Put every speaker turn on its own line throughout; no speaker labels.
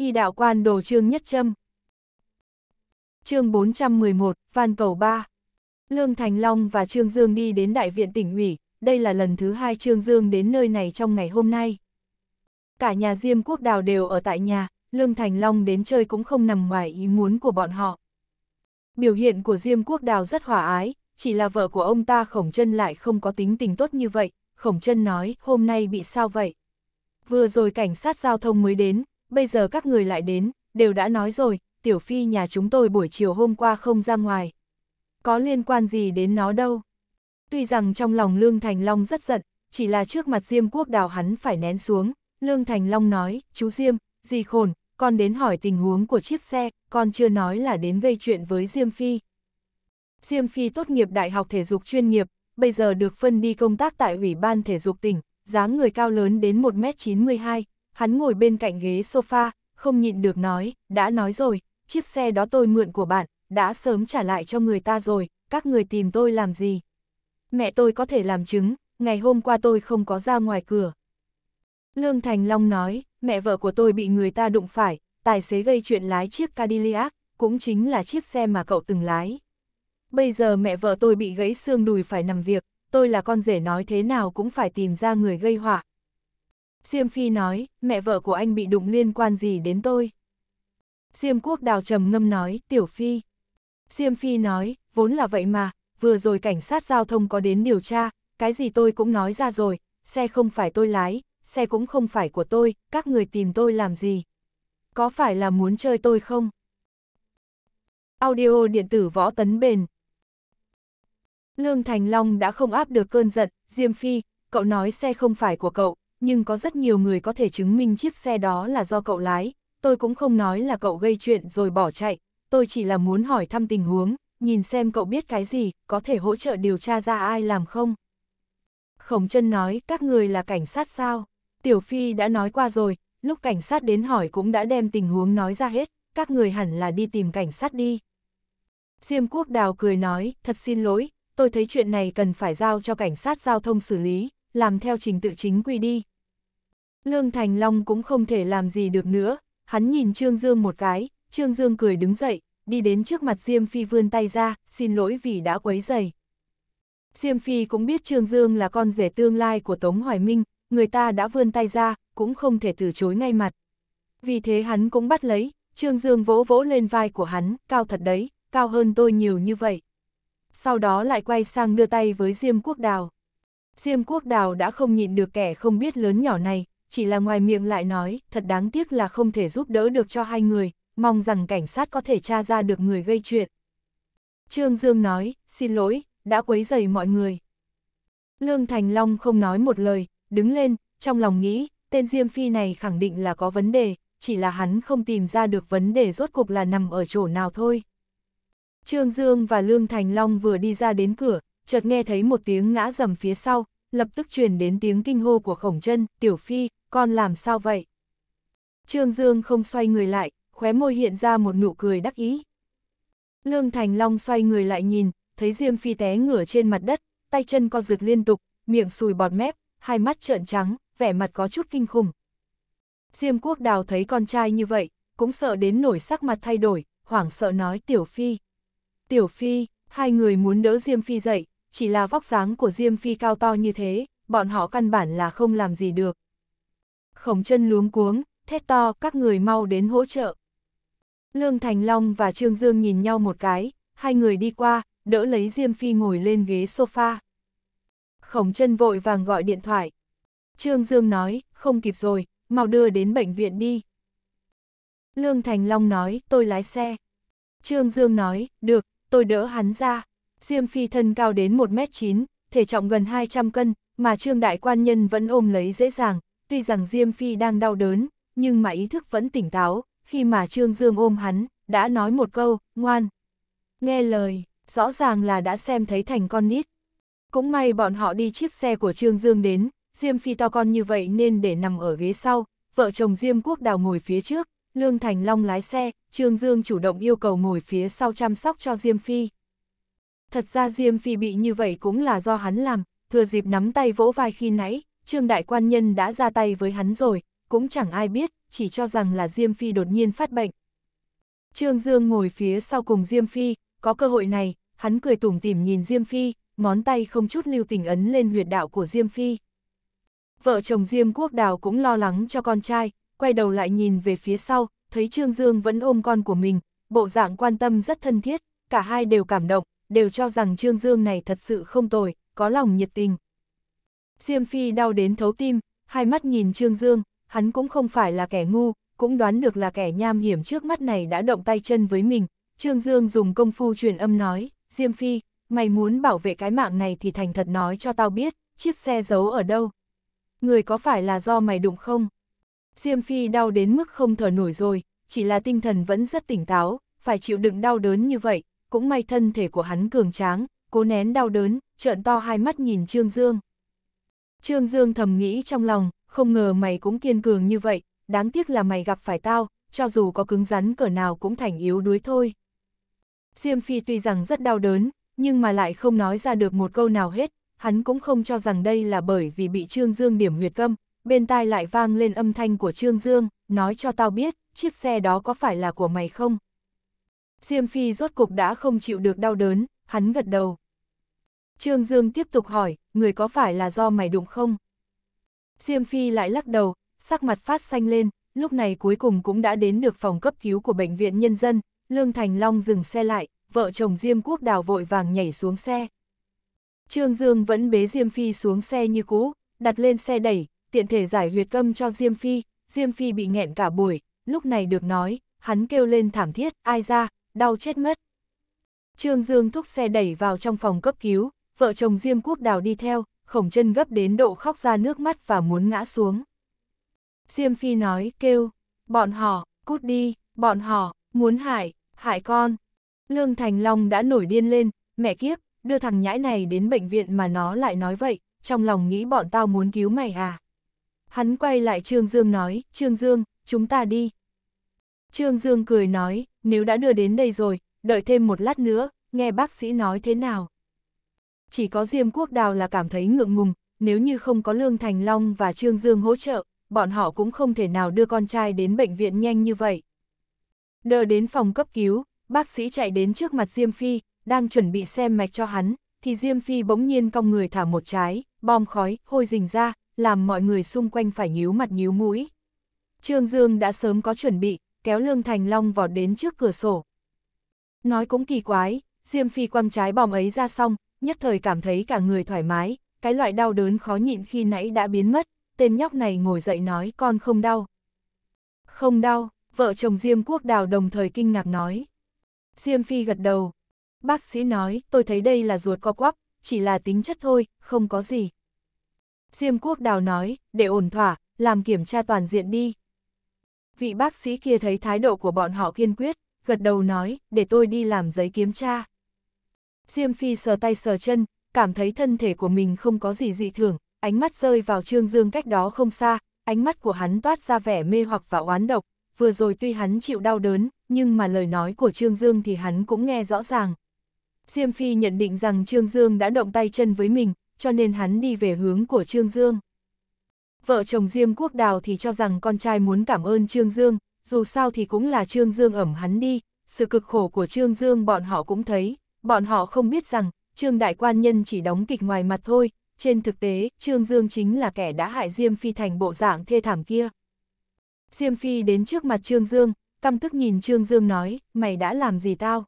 y đạo quan đồ trương nhất châm. chương 411, Van Cầu 3 Lương Thành Long và Trương Dương đi đến Đại viện tỉnh ủy, đây là lần thứ hai Trương Dương đến nơi này trong ngày hôm nay. Cả nhà Diêm Quốc Đào đều ở tại nhà, Lương Thành Long đến chơi cũng không nằm ngoài ý muốn của bọn họ. Biểu hiện của Diêm Quốc Đào rất hòa ái, chỉ là vợ của ông ta Khổng chân lại không có tính tình tốt như vậy. Khổng chân nói, hôm nay bị sao vậy? Vừa rồi cảnh sát giao thông mới đến, bây giờ các người lại đến, đều đã nói rồi, tiểu phi nhà chúng tôi buổi chiều hôm qua không ra ngoài. Có liên quan gì đến nó đâu. Tuy rằng trong lòng Lương Thành Long rất giận, chỉ là trước mặt Diêm Quốc Đào hắn phải nén xuống. Lương Thành Long nói, chú Diêm, gì khổn, con đến hỏi tình huống của chiếc xe, con chưa nói là đến gây chuyện với Diêm Phi. Diêm Phi tốt nghiệp Đại học Thể dục chuyên nghiệp, bây giờ được phân đi công tác tại Ủy ban Thể dục tỉnh, dáng người cao lớn đến 1m92, hắn ngồi bên cạnh ghế sofa, không nhịn được nói, đã nói rồi, chiếc xe đó tôi mượn của bạn, đã sớm trả lại cho người ta rồi, các người tìm tôi làm gì? Mẹ tôi có thể làm chứng, ngày hôm qua tôi không có ra ngoài cửa. Lương Thành Long nói, mẹ vợ của tôi bị người ta đụng phải, tài xế gây chuyện lái chiếc Cadillac, cũng chính là chiếc xe mà cậu từng lái. Bây giờ mẹ vợ tôi bị gãy xương đùi phải nằm việc, tôi là con rể nói thế nào cũng phải tìm ra người gây họa, Diêm Phi nói, mẹ vợ của anh bị đụng liên quan gì đến tôi? Diêm Quốc Đào trầm ngâm nói, Tiểu Phi. Diêm Phi nói, vốn là vậy mà, vừa rồi cảnh sát giao thông có đến điều tra, cái gì tôi cũng nói ra rồi, xe không phải tôi lái, xe cũng không phải của tôi, các người tìm tôi làm gì? Có phải là muốn chơi tôi không? Audio điện tử võ tấn bền. Lương Thành Long đã không áp được cơn giận, Diêm Phi, cậu nói xe không phải của cậu, nhưng có rất nhiều người có thể chứng minh chiếc xe đó là do cậu lái, tôi cũng không nói là cậu gây chuyện rồi bỏ chạy, tôi chỉ là muốn hỏi thăm tình huống, nhìn xem cậu biết cái gì, có thể hỗ trợ điều tra ra ai làm không. Khổng chân nói, các người là cảnh sát sao? Tiểu Phi đã nói qua rồi, lúc cảnh sát đến hỏi cũng đã đem tình huống nói ra hết, các người hẳn là đi tìm cảnh sát đi. Diêm Quốc Đào cười nói, thật xin lỗi, tôi thấy chuyện này cần phải giao cho cảnh sát giao thông xử lý, làm theo trình tự chính quy đi, Lương Thành Long cũng không thể làm gì được nữa, hắn nhìn Trương Dương một cái, Trương Dương cười đứng dậy, đi đến trước mặt Diêm Phi vươn tay ra, xin lỗi vì đã quấy dày. Diêm Phi cũng biết Trương Dương là con rể tương lai của Tống Hoài Minh, người ta đã vươn tay ra, cũng không thể từ chối ngay mặt. Vì thế hắn cũng bắt lấy, Trương Dương vỗ vỗ lên vai của hắn, cao thật đấy, cao hơn tôi nhiều như vậy. Sau đó lại quay sang đưa tay với Diêm Quốc Đào. Diêm Quốc Đào đã không nhịn được kẻ không biết lớn nhỏ này, chỉ là ngoài miệng lại nói, thật đáng tiếc là không thể giúp đỡ được cho hai người, mong rằng cảnh sát có thể tra ra được người gây chuyện. Trương Dương nói, xin lỗi, đã quấy rầy mọi người. Lương Thành Long không nói một lời, đứng lên, trong lòng nghĩ, tên Diêm Phi này khẳng định là có vấn đề, chỉ là hắn không tìm ra được vấn đề rốt cuộc là nằm ở chỗ nào thôi. Trương Dương và Lương Thành Long vừa đi ra đến cửa, chợt nghe thấy một tiếng ngã rầm phía sau, lập tức truyền đến tiếng kinh hô của khổng chân, tiểu phi, con làm sao vậy? Trương Dương không xoay người lại, khóe môi hiện ra một nụ cười đắc ý. Lương Thành Long xoay người lại nhìn, thấy Diêm Phi té ngửa trên mặt đất, tay chân co giật liên tục, miệng sùi bọt mép, hai mắt trợn trắng, vẻ mặt có chút kinh khủng. Diêm Quốc Đào thấy con trai như vậy, cũng sợ đến nổi sắc mặt thay đổi, hoảng sợ nói Tiểu Phi. Tiểu Phi, hai người muốn đỡ Diêm Phi dậy, chỉ là vóc dáng của Diêm Phi cao to như thế, bọn họ căn bản là không làm gì được. Khổng chân luống cuống, thét to, các người mau đến hỗ trợ. Lương Thành Long và Trương Dương nhìn nhau một cái, hai người đi qua, đỡ lấy Diêm Phi ngồi lên ghế sofa. Khổng chân vội vàng gọi điện thoại. Trương Dương nói, không kịp rồi, mau đưa đến bệnh viện đi. Lương Thành Long nói, tôi lái xe. Trương Dương nói, được, tôi đỡ hắn ra. Diêm Phi thân cao đến 1m9, thể trọng gần 200 cân, mà Trương Đại Quan Nhân vẫn ôm lấy dễ dàng, Tuy rằng Diêm Phi đang đau đớn, nhưng mà ý thức vẫn tỉnh táo, khi mà Trương Dương ôm hắn, đã nói một câu, ngoan. Nghe lời, rõ ràng là đã xem thấy thành con nít. Cũng may bọn họ đi chiếc xe của Trương Dương đến, Diêm Phi to con như vậy nên để nằm ở ghế sau, vợ chồng Diêm Quốc Đào ngồi phía trước, Lương Thành Long lái xe, Trương Dương chủ động yêu cầu ngồi phía sau chăm sóc cho Diêm Phi. Thật ra Diêm Phi bị như vậy cũng là do hắn làm, thừa dịp nắm tay vỗ vai khi nãy, Trương Đại Quan Nhân đã ra tay với hắn rồi, cũng chẳng ai biết, chỉ cho rằng là Diêm Phi đột nhiên phát bệnh. Trương Dương ngồi phía sau cùng Diêm Phi, có cơ hội này, hắn cười tủm tỉm nhìn Diêm Phi, ngón tay không chút lưu tình ấn lên huyệt đạo của Diêm Phi. Vợ chồng Diêm Quốc Đào cũng lo lắng cho con trai, quay đầu lại nhìn về phía sau, thấy Trương Dương vẫn ôm con của mình, bộ dạng quan tâm rất thân thiết, cả hai đều cảm động, đều cho rằng Trương Dương này thật sự không tồi, có lòng nhiệt tình. Diêm Phi đau đến thấu tim, hai mắt nhìn Trương Dương, hắn cũng không phải là kẻ ngu, cũng đoán được là kẻ nham hiểm trước mắt này đã động tay chân với mình. Trương Dương dùng công phu truyền âm nói, Diêm Phi, mày muốn bảo vệ cái mạng này thì thành thật nói cho tao biết, chiếc xe giấu ở đâu. Người có phải là do mày đụng không? Diêm Phi đau đến mức không thở nổi rồi, chỉ là tinh thần vẫn rất tỉnh táo, phải chịu đựng đau đớn như vậy, cũng may thân thể của hắn cường tráng, cố nén đau đớn, trợn to hai mắt nhìn Trương Dương. Trương Dương thầm nghĩ trong lòng, không ngờ mày cũng kiên cường như vậy, đáng tiếc là mày gặp phải tao, cho dù có cứng rắn cỡ nào cũng thành yếu đuối thôi. Diêm Phi tuy rằng rất đau đớn, nhưng mà lại không nói ra được một câu nào hết, hắn cũng không cho rằng đây là bởi vì bị Trương Dương điểm huyệt câm, bên tai lại vang lên âm thanh của Trương Dương, nói cho tao biết, chiếc xe đó có phải là của mày không? Diêm Phi rốt cục đã không chịu được đau đớn, hắn gật đầu. Trương Dương tiếp tục hỏi, người có phải là do mày đụng không? Diêm Phi lại lắc đầu, sắc mặt phát xanh lên, lúc này cuối cùng cũng đã đến được phòng cấp cứu của Bệnh viện Nhân dân, Lương Thành Long dừng xe lại, vợ chồng Diêm Quốc Đào vội vàng nhảy xuống xe. Trương Dương vẫn bế Diêm Phi xuống xe như cũ, đặt lên xe đẩy, tiện thể giải huyệt câm cho Diêm Phi, Diêm Phi bị nghẹn cả buổi, lúc này được nói, hắn kêu lên thảm thiết, ai ra, đau chết mất. Trương Dương thúc xe đẩy vào trong phòng cấp cứu, vợ chồng Diêm Quốc Đào đi theo, khổng chân gấp đến độ khóc ra nước mắt và muốn ngã xuống. Diêm Phi nói, kêu, bọn họ, cút đi, bọn họ, muốn hại, hại con. Lương Thành Long đã nổi điên lên, mẹ kiếp, đưa thằng nhãi này đến bệnh viện mà nó lại nói vậy, trong lòng nghĩ bọn tao muốn cứu mày à. Hắn quay lại Trương Dương nói, Trương Dương, chúng ta đi. Trương Dương cười nói, nếu đã đưa đến đây rồi, đợi thêm một lát nữa, nghe bác sĩ nói thế nào chỉ có Diêm Quốc Đào là cảm thấy ngượng ngùng, nếu như không có Lương Thành Long và Trương Dương hỗ trợ, bọn họ cũng không thể nào đưa con trai đến bệnh viện nhanh như vậy. Đờ đến phòng cấp cứu, bác sĩ chạy đến trước mặt Diêm Phi, đang chuẩn bị xem mạch cho hắn, thì Diêm Phi bỗng nhiên cong người thả một trái, bom khói, hôi rình ra, làm mọi người xung quanh phải nhíu mặt nhíu mũi. Trương Dương đã sớm có chuẩn bị, kéo Lương Thành Long vọt đến trước cửa sổ. Nói cũng kỳ quái, Diêm Phi quăng trái bom ấy ra xong, nhất thời cảm thấy cả người thoải mái, cái loại đau đớn khó nhịn khi nãy đã biến mất, tên nhóc này ngồi dậy nói con không đau. Không đau, vợ chồng Diêm Quốc Đào đồng thời kinh ngạc nói. Diêm Phi gật đầu. Bác sĩ nói, tôi thấy đây là ruột co quắp, chỉ là tính chất thôi, không có gì. Diêm Quốc Đào nói, để ổn thỏa, làm kiểm tra toàn diện đi. Vị bác sĩ kia thấy thái độ của bọn họ kiên quyết, gật đầu nói, để tôi đi làm giấy kiểm tra. Diêm Phi sờ tay sờ chân, cảm thấy thân thể của mình không có gì dị thường, ánh mắt rơi vào Trương Dương cách đó không xa, ánh mắt của hắn toát ra vẻ mê hoặc và oán độc, vừa rồi tuy hắn chịu đau đớn, nhưng mà lời nói của Trương Dương thì hắn cũng nghe rõ ràng. Diêm Phi nhận định rằng Trương Dương đã động tay chân với mình, cho nên hắn đi về hướng của Trương Dương. Vợ chồng Diêm Quốc Đào thì cho rằng con trai muốn cảm ơn Trương Dương, dù sao thì cũng là Trương Dương ẩm hắn đi, sự cực khổ của Trương Dương bọn họ cũng thấy, bọn họ không biết rằng, Trương Đại Quan Nhân chỉ đóng kịch ngoài mặt thôi, trên thực tế, Trương Dương chính là kẻ đã hại Diêm Phi thành bộ dạng thê thảm kia. Diêm Phi đến trước mặt Trương Dương, căm tức nhìn Trương Dương nói, mày đã làm gì tao?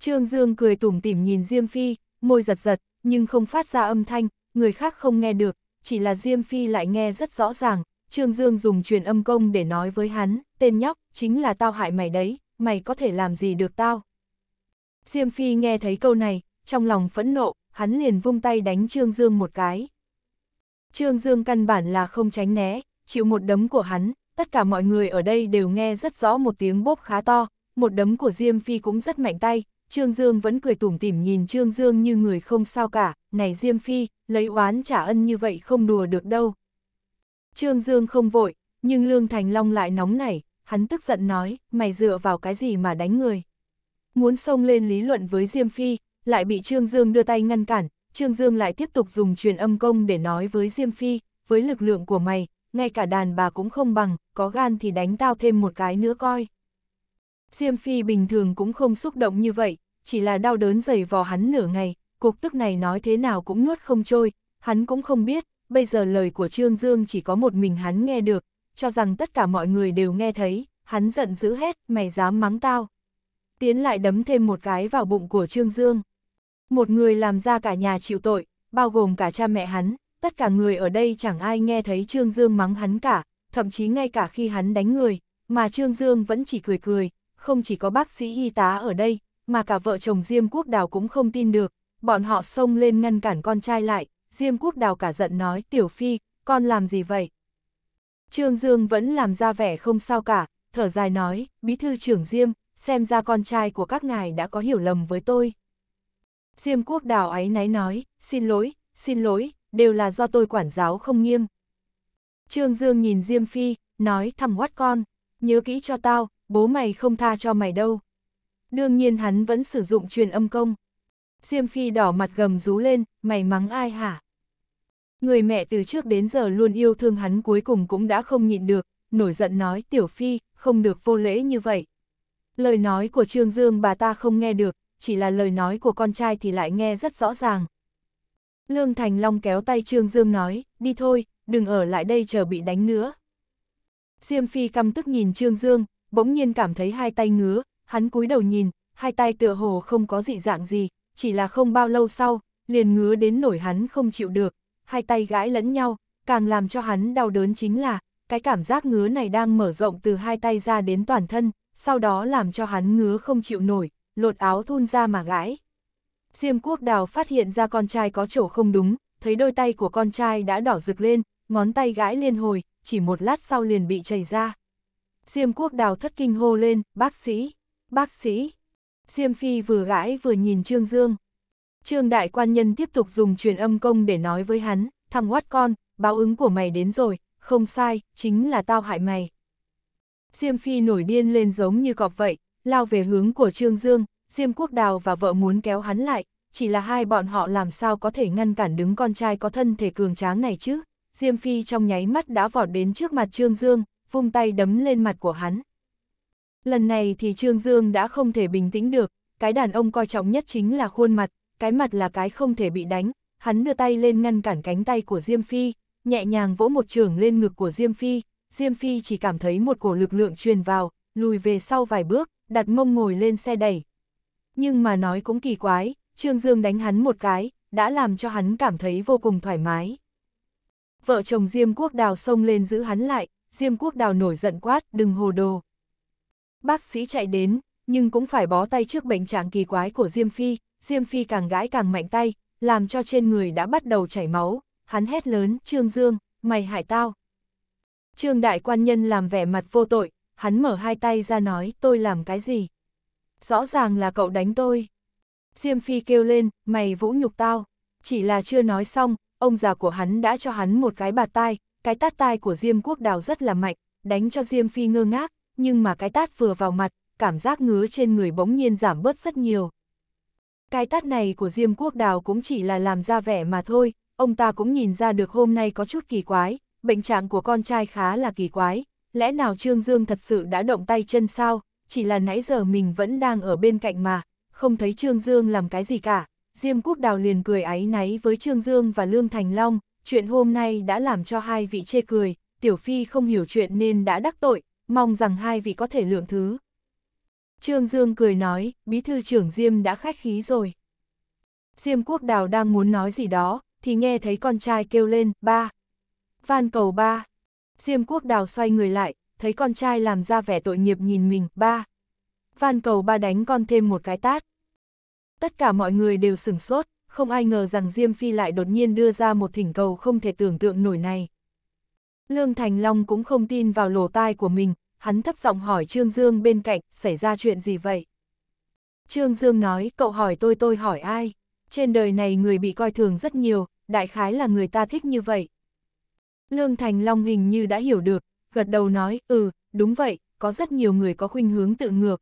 Trương Dương cười tủm tỉm nhìn Diêm Phi, môi giật giật, nhưng không phát ra âm thanh, người khác không nghe được, chỉ là Diêm Phi lại nghe rất rõ ràng. Trương Dương dùng truyền âm công để nói với hắn, tên nhóc, chính là tao hại mày đấy, mày có thể làm gì được tao? Diêm Phi nghe thấy câu này, trong lòng phẫn nộ, hắn liền vung tay đánh Trương Dương một cái. Trương Dương căn bản là không tránh né, chịu một đấm của hắn, tất cả mọi người ở đây đều nghe rất rõ một tiếng bốp khá to, một đấm của Diêm Phi cũng rất mạnh tay, Trương Dương vẫn cười tủm tỉm nhìn Trương Dương như người không sao cả, này Diêm Phi, lấy oán trả ân như vậy không đùa được đâu. Trương Dương không vội, nhưng Lương Thành Long lại nóng nảy, hắn tức giận nói, mày dựa vào cái gì mà đánh người muốn xông lên lý luận với Diêm Phi, lại bị Trương Dương đưa tay ngăn cản, Trương Dương lại tiếp tục dùng truyền âm công để nói với Diêm Phi, với lực lượng của mày, ngay cả đàn bà cũng không bằng, có gan thì đánh tao thêm một cái nữa coi. Diêm Phi bình thường cũng không xúc động như vậy, chỉ là đau đớn dày vò hắn nửa ngày, cuộc tức này nói thế nào cũng nuốt không trôi, hắn cũng không biết, bây giờ lời của Trương Dương chỉ có một mình hắn nghe được, cho rằng tất cả mọi người đều nghe thấy, hắn giận dữ hết, mày dám mắng tao, tiến lại đấm thêm một cái vào bụng của Trương Dương. Một người làm ra cả nhà chịu tội, bao gồm cả cha mẹ hắn, tất cả người ở đây chẳng ai nghe thấy Trương Dương mắng hắn cả, thậm chí ngay cả khi hắn đánh người, mà Trương Dương vẫn chỉ cười cười, không chỉ có bác sĩ y tá ở đây, mà cả vợ chồng Diêm Quốc Đào cũng không tin được, bọn họ xông lên ngăn cản con trai lại, Diêm Quốc Đào cả giận nói Tiểu Phi, con làm gì vậy? Trương Dương vẫn làm ra vẻ không sao cả, thở dài nói, bí thư trưởng Diêm, xem ra con trai của các ngài đã có hiểu lầm với tôi. Diêm quốc đào ấy náy nói, xin lỗi, xin lỗi, đều là do tôi quản giáo không nghiêm. Trương Dương nhìn Diêm Phi, nói thầm quát con, nhớ kỹ cho tao, bố mày không tha cho mày đâu. Đương nhiên hắn vẫn sử dụng truyền âm công. Diêm Phi đỏ mặt gầm rú lên, mày mắng ai hả? Người mẹ từ trước đến giờ luôn yêu thương hắn cuối cùng cũng đã không nhịn được, nổi giận nói tiểu Phi, không được vô lễ như vậy. Lời nói của Trương Dương bà ta không nghe được, chỉ là lời nói của con trai thì lại nghe rất rõ ràng. Lương Thành Long kéo tay Trương Dương nói, đi thôi, đừng ở lại đây chờ bị đánh nữa. Diêm Phi căm tức nhìn Trương Dương, bỗng nhiên cảm thấy hai tay ngứa, hắn cúi đầu nhìn, hai tay tựa hồ không có dị dạng gì, chỉ là không bao lâu sau, liền ngứa đến nổi hắn không chịu được, hai tay gãi lẫn nhau, càng làm cho hắn đau đớn chính là, cái cảm giác ngứa này đang mở rộng từ hai tay ra đến toàn thân, sau đó làm cho hắn ngứa không chịu nổi, lột áo thun ra mà gãi. Diêm quốc đào phát hiện ra con trai có chỗ không đúng, thấy đôi tay của con trai đã đỏ rực lên, ngón tay gãi liên hồi, chỉ một lát sau liền bị chảy ra. Diêm quốc đào thất kinh hô lên, bác sĩ, bác sĩ. Diêm phi vừa gãi vừa nhìn Trương Dương. Trương đại quan nhân tiếp tục dùng truyền âm công để nói với hắn, thằng quát con, báo ứng của mày đến rồi, không sai, chính là tao hại mày. Diêm Phi nổi điên lên giống như cọp vậy, lao về hướng của Trương Dương, Diêm Quốc Đào và vợ muốn kéo hắn lại, chỉ là hai bọn họ làm sao có thể ngăn cản đứng con trai có thân thể cường tráng này chứ. Diêm Phi trong nháy mắt đã vọt đến trước mặt Trương Dương, vung tay đấm lên mặt của hắn. Lần này thì Trương Dương đã không thể bình tĩnh được, cái đàn ông coi trọng nhất chính là khuôn mặt, cái mặt là cái không thể bị đánh, hắn đưa tay lên ngăn cản cánh tay của Diêm Phi, nhẹ nhàng vỗ một trường lên ngực của Diêm Phi, Diêm Phi chỉ cảm thấy một cổ lực lượng truyền vào, lùi về sau vài bước, đặt mông ngồi lên xe đẩy. Nhưng mà nói cũng kỳ quái, Trương Dương đánh hắn một cái, đã làm cho hắn cảm thấy vô cùng thoải mái. Vợ chồng Diêm Quốc Đào xông lên giữ hắn lại, Diêm Quốc Đào nổi giận quát, đừng hồ đồ. Bác sĩ chạy đến, nhưng cũng phải bó tay trước bệnh trạng kỳ quái của Diêm Phi, Diêm Phi càng gãi càng mạnh tay, làm cho trên người đã bắt đầu chảy máu, hắn hét lớn, Trương Dương, mày hại tao. Trương đại quan nhân làm vẻ mặt vô tội, hắn mở hai tay ra nói tôi làm cái gì. Rõ ràng là cậu đánh tôi. Diêm Phi kêu lên, mày vũ nhục tao. Chỉ là chưa nói xong, ông già của hắn đã cho hắn một cái bạt tai, cái tát tai của Diêm Quốc Đào rất là mạnh, đánh cho Diêm Phi ngơ ngác, nhưng mà cái tát vừa vào mặt, cảm giác ngứa trên người bỗng nhiên giảm bớt rất nhiều. Cái tát này của Diêm Quốc Đào cũng chỉ là làm ra vẻ mà thôi, ông ta cũng nhìn ra được hôm nay có chút kỳ quái, bệnh trạng của con trai khá là kỳ quái, lẽ nào Trương Dương thật sự đã động tay chân sao, chỉ là nãy giờ mình vẫn đang ở bên cạnh mà, không thấy Trương Dương làm cái gì cả. Diêm Quốc Đào liền cười áy náy với Trương Dương và Lương Thành Long, chuyện hôm nay đã làm cho hai vị chê cười, Tiểu Phi không hiểu chuyện nên đã đắc tội, mong rằng hai vị có thể lượng thứ. Trương Dương cười nói, bí thư trưởng Diêm đã khách khí rồi. Diêm Quốc Đào đang muốn nói gì đó, thì nghe thấy con trai kêu lên, ba, van cầu ba. Diêm quốc đào xoay người lại, thấy con trai làm ra vẻ tội nghiệp nhìn mình, ba. Van cầu ba đánh con thêm một cái tát. Tất cả mọi người đều sửng sốt, không ai ngờ rằng Diêm Phi lại đột nhiên đưa ra một thỉnh cầu không thể tưởng tượng nổi này. Lương Thành Long cũng không tin vào lồ tai của mình, hắn thấp giọng hỏi Trương Dương bên cạnh, xảy ra chuyện gì vậy? Trương Dương nói, cậu hỏi tôi tôi hỏi ai? Trên đời này người bị coi thường rất nhiều, đại khái là người ta thích như vậy. Lương Thành Long hình như đã hiểu được, gật đầu nói, ừ, đúng vậy, có rất nhiều người có khuynh hướng tự ngược.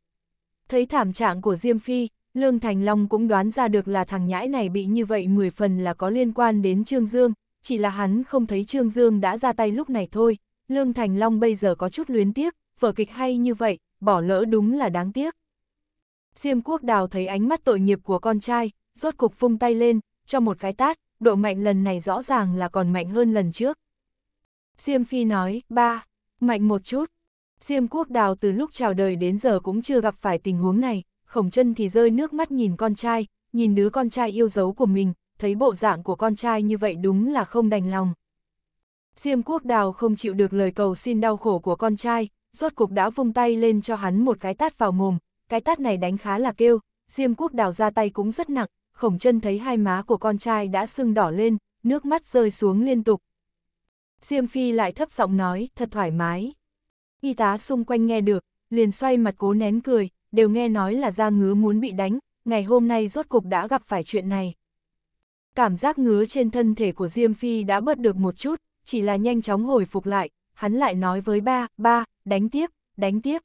Thấy thảm trạng của Diêm Phi, Lương Thành Long cũng đoán ra được là thằng nhãi này bị như vậy 10 phần là có liên quan đến Trương Dương, chỉ là hắn không thấy Trương Dương đã ra tay lúc này thôi. Lương Thành Long bây giờ có chút luyến tiếc, vở kịch hay như vậy, bỏ lỡ đúng là đáng tiếc. Diêm Quốc Đào thấy ánh mắt tội nghiệp của con trai, rốt cục vung tay lên, cho một cái tát, độ mạnh lần này rõ ràng là còn mạnh hơn lần trước. Diêm Phi nói, ba, mạnh một chút. Diêm quốc đào từ lúc chào đời đến giờ cũng chưa gặp phải tình huống này, khổng chân thì rơi nước mắt nhìn con trai, nhìn đứa con trai yêu dấu của mình, thấy bộ dạng của con trai như vậy đúng là không đành lòng. Diêm quốc đào không chịu được lời cầu xin đau khổ của con trai, rốt cuộc đã vung tay lên cho hắn một cái tát vào mồm, cái tát này đánh khá là kêu, Diêm quốc đào ra tay cũng rất nặng, khổng chân thấy hai má của con trai đã sưng đỏ lên, nước mắt rơi xuống liên tục, Diêm Phi lại thấp giọng nói, thật thoải mái. Y tá xung quanh nghe được, liền xoay mặt cố nén cười, đều nghe nói là da ngứa muốn bị đánh, ngày hôm nay rốt cục đã gặp phải chuyện này. Cảm giác ngứa trên thân thể của Diêm Phi đã bớt được một chút, chỉ là nhanh chóng hồi phục lại, hắn lại nói với ba, ba, đánh tiếp, đánh tiếp.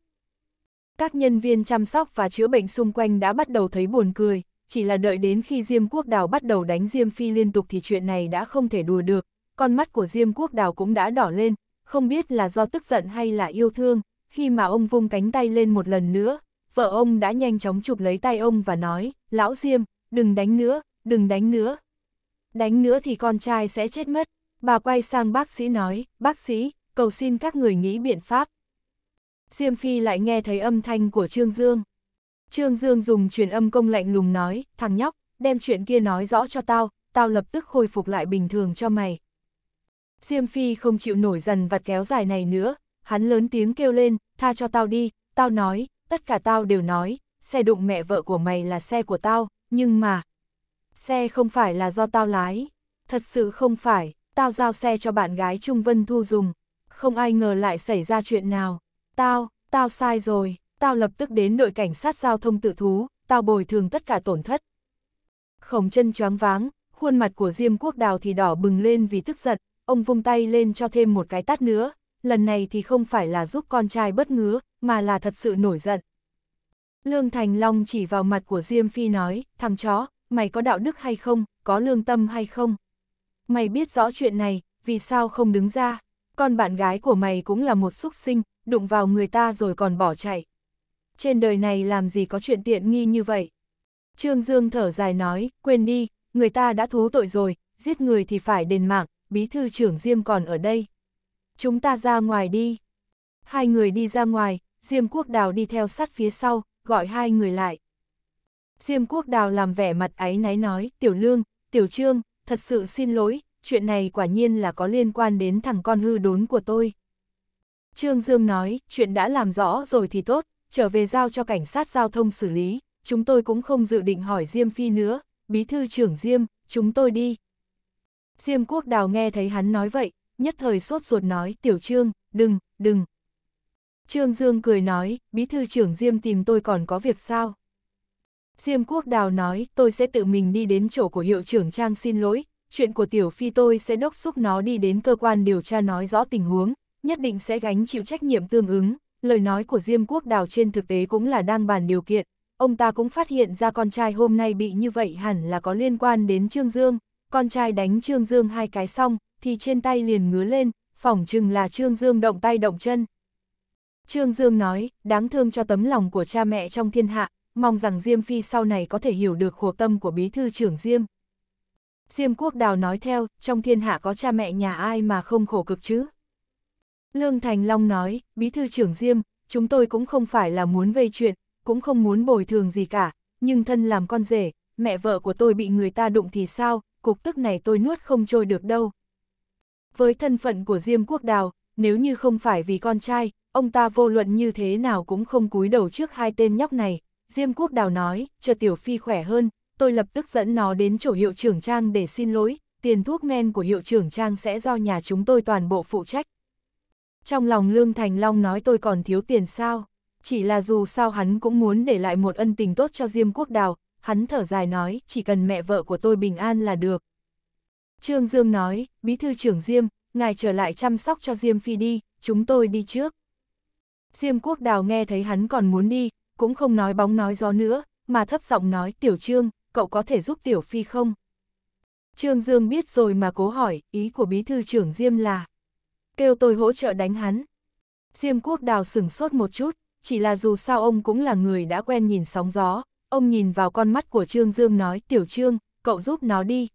Các nhân viên chăm sóc và chữa bệnh xung quanh đã bắt đầu thấy buồn cười, chỉ là đợi đến khi Diêm Quốc Đào bắt đầu đánh Diêm Phi liên tục thì chuyện này đã không thể đùa được, con mắt của Diêm Quốc Đào cũng đã đỏ lên, không biết là do tức giận hay là yêu thương, khi mà ông vung cánh tay lên một lần nữa, vợ ông đã nhanh chóng chụp lấy tay ông và nói, lão Diêm, đừng đánh nữa, đừng đánh nữa. Đánh nữa thì con trai sẽ chết mất, bà quay sang bác sĩ nói, bác sĩ, cầu xin các người nghĩ biện pháp. Diêm Phi lại nghe thấy âm thanh của Trương Dương. Trương Dương dùng truyền âm công lạnh lùng nói, thằng nhóc, đem chuyện kia nói rõ cho tao, tao lập tức khôi phục lại bình thường cho mày, Diêm Phi không chịu nổi dần vặt kéo dài này nữa, hắn lớn tiếng kêu lên, tha cho tao đi, tao nói, tất cả tao đều nói, xe đụng mẹ vợ của mày là xe của tao, nhưng mà... Xe không phải là do tao lái, thật sự không phải, tao giao xe cho bạn gái Trung Vân Thu dùng, không ai ngờ lại xảy ra chuyện nào. Tao, tao sai rồi, tao lập tức đến đội cảnh sát giao thông tự thú, tao bồi thường tất cả tổn thất. Khổng chân choáng váng, khuôn mặt của Diêm Quốc Đào thì đỏ bừng lên vì tức giận, ông vung tay lên cho thêm một cái tát nữa, lần này thì không phải là giúp con trai bất ngứa, mà là thật sự nổi giận. Lương Thành Long chỉ vào mặt của Diêm Phi nói, thằng chó, mày có đạo đức hay không, có lương tâm hay không? Mày biết rõ chuyện này, vì sao không đứng ra? Con bạn gái của mày cũng là một xúc sinh, đụng vào người ta rồi còn bỏ chạy. Trên đời này làm gì có chuyện tiện nghi như vậy? Trương Dương thở dài nói, quên đi, người ta đã thú tội rồi, giết người thì phải đền mạng, bí thư trưởng Diêm còn ở đây. Chúng ta ra ngoài đi. Hai người đi ra ngoài, Diêm Quốc Đào đi theo sát phía sau, gọi hai người lại. Diêm Quốc Đào làm vẻ mặt áy náy nói, Tiểu Lương, Tiểu Trương, thật sự xin lỗi, chuyện này quả nhiên là có liên quan đến thằng con hư đốn của tôi. Trương Dương nói, chuyện đã làm rõ rồi thì tốt, trở về giao cho cảnh sát giao thông xử lý, chúng tôi cũng không dự định hỏi Diêm Phi nữa, bí thư trưởng Diêm, chúng tôi đi. Diêm quốc đào nghe thấy hắn nói vậy, nhất thời sốt ruột nói, tiểu trương, đừng, đừng. Trương Dương cười nói, bí thư trưởng Diêm tìm tôi còn có việc sao? Diêm quốc đào nói, tôi sẽ tự mình đi đến chỗ của hiệu trưởng Trang xin lỗi, chuyện của tiểu phi tôi sẽ đốc xúc nó đi đến cơ quan điều tra nói rõ tình huống, nhất định sẽ gánh chịu trách nhiệm tương ứng. Lời nói của Diêm Quốc Đào trên thực tế cũng là đang bàn điều kiện. Ông ta cũng phát hiện ra con trai hôm nay bị như vậy hẳn là có liên quan đến Trương Dương, con trai đánh Trương Dương hai cái xong, thì trên tay liền ngứa lên, phỏng chừng là Trương Dương động tay động chân. Trương Dương nói, đáng thương cho tấm lòng của cha mẹ trong thiên hạ, mong rằng Diêm Phi sau này có thể hiểu được khổ tâm của bí thư trưởng Diêm. Diêm Quốc Đào nói theo, trong thiên hạ có cha mẹ nhà ai mà không khổ cực chứ? Lương Thành Long nói, bí thư trưởng Diêm, chúng tôi cũng không phải là muốn gây chuyện, cũng không muốn bồi thường gì cả, nhưng thân làm con rể, mẹ vợ của tôi bị người ta đụng thì sao, cục tức này tôi nuốt không trôi được đâu. Với thân phận của Diêm Quốc Đào, nếu như không phải vì con trai, ông ta vô luận như thế nào cũng không cúi đầu trước hai tên nhóc này. Diêm Quốc Đào nói, cho Tiểu Phi khỏe hơn, tôi lập tức dẫn nó đến chỗ hiệu trưởng Trang để xin lỗi, tiền thuốc men của hiệu trưởng Trang sẽ do nhà chúng tôi toàn bộ phụ trách. Trong lòng Lương Thành Long nói tôi còn thiếu tiền sao, chỉ là dù sao hắn cũng muốn để lại một ân tình tốt cho Diêm Quốc Đào, hắn thở dài nói, chỉ cần mẹ vợ của tôi bình an là được. Trương Dương nói, bí thư trưởng Diêm, ngài trở lại chăm sóc cho Diêm Phi đi, chúng tôi đi trước. Diêm Quốc Đào nghe thấy hắn còn muốn đi, cũng không nói bóng nói gió nữa, mà thấp giọng nói, tiểu Trương, cậu có thể giúp tiểu Phi không? Trương Dương biết rồi mà cố hỏi, ý của bí thư trưởng Diêm là, kêu tôi hỗ trợ đánh hắn. Diêm Quốc Đào sửng sốt một chút, chỉ là dù sao ông cũng là người đã quen nhìn sóng gió, ông nhìn vào con mắt của Trương Dương nói, tiểu Trương, cậu giúp nó đi.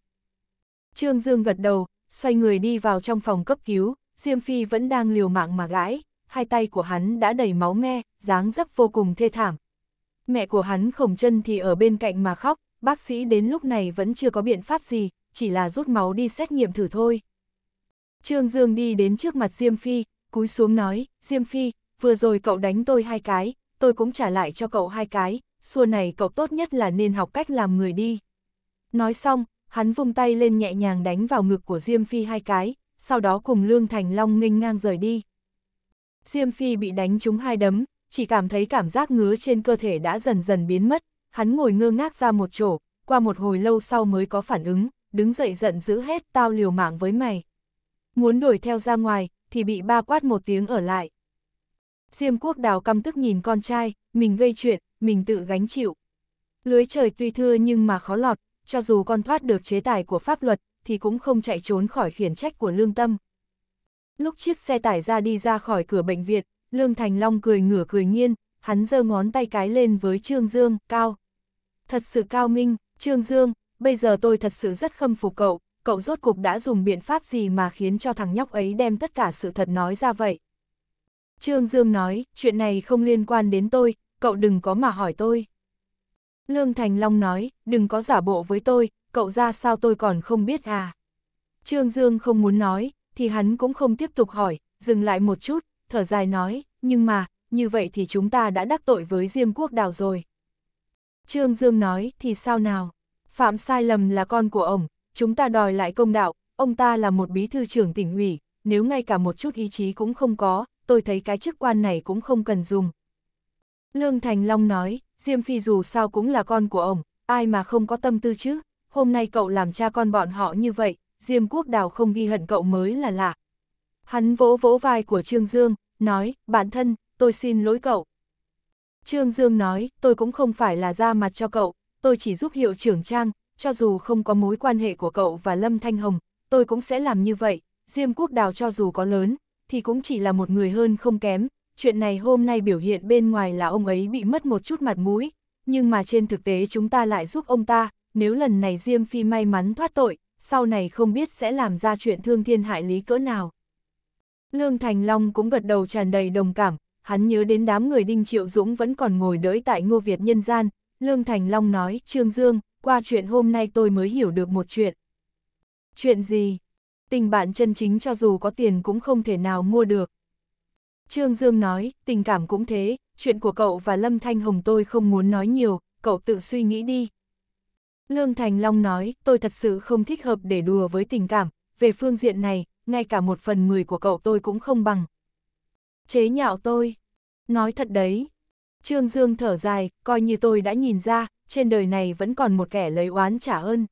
Trương Dương gật đầu, xoay người đi vào trong phòng cấp cứu, Diêm Phi vẫn đang liều mạng mà gãi, hai tay của hắn đã đầy máu me, dáng dấp vô cùng thê thảm. Mẹ của hắn khổng chân thì ở bên cạnh mà khóc, bác sĩ đến lúc này vẫn chưa có biện pháp gì, chỉ là rút máu đi xét nghiệm thử thôi. Trương Dương đi đến trước mặt Diêm Phi, cúi xuống nói, Diêm Phi, vừa rồi cậu đánh tôi hai cái, tôi cũng trả lại cho cậu hai cái, xua này cậu tốt nhất là nên học cách làm người đi. Nói xong, hắn vung tay lên nhẹ nhàng đánh vào ngực của Diêm Phi hai cái, sau đó cùng Lương Thành Long nghênh ngang rời đi. Diêm Phi bị đánh trúng hai đấm, chỉ cảm thấy cảm giác ngứa trên cơ thể đã dần dần biến mất, hắn ngồi ngơ ngác ra một chỗ, qua một hồi lâu sau mới có phản ứng, đứng dậy giận dữ hết tao liều mạng với mày. Muốn đuổi theo ra ngoài, thì bị ba quát một tiếng ở lại. Diêm quốc đào căm tức nhìn con trai, mình gây chuyện, mình tự gánh chịu. Lưới trời tuy thưa nhưng mà khó lọt, cho dù con thoát được chế tài của pháp luật, thì cũng không chạy trốn khỏi khiển trách của lương tâm. Lúc chiếc xe tải ra đi ra khỏi cửa bệnh viện, Lương Thành Long cười ngửa cười nghiêng, hắn giơ ngón tay cái lên với Trương Dương, cao. Thật sự cao minh, Trương Dương, bây giờ tôi thật sự rất khâm phục cậu, cậu rốt cục đã dùng biện pháp gì mà khiến cho thằng nhóc ấy đem tất cả sự thật nói ra vậy. Trương Dương nói, chuyện này không liên quan đến tôi, cậu đừng có mà hỏi tôi. Lương Thành Long nói, đừng có giả bộ với tôi, cậu ra sao tôi còn không biết à. Trương Dương không muốn nói, thì hắn cũng không tiếp tục hỏi, dừng lại một chút, thở dài nói, nhưng mà, như vậy thì chúng ta đã đắc tội với Diêm Quốc Đào rồi. Trương Dương nói, thì sao nào? Phạm sai lầm là con của ông, chúng ta đòi lại công đạo, ông ta là một bí thư trưởng tỉnh ủy, nếu ngay cả một chút ý chí cũng không có, tôi thấy cái chức quan này cũng không cần dùng. Lương Thành Long nói, Diêm Phi dù sao cũng là con của ông, ai mà không có tâm tư chứ, hôm nay cậu làm cha con bọn họ như vậy, Diêm Quốc Đào không ghi hận cậu mới là lạ. Hắn vỗ vỗ vai của Trương Dương, nói, bản thân, tôi xin lỗi cậu. Trương Dương nói, tôi cũng không phải là ra mặt cho cậu, tôi chỉ giúp hiệu trưởng Trang, cho dù không có mối quan hệ của cậu và Lâm Thanh Hồng, tôi cũng sẽ làm như vậy, Diêm Quốc Đào cho dù có lớn, thì cũng chỉ là một người hơn không kém, chuyện này hôm nay biểu hiện bên ngoài là ông ấy bị mất một chút mặt mũi, nhưng mà trên thực tế chúng ta lại giúp ông ta, nếu lần này Diêm Phi may mắn thoát tội, sau này không biết sẽ làm ra chuyện thương thiên hại lý cỡ nào. Lương Thành Long cũng gật đầu tràn đầy đồng cảm, hắn nhớ đến đám người Đinh Triệu Dũng vẫn còn ngồi đợi tại Ngô Việt nhân gian, Lương Thành Long nói, Trương Dương, qua chuyện hôm nay tôi mới hiểu được một chuyện. Chuyện gì? tình bạn chân chính cho dù có tiền cũng không thể nào mua được. Trương Dương nói, tình cảm cũng thế, chuyện của cậu và Lâm Thanh Hồng tôi không muốn nói nhiều, cậu tự suy nghĩ đi. Lương Thành Long nói, tôi thật sự không thích hợp để đùa với tình cảm, về phương diện này, ngay cả một phần mười của cậu tôi cũng không bằng. Chế nhạo tôi. Nói thật đấy. Trương Dương thở dài, coi như tôi đã nhìn ra, trên đời này vẫn còn một kẻ lấy oán trả ơn.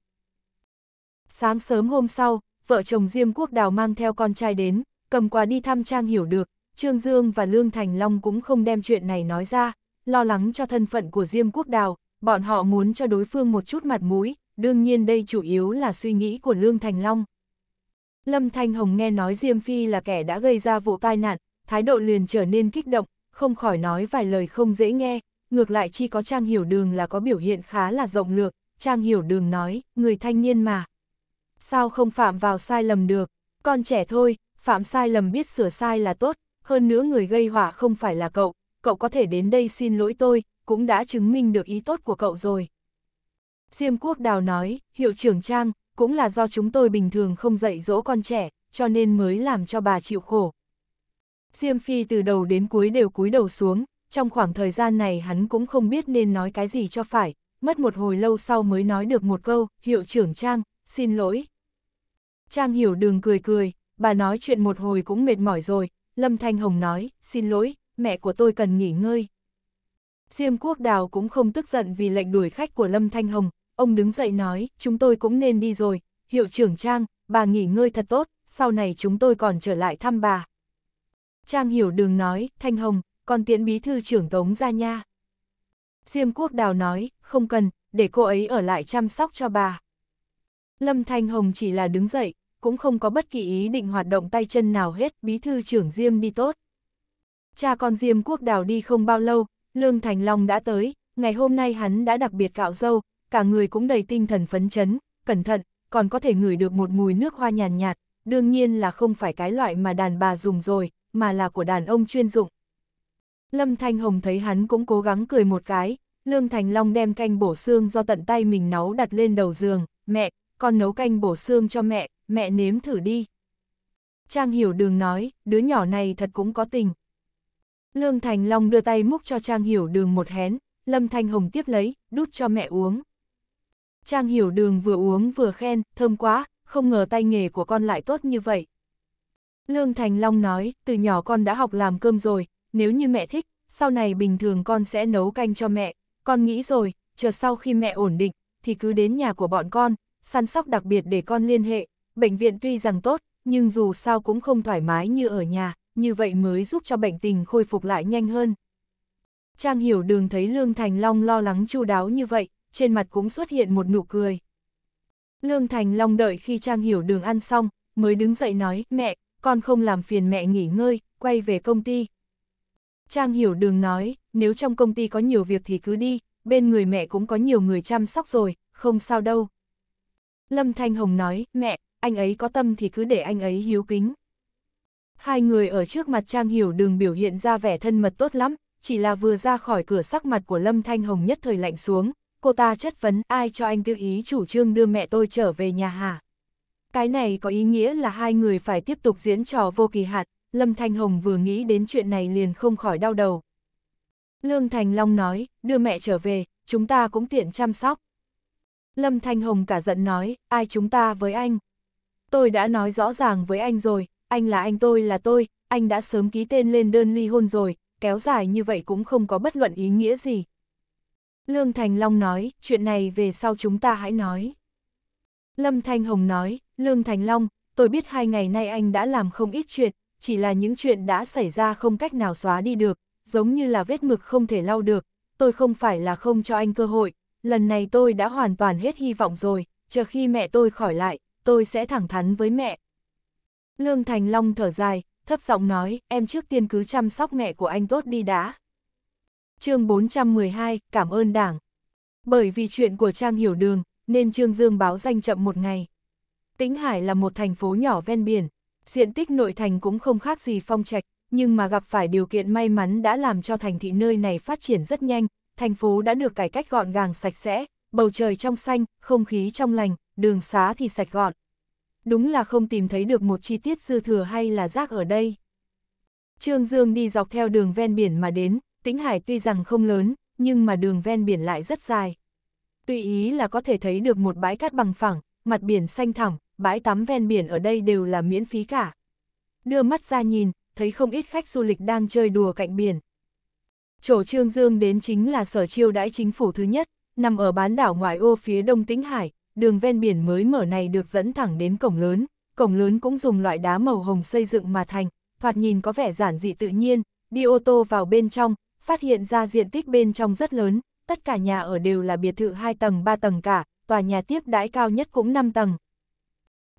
Sáng sớm hôm sau, vợ chồng Diêm Quốc Đào mang theo con trai đến, cầm quà đi thăm Trang hiểu được, Trương Dương và Lương Thành Long cũng không đem chuyện này nói ra, lo lắng cho thân phận của Diêm Quốc Đào, bọn họ muốn cho đối phương một chút mặt mũi, đương nhiên đây chủ yếu là suy nghĩ của Lương Thành Long. Lâm Thanh Hồng nghe nói Diêm Phi là kẻ đã gây ra vụ tai nạn, thái độ liền trở nên kích động, không khỏi nói vài lời không dễ nghe, ngược lại chi có Trang Hiểu Đường là có biểu hiện khá là rộng lược, Trang Hiểu Đường nói, người thanh niên mà, sao không phạm vào sai lầm được, con trẻ thôi, phạm sai lầm biết sửa sai là tốt, hơn nữa người gây họa không phải là cậu, cậu có thể đến đây xin lỗi tôi, cũng đã chứng minh được ý tốt của cậu rồi. Diêm Quốc Đào nói, hiệu trưởng Trang, cũng là do chúng tôi bình thường không dạy dỗ con trẻ, cho nên mới làm cho bà chịu khổ. Diêm Phi từ đầu đến cuối đều cúi đầu xuống, trong khoảng thời gian này hắn cũng không biết nên nói cái gì cho phải, mất một hồi lâu sau mới nói được một câu, hiệu trưởng Trang, xin lỗi. Trang hiểu đường cười cười, bà nói chuyện một hồi cũng mệt mỏi rồi, Lâm Thanh Hồng nói, xin lỗi, mẹ của tôi cần nghỉ ngơi. Diêm Quốc Đào cũng không tức giận vì lệnh đuổi khách của Lâm Thanh Hồng, ông đứng dậy nói, chúng tôi cũng nên đi rồi, hiệu trưởng Trang, bà nghỉ ngơi thật tốt, sau này chúng tôi còn trở lại thăm bà. Trang hiểu đường nói, Thanh Hồng, còn tiễn bí thư trưởng Tống ra nha. Diêm Quốc Đào nói, không cần, để cô ấy ở lại chăm sóc cho bà. Lâm Thanh Hồng chỉ là đứng dậy, cũng không có bất kỳ ý định hoạt động tay chân nào hết, bí thư trưởng Diêm đi tốt. Cha con Diêm quốc đào đi không bao lâu, Lương Thành Long đã tới, ngày hôm nay hắn đã đặc biệt cạo dâu, cả người cũng đầy tinh thần phấn chấn, cẩn thận, còn có thể ngửi được một mùi nước hoa nhàn nhạt, nhạt, đương nhiên là không phải cái loại mà đàn bà dùng rồi, mà là của đàn ông chuyên dụng. Lâm Thanh Hồng thấy hắn cũng cố gắng cười một cái, Lương Thành Long đem canh bổ xương do tận tay mình nấu đặt lên đầu giường, mẹ, con nấu canh bổ xương cho mẹ, mẹ nếm thử đi. Trang Hiểu Đường nói, đứa nhỏ này thật cũng có tình. Lương Thành Long đưa tay múc cho Trang Hiểu Đường một hén, Lâm Thanh Hồng tiếp lấy, đút cho mẹ uống. Trang Hiểu Đường vừa uống vừa khen, thơm quá, không ngờ tay nghề của con lại tốt như vậy. Lương Thành Long nói, từ nhỏ con đã học làm cơm rồi, nếu như mẹ thích, sau này bình thường con sẽ nấu canh cho mẹ, con nghĩ rồi, chờ sau khi mẹ ổn định, thì cứ đến nhà của bọn con, săn sóc đặc biệt để con liên hệ, bệnh viện tuy rằng tốt, nhưng dù sao cũng không thoải mái như ở nhà, như vậy mới giúp cho bệnh tình khôi phục lại nhanh hơn. Trang hiểu đường thấy Lương Thành Long lo lắng chu đáo như vậy, trên mặt cũng xuất hiện một nụ cười. Lương Thành Long đợi khi Trang hiểu đường ăn xong, mới đứng dậy nói, mẹ, con không làm phiền mẹ nghỉ ngơi, quay về công ty. Trang hiểu đường nói, nếu trong công ty có nhiều việc thì cứ đi, bên người mẹ cũng có nhiều người chăm sóc rồi, không sao đâu. Lâm Thanh Hồng nói, mẹ, anh ấy có tâm thì cứ để anh ấy hiếu kính. Hai người ở trước mặt Trang Hiểu Đường biểu hiện ra vẻ thân mật tốt lắm, chỉ là vừa ra khỏi cửa sắc mặt của Lâm Thanh Hồng nhất thời lạnh xuống, cô ta chất vấn ai cho anh tự ý chủ trương đưa mẹ tôi trở về nhà hả? Cái này có ý nghĩa là hai người phải tiếp tục diễn trò vô kỳ hạt Lâm Thanh Hồng vừa nghĩ đến chuyện này liền không khỏi đau đầu. Lương Thành Long nói, đưa mẹ trở về, chúng ta cũng tiện chăm sóc. Lâm Thanh Hồng cả giận nói, ai chúng ta với anh? Tôi đã nói rõ ràng với anh rồi, anh là anh tôi là tôi, anh đã sớm ký tên lên đơn ly hôn rồi, kéo dài như vậy cũng không có bất luận ý nghĩa gì. Lương Thành Long nói, chuyện này về sau chúng ta hãy nói. Lâm Thanh Hồng nói, Lương Thành Long, tôi biết hai ngày nay anh đã làm không ít chuyện, chỉ là những chuyện đã xảy ra không cách nào xóa đi được, giống như là vết mực không thể lau được, tôi không phải là không cho anh cơ hội, lần này tôi đã hoàn toàn hết hy vọng rồi, chờ khi mẹ tôi khỏi lại, tôi sẽ thẳng thắn với mẹ. Lương Thành Long thở dài, thấp giọng nói, em trước tiên cứ chăm sóc mẹ của anh tốt đi đã. chương 412, cảm ơn đảng. Bởi vì chuyện của Trang Hiểu Đường, nên Trương Dương báo danh chậm một ngày. Tĩnh Hải là một thành phố nhỏ ven biển, diện tích nội thành cũng không khác gì phong trạch, nhưng mà gặp phải điều kiện may mắn đã làm cho thành thị nơi này phát triển rất nhanh, thành phố đã được cải cách gọn gàng sạch sẽ, bầu trời trong xanh, không khí trong lành, đường xá thì sạch gọn. Đúng là không tìm thấy được một chi tiết dư thừa hay là rác ở đây. Trương Dương đi dọc theo đường ven biển mà đến, Tĩnh Hải tuy rằng không lớn, nhưng mà đường ven biển lại rất dài. Tùy ý là có thể thấy được một bãi cát bằng phẳng, mặt biển xanh thẳm, bãi tắm ven biển ở đây đều là miễn phí cả. Đưa mắt ra nhìn, thấy không ít khách du lịch đang chơi đùa cạnh biển, Chỗ Trương Dương đến chính là sở chiêu đãi chính phủ thứ nhất, nằm ở bán đảo ngoại ô phía đông Tĩnh Hải, đường ven biển mới mở này được dẫn thẳng đến cổng lớn, cổng lớn cũng dùng loại đá màu hồng xây dựng mà thành, thoạt nhìn có vẻ giản dị tự nhiên, đi ô tô vào bên trong, phát hiện ra diện tích bên trong rất lớn, tất cả nhà ở đều là biệt thự 2 tầng 3 tầng cả, tòa nhà tiếp đãi cao nhất cũng 5 tầng.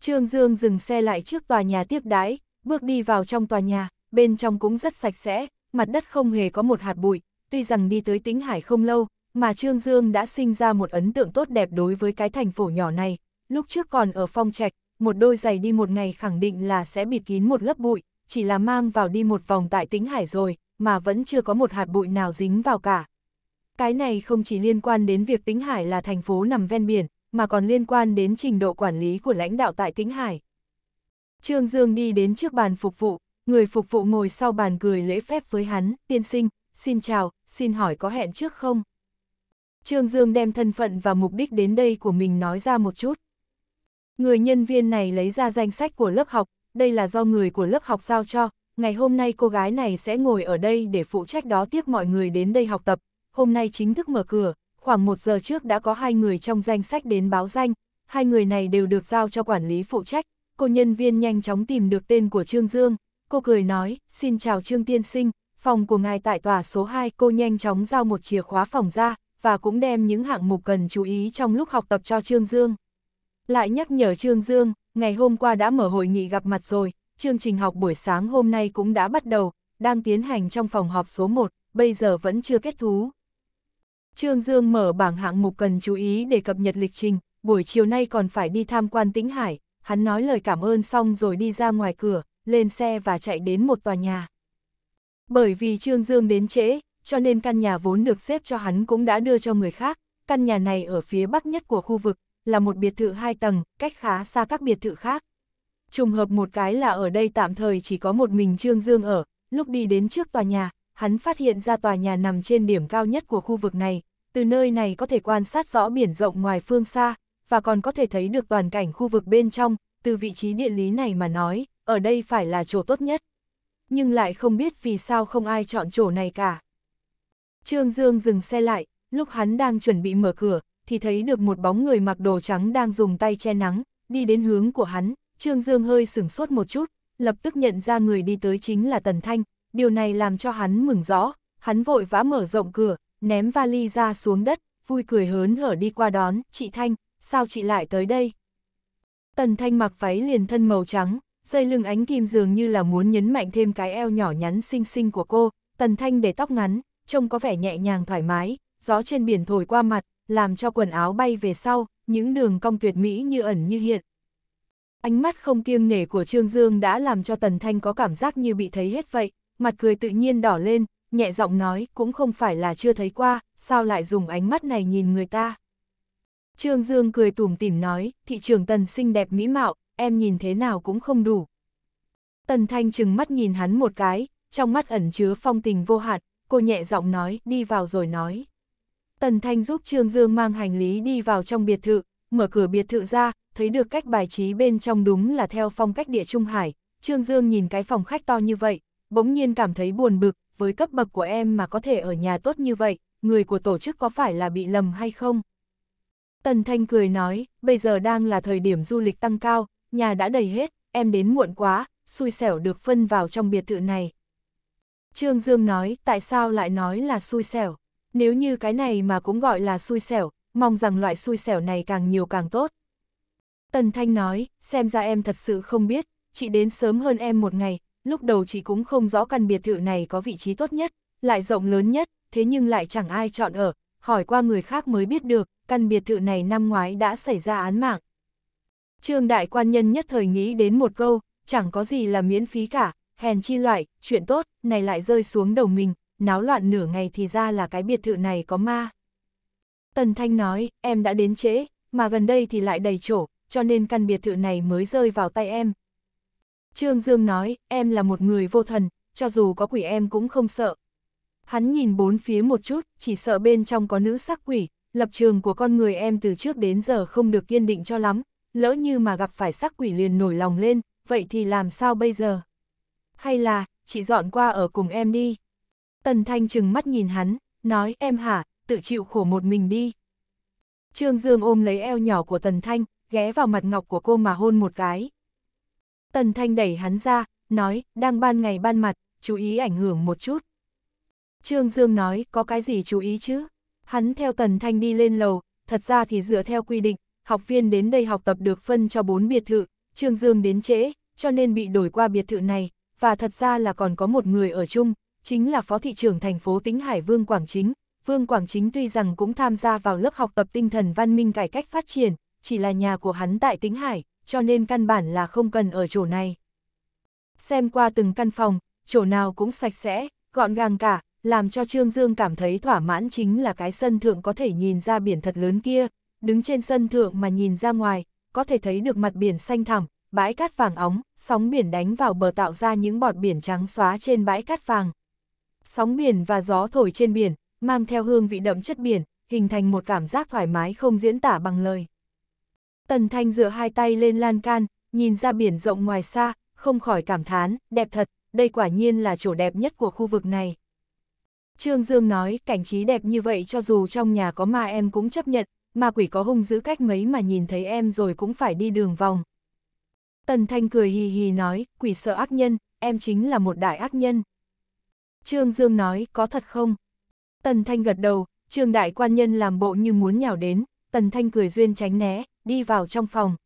Trương Dương dừng xe lại trước tòa nhà tiếp đái bước đi vào trong tòa nhà, bên trong cũng rất sạch sẽ, mặt đất không hề có một hạt bụi, tuy rằng đi tới tính hải không lâu, mà Trương Dương đã sinh ra một ấn tượng tốt đẹp đối với cái thành phố nhỏ này. Lúc trước còn ở phong trạch, một đôi giày đi một ngày khẳng định là sẽ bịt kín một lớp bụi, chỉ là mang vào đi một vòng tại tính hải rồi, mà vẫn chưa có một hạt bụi nào dính vào cả. Cái này không chỉ liên quan đến việc tính hải là thành phố nằm ven biển, mà còn liên quan đến trình độ quản lý của lãnh đạo tại tính hải. Trương Dương đi đến trước bàn phục vụ, Người phục vụ ngồi sau bàn cười lễ phép với hắn, tiên sinh, xin chào, xin hỏi có hẹn trước không? Trương Dương đem thân phận và mục đích đến đây của mình nói ra một chút. Người nhân viên này lấy ra danh sách của lớp học, đây là do người của lớp học giao cho, ngày hôm nay cô gái này sẽ ngồi ở đây để phụ trách đó tiếp mọi người đến đây học tập, hôm nay chính thức mở cửa, khoảng một giờ trước đã có hai người trong danh sách đến báo danh, hai người này đều được giao cho quản lý phụ trách, cô nhân viên nhanh chóng tìm được tên của Trương Dương, cô cười nói, xin chào Trương Tiên Sinh, phòng của ngài tại tòa số 2 cô nhanh chóng giao một chìa khóa phòng ra, và cũng đem những hạng mục cần chú ý trong lúc học tập cho Trương Dương. Lại nhắc nhở Trương Dương, ngày hôm qua đã mở hội nghị gặp mặt rồi, chương trình học buổi sáng hôm nay cũng đã bắt đầu, đang tiến hành trong phòng họp số 1, bây giờ vẫn chưa kết thú. Trương Dương mở bảng hạng mục cần chú ý để cập nhật lịch trình, buổi chiều nay còn phải đi tham quan tĩnh hải, hắn nói lời cảm ơn xong rồi đi ra ngoài cửa, lên xe và chạy đến một tòa nhà. Bởi vì Trương Dương đến trễ, cho nên căn nhà vốn được xếp cho hắn cũng đã đưa cho người khác, căn nhà này ở phía bắc nhất của khu vực, là một biệt thự hai tầng, cách khá xa các biệt thự khác. Trùng hợp một cái là ở đây tạm thời chỉ có một mình Trương Dương ở, lúc đi đến trước tòa nhà, hắn phát hiện ra tòa nhà nằm trên điểm cao nhất của khu vực này, từ nơi này có thể quan sát rõ biển rộng ngoài phương xa, và còn có thể thấy được toàn cảnh khu vực bên trong, từ vị trí địa lý này mà nói, ở đây phải là chỗ tốt nhất. Nhưng lại không biết vì sao không ai chọn chỗ này cả. Trương Dương dừng xe lại, lúc hắn đang chuẩn bị mở cửa, thì thấy được một bóng người mặc đồ trắng đang dùng tay che nắng, đi đến hướng của hắn, Trương Dương hơi sửng sốt một chút, lập tức nhận ra người đi tới chính là Tần Thanh, điều này làm cho hắn mừng rõ, hắn vội vã mở rộng cửa, ném vali ra xuống đất, vui cười hớn hở đi qua đón, chị Thanh, sao chị lại tới đây? Tần Thanh mặc váy liền thân màu trắng, dây lưng ánh kim dường như là muốn nhấn mạnh thêm cái eo nhỏ nhắn xinh xinh của cô, tần thanh để tóc ngắn, trông có vẻ nhẹ nhàng thoải mái, gió trên biển thổi qua mặt, làm cho quần áo bay về sau, những đường cong tuyệt mỹ như ẩn như hiện. Ánh mắt không kiêng nể của Trương Dương đã làm cho Tần Thanh có cảm giác như bị thấy hết vậy, mặt cười tự nhiên đỏ lên, nhẹ giọng nói cũng không phải là chưa thấy qua, sao lại dùng ánh mắt này nhìn người ta. Trương Dương cười tủm tỉm nói, thị trường Tần xinh đẹp mỹ mạo, em nhìn thế nào cũng không đủ. Tần Thanh chừng mắt nhìn hắn một cái, trong mắt ẩn chứa phong tình vô hạn, cô nhẹ giọng nói, đi vào rồi nói. Tần Thanh giúp Trương Dương mang hành lý đi vào trong biệt thự, mở cửa biệt thự ra, thấy được cách bài trí bên trong đúng là theo phong cách địa Trung Hải. Trương Dương nhìn cái phòng khách to như vậy, bỗng nhiên cảm thấy buồn bực, với cấp bậc của em mà có thể ở nhà tốt như vậy, người của tổ chức có phải là bị lầm hay không? Tần Thanh cười nói, bây giờ đang là thời điểm du lịch tăng cao, nhà đã đầy hết, em đến muộn quá, xui xẻo được phân vào trong biệt thự này. Trương Dương nói, tại sao lại nói là xui xẻo? Nếu như cái này mà cũng gọi là xui xẻo, mong rằng loại xui xẻo này càng nhiều càng tốt. Tần Thanh nói, xem ra em thật sự không biết, chị đến sớm hơn em một ngày, lúc đầu chị cũng không rõ căn biệt thự này có vị trí tốt nhất, lại rộng lớn nhất, thế nhưng lại chẳng ai chọn ở, hỏi qua người khác mới biết được, căn biệt thự này năm ngoái đã xảy ra án mạng. Trương đại quan nhân nhất thời nghĩ đến một câu, chẳng có gì là miễn phí cả, hèn chi loại, chuyện tốt, này lại rơi xuống đầu mình, náo loạn nửa ngày thì ra là cái biệt thự này có ma. Tần Thanh nói, em đã đến trễ, mà gần đây thì lại đầy chỗ, cho nên căn biệt thự này mới rơi vào tay em. Trương Dương nói, em là một người vô thần, cho dù có quỷ em cũng không sợ. Hắn nhìn bốn phía một chút, chỉ sợ bên trong có nữ sắc quỷ, lập trường của con người em từ trước đến giờ không được kiên định cho lắm, lỡ như mà gặp phải sắc quỷ liền nổi lòng lên, vậy thì làm sao bây giờ? Hay là, chị dọn qua ở cùng em đi. Tần Thanh chừng mắt nhìn hắn, nói em hả, tự chịu khổ một mình đi. Trương Dương ôm lấy eo nhỏ của Tần Thanh, ghé vào mặt ngọc của cô mà hôn một cái. Tần Thanh đẩy hắn ra, nói, đang ban ngày ban mặt, chú ý ảnh hưởng một chút. Trương Dương nói, có cái gì chú ý chứ? Hắn theo Tần Thanh đi lên lầu, thật ra thì dựa theo quy định, học viên đến đây học tập được phân cho bốn biệt thự, Trương Dương đến trễ, cho nên bị đổi qua biệt thự này, và thật ra là còn có một người ở chung, chính là phó thị trưởng thành phố Tĩnh Hải Vương Quảng Chính. Vương Quảng Chính tuy rằng cũng tham gia vào lớp học tập tinh thần văn minh cải cách phát triển, chỉ là nhà của hắn tại Tĩnh Hải, cho nên căn bản là không cần ở chỗ này. Xem qua từng căn phòng, chỗ nào cũng sạch sẽ, gọn gàng cả, làm cho Trương Dương cảm thấy thỏa mãn chính là cái sân thượng có thể nhìn ra biển thật lớn kia, đứng trên sân thượng mà nhìn ra ngoài, có thể thấy được mặt biển xanh thẳm, bãi cát vàng óng, sóng biển đánh vào bờ tạo ra những bọt biển trắng xóa trên bãi cát vàng. Sóng biển và gió thổi trên biển, mang theo hương vị đậm chất biển, hình thành một cảm giác thoải mái không diễn tả bằng lời. Tần Thanh dựa hai tay lên lan can, nhìn ra biển rộng ngoài xa, không khỏi cảm thán, đẹp thật, đây quả nhiên là chỗ đẹp nhất của khu vực này. Trương Dương nói, cảnh trí đẹp như vậy cho dù trong nhà có ma em cũng chấp nhận, ma quỷ có hung giữ cách mấy mà nhìn thấy em rồi cũng phải đi đường vòng. Tần Thanh cười hì hì nói, quỷ sợ ác nhân, em chính là một đại ác nhân. Trương Dương nói, có thật không? Tần Thanh gật đầu, Trương đại quan nhân làm bộ như muốn nhào đến, Tần Thanh cười duyên tránh né, đi vào trong phòng.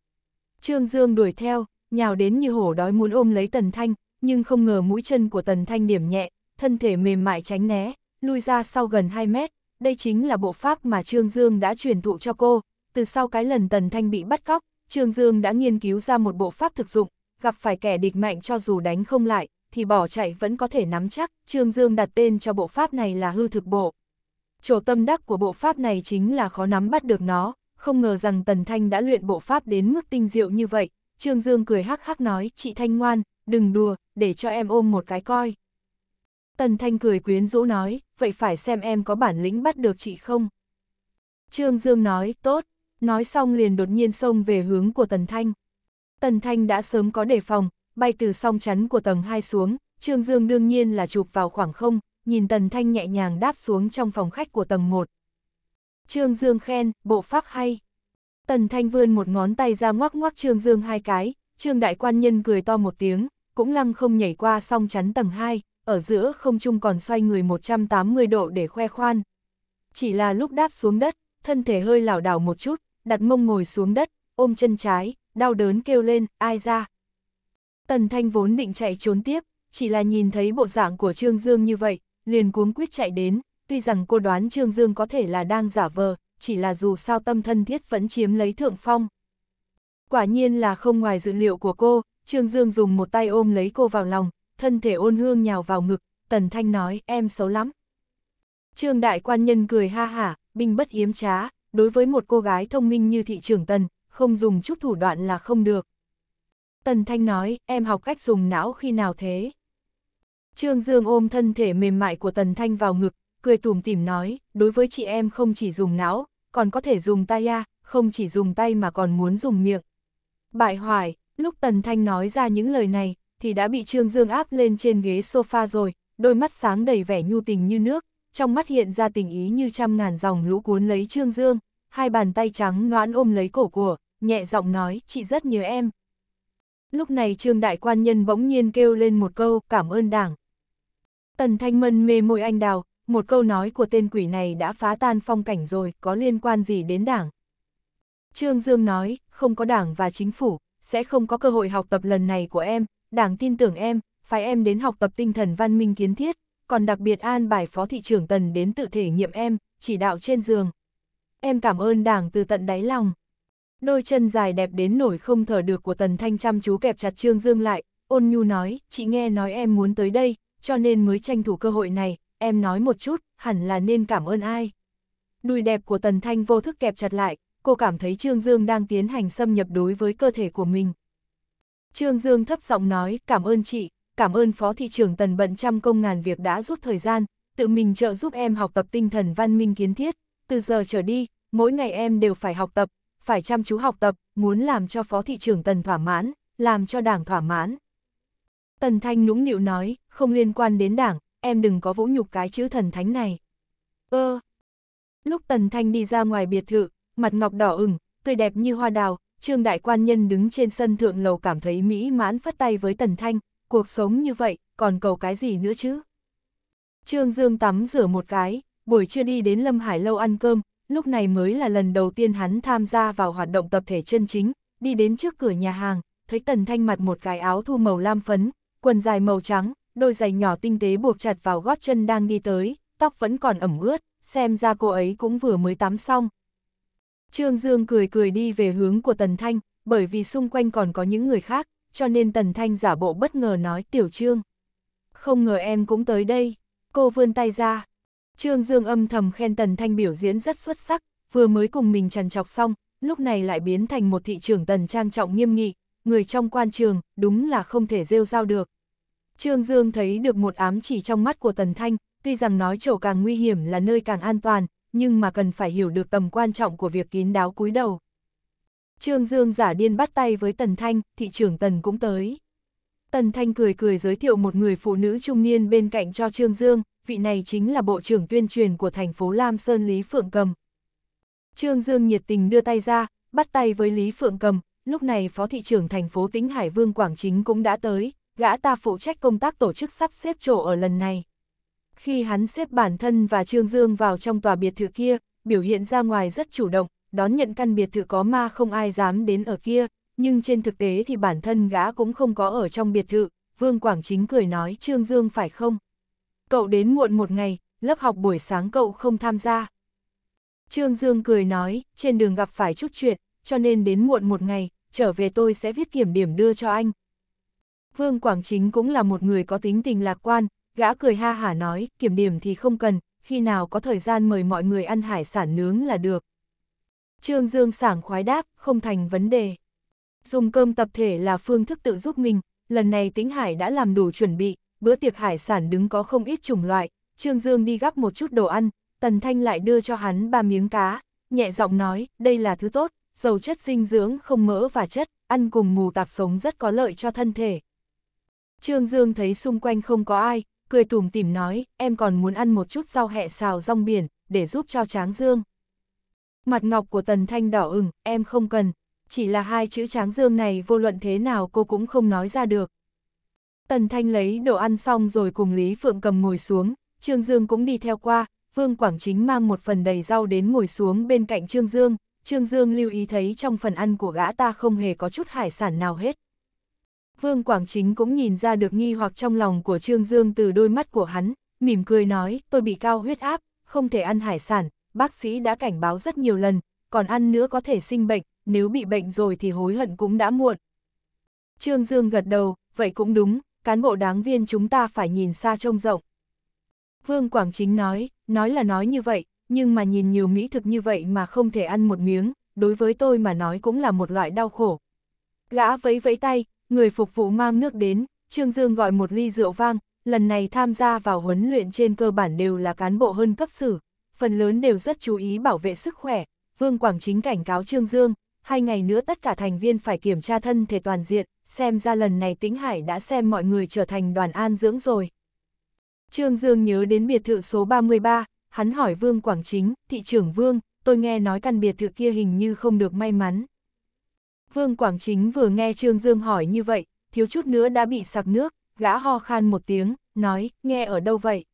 Trương Dương đuổi theo, nhào đến như hổ đói muốn ôm lấy Tần Thanh, nhưng không ngờ mũi chân của Tần Thanh điểm nhẹ, thân thể mềm mại tránh né, lui ra sau gần 2 mét, đây chính là bộ pháp mà Trương Dương đã truyền thụ cho cô. Từ sau cái lần Tần Thanh bị bắt cóc, Trương Dương đã nghiên cứu ra một bộ pháp thực dụng, gặp phải kẻ địch mạnh cho dù đánh không lại, thì bỏ chạy vẫn có thể nắm chắc, Trương Dương đặt tên cho bộ pháp này là hư thực bộ. Chỗ tâm đắc của bộ pháp này chính là khó nắm bắt được nó, không ngờ rằng Tần Thanh đã luyện bộ pháp đến mức tinh diệu như vậy, Trương Dương cười hắc hắc nói, chị Thanh ngoan, đừng đùa, để cho em ôm một cái coi. Tần Thanh cười quyến rũ nói, vậy phải xem em có bản lĩnh bắt được chị không. Trương Dương nói, tốt, nói xong liền đột nhiên xông về hướng của Tần Thanh. Tần Thanh đã sớm có đề phòng, bay từ song chắn của tầng 2 xuống, Trương Dương đương nhiên là chụp vào khoảng không, nhìn Tần Thanh nhẹ nhàng đáp xuống trong phòng khách của tầng 1. Trương Dương khen, bộ pháp hay. Tần Thanh vươn một ngón tay ra ngoắc ngoắc Trương Dương hai cái, Trương Đại Quan Nhân cười to một tiếng, cũng lăng không nhảy qua song chắn tầng 2, ở giữa không trung còn xoay người 180 độ để khoe khoan. Chỉ là lúc đáp xuống đất, thân thể hơi lảo đảo một chút, đặt mông ngồi xuống đất, ôm chân trái, đau đớn kêu lên, ai ra. Tần Thanh vốn định chạy trốn tiếp, chỉ là nhìn thấy bộ dạng của Trương Dương như vậy, liền cuống quyết chạy đến, tuy rằng cô đoán Trương Dương có thể là đang giả vờ, chỉ là dù sao tâm thân thiết vẫn chiếm lấy thượng phong. Quả nhiên là không ngoài dự liệu của cô, Trương Dương dùng một tay ôm lấy cô vào lòng, thân thể ôn hương nhào vào ngực, Tần Thanh nói, em xấu lắm. Trương đại quan nhân cười ha hả, binh bất yếm trá, đối với một cô gái thông minh như thị trưởng Tần, không dùng chút thủ đoạn là không được. Tần Thanh nói, em học cách dùng não khi nào thế? Trương Dương ôm thân thể mềm mại của Tần Thanh vào ngực, cười tủm tỉm nói, đối với chị em không chỉ dùng não, còn có thể dùng tay a, không chỉ dùng tay mà còn muốn dùng miệng. Bại hoài, lúc Tần Thanh nói ra những lời này, thì đã bị Trương Dương áp lên trên ghế sofa rồi, đôi mắt sáng đầy vẻ nhu tình như nước, trong mắt hiện ra tình ý như trăm ngàn dòng lũ cuốn lấy Trương Dương, hai bàn tay trắng noãn ôm lấy cổ của, nhẹ giọng nói, chị rất nhớ em. Lúc này Trương Đại Quan Nhân bỗng nhiên kêu lên một câu, cảm ơn đảng. Tần Thanh Mân mê môi anh đào, một câu nói của tên quỷ này đã phá tan phong cảnh rồi, có liên quan gì đến đảng. Trương Dương nói, không có đảng và chính phủ, sẽ không có cơ hội học tập lần này của em, đảng tin tưởng em, phái em đến học tập tinh thần văn minh kiến thiết, còn đặc biệt an bài phó thị trưởng Tần đến tự thể nghiệm em, chỉ đạo trên giường. Em cảm ơn đảng từ tận đáy lòng. Đôi chân dài đẹp đến nổi không thở được của Tần Thanh chăm chú kẹp chặt Trương Dương lại, ôn nhu nói, chị nghe nói em muốn tới đây, cho nên mới tranh thủ cơ hội này, em nói một chút, hẳn là nên cảm ơn ai. Đùi đẹp của Tần Thanh vô thức kẹp chặt lại, cô cảm thấy Trương Dương đang tiến hành xâm nhập đối với cơ thể của mình. Trương Dương thấp giọng nói, cảm ơn chị, cảm ơn Phó Thị trưởng Tần Bận trăm công ngàn việc đã rút thời gian, tự mình trợ giúp em học tập tinh thần văn minh kiến thiết. Từ giờ trở đi, mỗi ngày em đều phải học tập, phải chăm chú học tập, muốn làm cho Phó Thị trưởng Tần thỏa mãn, làm cho đảng thỏa mãn. Tần Thanh nũng nịu nói, không liên quan đến đảng, em đừng có vũ nhục cái chữ thần thánh này. Ơ! Lúc Tần Thanh đi ra ngoài biệt thự, mặt ngọc đỏ ửng, tươi đẹp như hoa đào, Trương Đại Quan Nhân đứng trên sân thượng lầu cảm thấy mỹ mãn phất tay với Tần Thanh, cuộc sống như vậy, còn cầu cái gì nữa chứ? Trương Dương tắm rửa một cái, buổi trưa đi đến Lâm Hải Lâu ăn cơm, lúc này mới là lần đầu tiên hắn tham gia vào hoạt động tập thể chân chính, đi đến trước cửa nhà hàng, thấy Tần Thanh mặt một cái áo thu màu lam phấn, quần dài màu trắng, đôi giày nhỏ tinh tế buộc chặt vào gót chân đang đi tới, tóc vẫn còn ẩm ướt, xem ra cô ấy cũng vừa mới tắm xong, Trương Dương cười cười đi về hướng của Tần Thanh, bởi vì xung quanh còn có những người khác, cho nên Tần Thanh giả bộ bất ngờ nói Tiểu Trương. Không ngờ em cũng tới đây, cô vươn tay ra. Trương Dương âm thầm khen Tần Thanh biểu diễn rất xuất sắc, vừa mới cùng mình trần trọc xong, lúc này lại biến thành một thị trường Tần trang trọng nghiêm nghị, người trong quan trường, đúng là không thể rêu giao được. Trương Dương thấy được một ám chỉ trong mắt của Tần Thanh, tuy rằng nói chỗ càng nguy hiểm là nơi càng an toàn, nhưng mà cần phải hiểu được tầm quan trọng của việc kín đáo cúi đầu. Trương Dương giả điên bắt tay với Tần Thanh, thị trưởng Tần cũng tới. Tần Thanh cười cười giới thiệu một người phụ nữ trung niên bên cạnh cho Trương Dương, vị này chính là Bộ trưởng tuyên truyền của thành phố Lam Sơn Lý Phượng Cầm. Trương Dương nhiệt tình đưa tay ra, bắt tay với Lý Phượng Cầm, lúc này Phó Thị trưởng thành phố Tĩnh Hải Vương Quảng Chính cũng đã tới, gã ta phụ trách công tác tổ chức sắp xếp chỗ ở lần này. Khi hắn xếp bản thân và Trương Dương vào trong tòa biệt thự kia, biểu hiện ra ngoài rất chủ động, đón nhận căn biệt thự có ma không ai dám đến ở kia, nhưng trên thực tế thì bản thân gã cũng không có ở trong biệt thự, Vương Quảng Chính cười nói Trương Dương phải không? Cậu đến muộn một ngày, lớp học buổi sáng cậu không tham gia. Trương Dương cười nói, trên đường gặp phải chút chuyện, cho nên đến muộn một ngày, trở về tôi sẽ viết kiểm điểm đưa cho anh. Vương Quảng Chính cũng là một người có tính tình lạc quan, Gã cười ha hả nói, kiểm điểm thì không cần, khi nào có thời gian mời mọi người ăn hải sản nướng là được. Trương Dương sảng khoái đáp, không thành vấn đề. Dùng cơm tập thể là phương thức tự giúp mình, lần này Tĩnh Hải đã làm đủ chuẩn bị, bữa tiệc hải sản đứng có không ít chủng loại, Trương Dương đi gắp một chút đồ ăn, Tần Thanh lại đưa cho hắn ba miếng cá, nhẹ giọng nói, đây là thứ tốt, giàu chất dinh dưỡng, không mỡ và chất, ăn cùng mù tạp sống rất có lợi cho thân thể. Trương Dương thấy xung quanh không có ai, cười tủm tìm nói, em còn muốn ăn một chút rau hẹ xào rong biển, để giúp cho tráng dương. Mặt ngọc của Tần Thanh đỏ ửng, em không cần, chỉ là hai chữ tráng dương này vô luận thế nào cô cũng không nói ra được. Tần Thanh lấy đồ ăn xong rồi cùng Lý Phượng cầm ngồi xuống, Trương Dương cũng đi theo qua, Vương Quảng Chính mang một phần đầy rau đến ngồi xuống bên cạnh Trương Dương, Trương Dương lưu ý thấy trong phần ăn của gã ta không hề có chút hải sản nào hết. Vương Quảng Chính cũng nhìn ra được nghi hoặc trong lòng của Trương Dương từ đôi mắt của hắn, mỉm cười nói, tôi bị cao huyết áp, không thể ăn hải sản, bác sĩ đã cảnh báo rất nhiều lần, còn ăn nữa có thể sinh bệnh, nếu bị bệnh rồi thì hối hận cũng đã muộn. Trương Dương gật đầu, vậy cũng đúng, cán bộ đáng viên chúng ta phải nhìn xa trông rộng. Vương Quảng Chính nói, nói là nói như vậy, nhưng mà nhìn nhiều mỹ thực như vậy mà không thể ăn một miếng, đối với tôi mà nói cũng là một loại đau khổ. Gã vẫy vẫy tay, người phục vụ mang nước đến, Trương Dương gọi một ly rượu vang, lần này tham gia vào huấn luyện trên cơ bản đều là cán bộ hơn cấp sử, phần lớn đều rất chú ý bảo vệ sức khỏe, Vương Quảng Chính cảnh cáo Trương Dương, hai ngày nữa tất cả thành viên phải kiểm tra thân thể toàn diện, xem ra lần này Tĩnh Hải đã xem mọi người trở thành đoàn an dưỡng rồi. Trương Dương nhớ đến biệt thự số 33, hắn hỏi Vương Quảng Chính, thị trưởng Vương, tôi nghe nói căn biệt thự kia hình như không được may mắn. Vương Quảng Chính vừa nghe Trương Dương hỏi như vậy, thiếu chút nữa đã bị sặc nước, gã ho khan một tiếng, nói, nghe ở đâu vậy?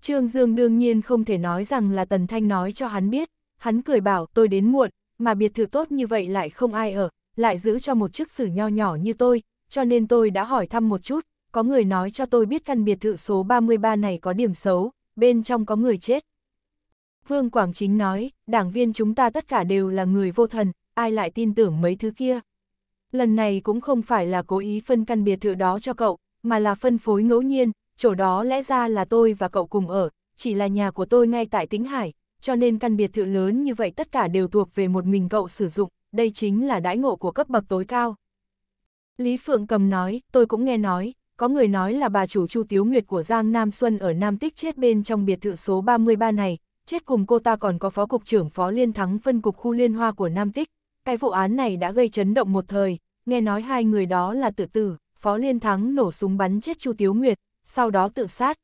Trương Dương đương nhiên không thể nói rằng là Tần Thanh nói cho hắn biết, hắn cười bảo tôi đến muộn, mà biệt thự tốt như vậy lại không ai ở, lại giữ cho một chức sử nho nhỏ như tôi, cho nên tôi đã hỏi thăm một chút, có người nói cho tôi biết căn biệt thự số 33 này có điểm xấu, bên trong có người chết. Vương Quảng Chính nói, đảng viên chúng ta tất cả đều là người vô thần, ai lại tin tưởng mấy thứ kia. Lần này cũng không phải là cố ý phân căn biệt thự đó cho cậu, mà là phân phối ngẫu nhiên, chỗ đó lẽ ra là tôi và cậu cùng ở, chỉ là nhà của tôi ngay tại Tĩnh Hải, cho nên căn biệt thự lớn như vậy tất cả đều thuộc về một mình cậu sử dụng, đây chính là đãi ngộ của cấp bậc tối cao. Lý Phượng cầm nói, tôi cũng nghe nói, có người nói là bà chủ Chu Tiếu Nguyệt của Giang Nam Xuân ở Nam Tích chết bên trong biệt thự số 33 này, chết cùng cô ta còn có phó cục trưởng phó liên thắng phân cục khu liên hoa của Nam Tích, cái vụ án này đã gây chấn động một thời, nghe nói hai người đó là tự tử, Phó Liên Thắng nổ súng bắn chết Chu Tiếu Nguyệt, sau đó tự sát.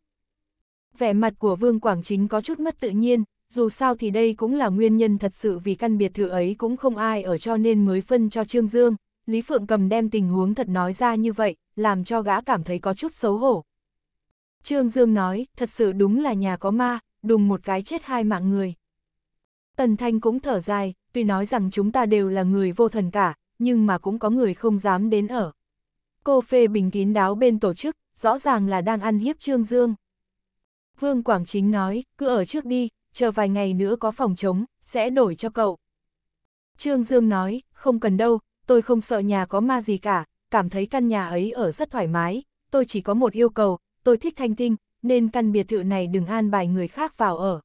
Vẻ mặt của Vương Quảng Chính có chút mất tự nhiên, dù sao thì đây cũng là nguyên nhân thật sự vì căn biệt thự ấy cũng không ai ở cho nên mới phân cho Trương Dương. Lý Phượng cầm đem tình huống thật nói ra như vậy, làm cho gã cảm thấy có chút xấu hổ. Trương Dương nói, thật sự đúng là nhà có ma, đùng một cái chết hai mạng người. Tần Thanh cũng thở dài, tuy nói rằng chúng ta đều là người vô thần cả, nhưng mà cũng có người không dám đến ở. Cô phê bình kín đáo bên tổ chức, rõ ràng là đang ăn hiếp Trương Dương. Vương Quảng Chính nói, cứ ở trước đi, chờ vài ngày nữa có phòng trống, sẽ đổi cho cậu. Trương Dương nói, không cần đâu, tôi không sợ nhà có ma gì cả, cảm thấy căn nhà ấy ở rất thoải mái, tôi chỉ có một yêu cầu, tôi thích thanh tinh, nên căn biệt thự này đừng an bài người khác vào ở.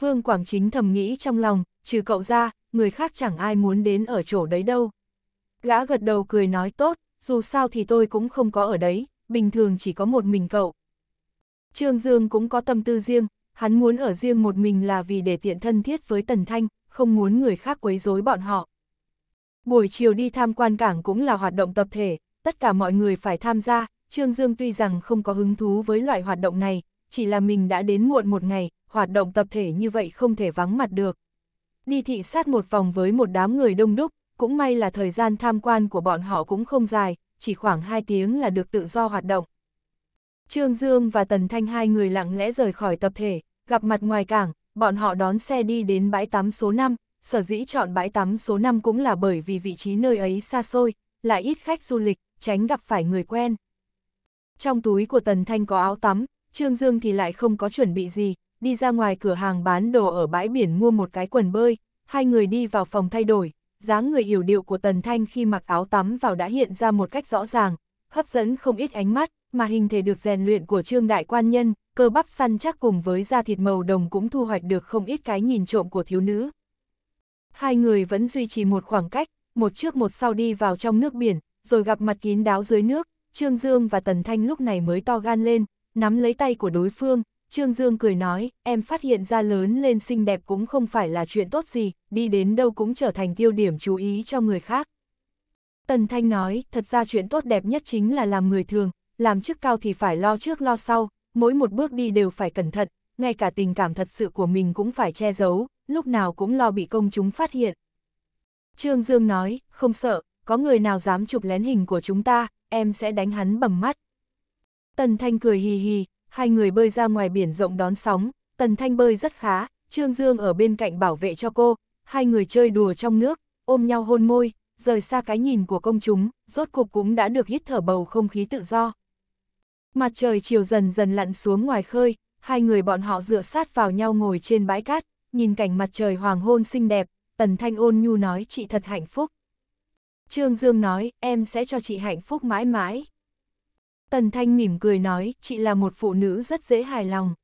Vương Quảng Chính thầm nghĩ trong lòng, trừ cậu ra, người khác chẳng ai muốn đến ở chỗ đấy đâu. Gã gật đầu cười nói tốt, dù sao thì tôi cũng không có ở đấy, bình thường chỉ có một mình cậu. Trương Dương cũng có tâm tư riêng, hắn muốn ở riêng một mình là vì để tiện thân thiết với Tần Thanh, không muốn người khác quấy rối bọn họ. Buổi chiều đi tham quan cảng cũng là hoạt động tập thể, tất cả mọi người phải tham gia, Trương Dương tuy rằng không có hứng thú với loại hoạt động này, chỉ là mình đã đến muộn một ngày, hoạt động tập thể như vậy không thể vắng mặt được đi thị sát một vòng với một đám người đông đúc, cũng may là thời gian tham quan của bọn họ cũng không dài, chỉ khoảng 2 tiếng là được tự do hoạt động. Trương Dương và Tần Thanh hai người lặng lẽ rời khỏi tập thể, gặp mặt ngoài cảng, bọn họ đón xe đi đến bãi tắm số 5, sở dĩ chọn bãi tắm số 5 cũng là bởi vì vị trí nơi ấy xa xôi, lại ít khách du lịch, tránh gặp phải người quen. Trong túi của Tần Thanh có áo tắm, Trương Dương thì lại không có chuẩn bị gì, đi ra ngoài cửa hàng bán đồ ở bãi biển mua một cái quần bơi, hai người đi vào phòng thay đổi, dáng người yểu điệu của Tần Thanh khi mặc áo tắm vào đã hiện ra một cách rõ ràng, hấp dẫn không ít ánh mắt, mà hình thể được rèn luyện của Trương Đại Quan Nhân, cơ bắp săn chắc cùng với da thịt màu đồng cũng thu hoạch được không ít cái nhìn trộm của thiếu nữ. Hai người vẫn duy trì một khoảng cách, một trước một sau đi vào trong nước biển, rồi gặp mặt kín đáo dưới nước, Trương Dương và Tần Thanh lúc này mới to gan lên, nắm lấy tay của đối phương, Trương Dương cười nói, em phát hiện ra lớn lên xinh đẹp cũng không phải là chuyện tốt gì, đi đến đâu cũng trở thành tiêu điểm chú ý cho người khác. Tần Thanh nói, thật ra chuyện tốt đẹp nhất chính là làm người thường, làm chức cao thì phải lo trước lo sau, mỗi một bước đi đều phải cẩn thận, ngay cả tình cảm thật sự của mình cũng phải che giấu, lúc nào cũng lo bị công chúng phát hiện. Trương Dương nói, không sợ, có người nào dám chụp lén hình của chúng ta, em sẽ đánh hắn bầm mắt. Tần Thanh cười hì hì, hai người bơi ra ngoài biển rộng đón sóng, Tần Thanh bơi rất khá, Trương Dương ở bên cạnh bảo vệ cho cô, hai người chơi đùa trong nước, ôm nhau hôn môi, rời xa cái nhìn của công chúng, rốt cục cũng đã được hít thở bầu không khí tự do. Mặt trời chiều dần dần lặn xuống ngoài khơi, hai người bọn họ dựa sát vào nhau ngồi trên bãi cát, nhìn cảnh mặt trời hoàng hôn xinh đẹp, Tần Thanh ôn nhu nói chị thật hạnh phúc. Trương Dương nói, em sẽ cho chị hạnh phúc mãi mãi. Tần Thanh mỉm cười nói, chị là một phụ nữ rất dễ hài lòng.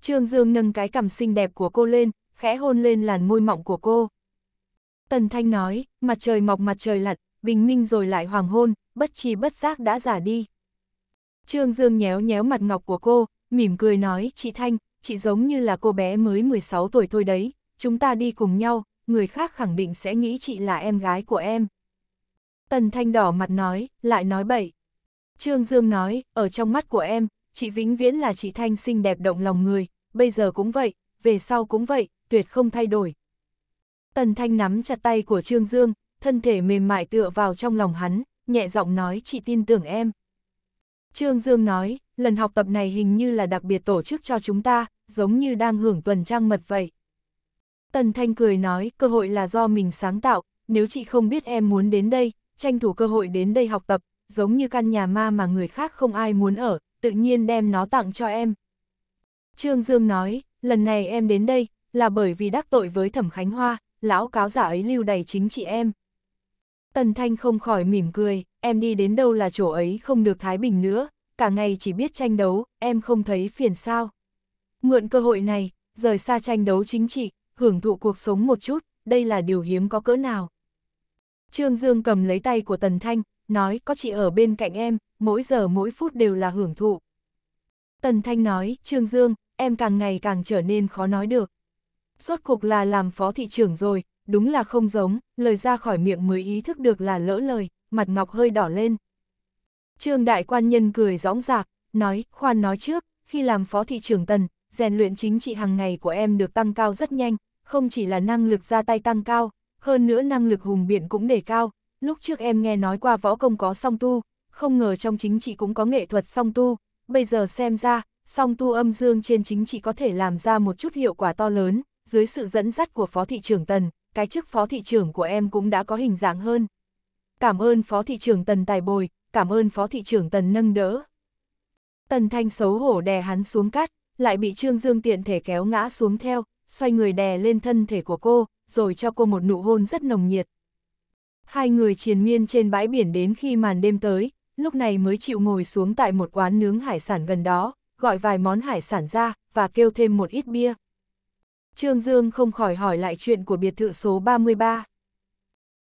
Trương Dương nâng cái cằm xinh đẹp của cô lên, khẽ hôn lên làn môi mọng của cô. Tần Thanh nói, mặt trời mọc mặt trời lặn, bình minh rồi lại hoàng hôn, bất chi bất giác đã giả đi. Trương Dương nhéo nhéo mặt ngọc của cô, mỉm cười nói, chị Thanh, chị giống như là cô bé mới 16 tuổi thôi đấy, chúng ta đi cùng nhau, người khác khẳng định sẽ nghĩ chị là em gái của em. Tần Thanh đỏ mặt nói, lại nói bậy. Trương Dương nói, ở trong mắt của em, chị vĩnh viễn là chị Thanh xinh đẹp động lòng người, bây giờ cũng vậy, về sau cũng vậy, tuyệt không thay đổi. Tần Thanh nắm chặt tay của Trương Dương, thân thể mềm mại tựa vào trong lòng hắn, nhẹ giọng nói chị tin tưởng em. Trương Dương nói, lần học tập này hình như là đặc biệt tổ chức cho chúng ta, giống như đang hưởng tuần trăng mật vậy. Tần Thanh cười nói, cơ hội là do mình sáng tạo, nếu chị không biết em muốn đến đây, tranh thủ cơ hội đến đây học tập, giống như căn nhà ma mà người khác không ai muốn ở, tự nhiên đem nó tặng cho em. Trương Dương nói, lần này em đến đây, là bởi vì đắc tội với Thẩm Khánh Hoa, lão cáo giả ấy lưu đầy chính chị em. Tần Thanh không khỏi mỉm cười, em đi đến đâu là chỗ ấy không được Thái Bình nữa, cả ngày chỉ biết tranh đấu, em không thấy phiền sao. Mượn cơ hội này, rời xa tranh đấu chính trị, hưởng thụ cuộc sống một chút, đây là điều hiếm có cỡ nào. Trương Dương cầm lấy tay của Tần Thanh, nói có chị ở bên cạnh em, mỗi giờ mỗi phút đều là hưởng thụ. Tần Thanh nói, Trương Dương, em càng ngày càng trở nên khó nói được. Suốt cục là làm phó thị trưởng rồi, đúng là không giống, lời ra khỏi miệng mới ý thức được là lỡ lời, mặt ngọc hơi đỏ lên. Trương đại quan nhân cười rõng rạc, nói, khoan nói trước, khi làm phó thị trưởng tần, rèn luyện chính trị hàng ngày của em được tăng cao rất nhanh, không chỉ là năng lực ra tay tăng cao, hơn nữa năng lực hùng biện cũng đề cao, lúc trước em nghe nói qua võ công có song tu, không ngờ trong chính trị cũng có nghệ thuật song tu, bây giờ xem ra, song tu âm dương trên chính trị có thể làm ra một chút hiệu quả to lớn, dưới sự dẫn dắt của Phó Thị trưởng Tần, cái chức Phó Thị trưởng của em cũng đã có hình dạng hơn. Cảm ơn Phó Thị trưởng Tần tài bồi, cảm ơn Phó Thị trưởng Tần nâng đỡ. Tần Thanh xấu hổ đè hắn xuống cát, lại bị Trương Dương tiện thể kéo ngã xuống theo, xoay người đè lên thân thể của cô, rồi cho cô một nụ hôn rất nồng nhiệt, hai người triền miên trên bãi biển đến khi màn đêm tới, lúc này mới chịu ngồi xuống tại một quán nướng hải sản gần đó, gọi vài món hải sản ra, và kêu thêm một ít bia. Trương Dương không khỏi hỏi lại chuyện của biệt thự số 33.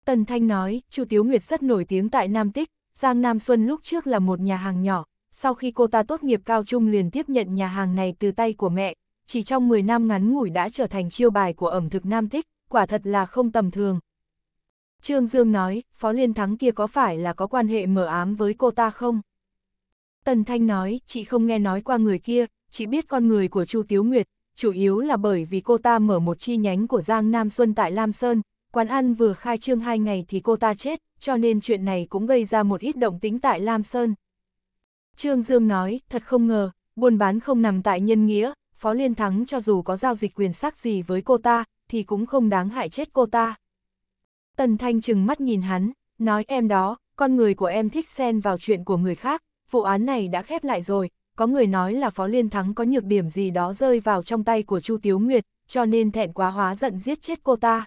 Tần Thanh nói, Chu Tiếu Nguyệt rất nổi tiếng tại Nam Tích, Giang Nam Xuân lúc trước là một nhà hàng nhỏ, sau khi cô ta tốt nghiệp cao trung liền tiếp nhận nhà hàng này từ tay của mẹ, chỉ trong 10 năm ngắn ngủi đã trở thành chiêu bài của ẩm thực Nam Thích, quả thật là không tầm thường, Trương Dương nói, Phó Liên Thắng kia có phải là có quan hệ mờ ám với cô ta không? Tần Thanh nói, chị không nghe nói qua người kia, chị biết con người của Chu Tiếu Nguyệt, chủ yếu là bởi vì cô ta mở một chi nhánh của Giang Nam Xuân tại Lam Sơn, quán ăn vừa khai trương hai ngày thì cô ta chết, cho nên chuyện này cũng gây ra một ít động tính tại Lam Sơn. Trương Dương nói, thật không ngờ, buôn bán không nằm tại nhân nghĩa, Phó Liên Thắng cho dù có giao dịch quyền sắc gì với cô ta, thì cũng không đáng hại chết cô ta. Tần Thanh chừng mắt nhìn hắn, nói em đó, con người của em thích xen vào chuyện của người khác, vụ án này đã khép lại rồi, có người nói là Phó Liên Thắng có nhược điểm gì đó rơi vào trong tay của Chu Tiếu Nguyệt, cho nên thẹn quá hóa giận giết chết cô ta.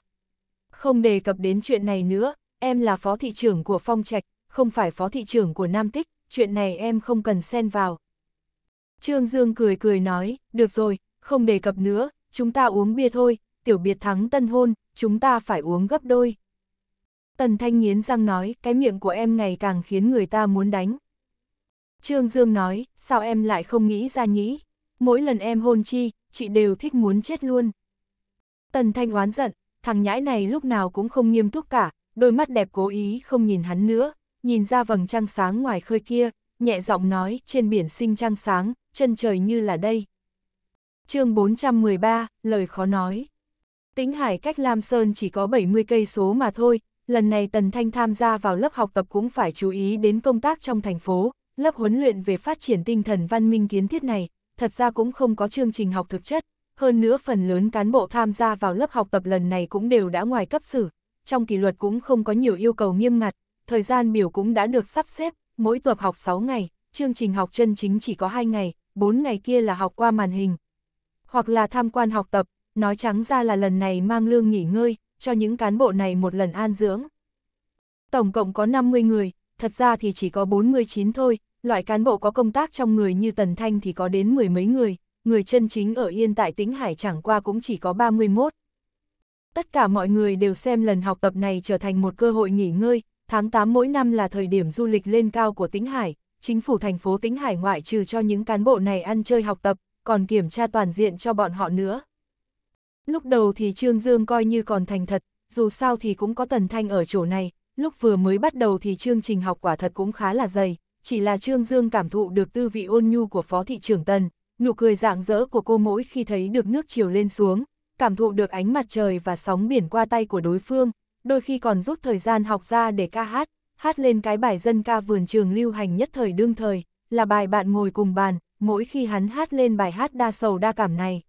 Không đề cập đến chuyện này nữa, em là Phó Thị trưởng của Phong Trạch, không phải Phó Thị trưởng của Nam Tích, chuyện này em không cần xen vào. Trương Dương cười cười nói, được rồi, không đề cập nữa, chúng ta uống bia thôi, tiểu biệt thắng tân hôn, chúng ta phải uống gấp đôi. Tần Thanh nghiến răng nói, cái miệng của em ngày càng khiến người ta muốn đánh. Trương Dương nói, sao em lại không nghĩ ra nhĩ? Mỗi lần em hôn chi, chị đều thích muốn chết luôn. Tần Thanh oán giận, thằng nhãi này lúc nào cũng không nghiêm túc cả, đôi mắt đẹp cố ý không nhìn hắn nữa, nhìn ra vầng trăng sáng ngoài khơi kia, nhẹ giọng nói, trên biển sinh trăng sáng, chân trời như là đây. chương 413, lời khó nói. Tĩnh hải cách Lam Sơn chỉ có 70 cây số mà thôi, lần này Tần Thanh tham gia vào lớp học tập cũng phải chú ý đến công tác trong thành phố, lớp huấn luyện về phát triển tinh thần văn minh kiến thiết này, thật ra cũng không có chương trình học thực chất, hơn nữa phần lớn cán bộ tham gia vào lớp học tập lần này cũng đều đã ngoài cấp xử trong kỷ luật cũng không có nhiều yêu cầu nghiêm ngặt, thời gian biểu cũng đã được sắp xếp, mỗi tuần học 6 ngày, chương trình học chân chính chỉ có 2 ngày, 4 ngày kia là học qua màn hình, hoặc là tham quan học tập, nói trắng ra là lần này mang lương nghỉ ngơi, cho những cán bộ này một lần an dưỡng. Tổng cộng có 50 người, thật ra thì chỉ có 49 thôi, loại cán bộ có công tác trong người như Tần Thanh thì có đến mười mấy người, người chân chính ở Yên tại Tĩnh Hải chẳng qua cũng chỉ có 31. Tất cả mọi người đều xem lần học tập này trở thành một cơ hội nghỉ ngơi, tháng 8 mỗi năm là thời điểm du lịch lên cao của Tĩnh Hải, chính phủ thành phố Tĩnh Hải ngoại trừ cho những cán bộ này ăn chơi học tập, còn kiểm tra toàn diện cho bọn họ nữa. Lúc đầu thì Trương Dương coi như còn thành thật, dù sao thì cũng có Tần Thanh ở chỗ này, lúc vừa mới bắt đầu thì chương trình học quả thật cũng khá là dày, chỉ là Trương Dương cảm thụ được tư vị ôn nhu của Phó Thị trưởng Tần, nụ cười rạng rỡ của cô mỗi khi thấy được nước chiều lên xuống, cảm thụ được ánh mặt trời và sóng biển qua tay của đối phương, đôi khi còn rút thời gian học ra để ca hát, hát lên cái bài dân ca vườn trường lưu hành nhất thời đương thời, là bài bạn ngồi cùng bàn, mỗi khi hắn hát lên bài hát đa sầu đa cảm này,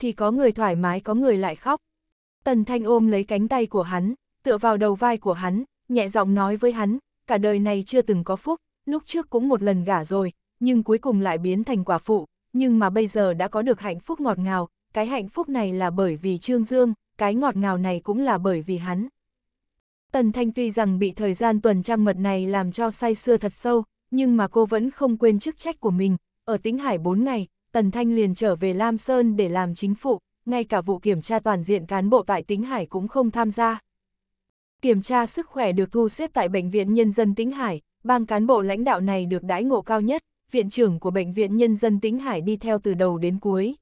thì có người thoải mái có người lại khóc. Tần Thanh ôm lấy cánh tay của hắn, tựa vào đầu vai của hắn, nhẹ giọng nói với hắn, cả đời này chưa từng có phúc, lúc trước cũng một lần gả rồi, nhưng cuối cùng lại biến thành quả phụ, nhưng mà bây giờ đã có được hạnh phúc ngọt ngào, cái hạnh phúc này là bởi vì Trương Dương, cái ngọt ngào này cũng là bởi vì hắn. Tần Thanh tuy rằng bị thời gian tuần trăng mật này làm cho say xưa thật sâu, nhưng mà cô vẫn không quên chức trách của mình, ở tính hải 4 ngày, Tần Thanh liền trở về Lam Sơn để làm chính phủ, ngay cả vụ kiểm tra toàn diện cán bộ tại Tĩnh Hải cũng không tham gia. Kiểm tra sức khỏe được thu xếp tại Bệnh viện Nhân dân Tĩnh Hải, bang cán bộ lãnh đạo này được đãi ngộ cao nhất, viện trưởng của Bệnh viện Nhân dân Tĩnh Hải đi theo từ đầu đến cuối.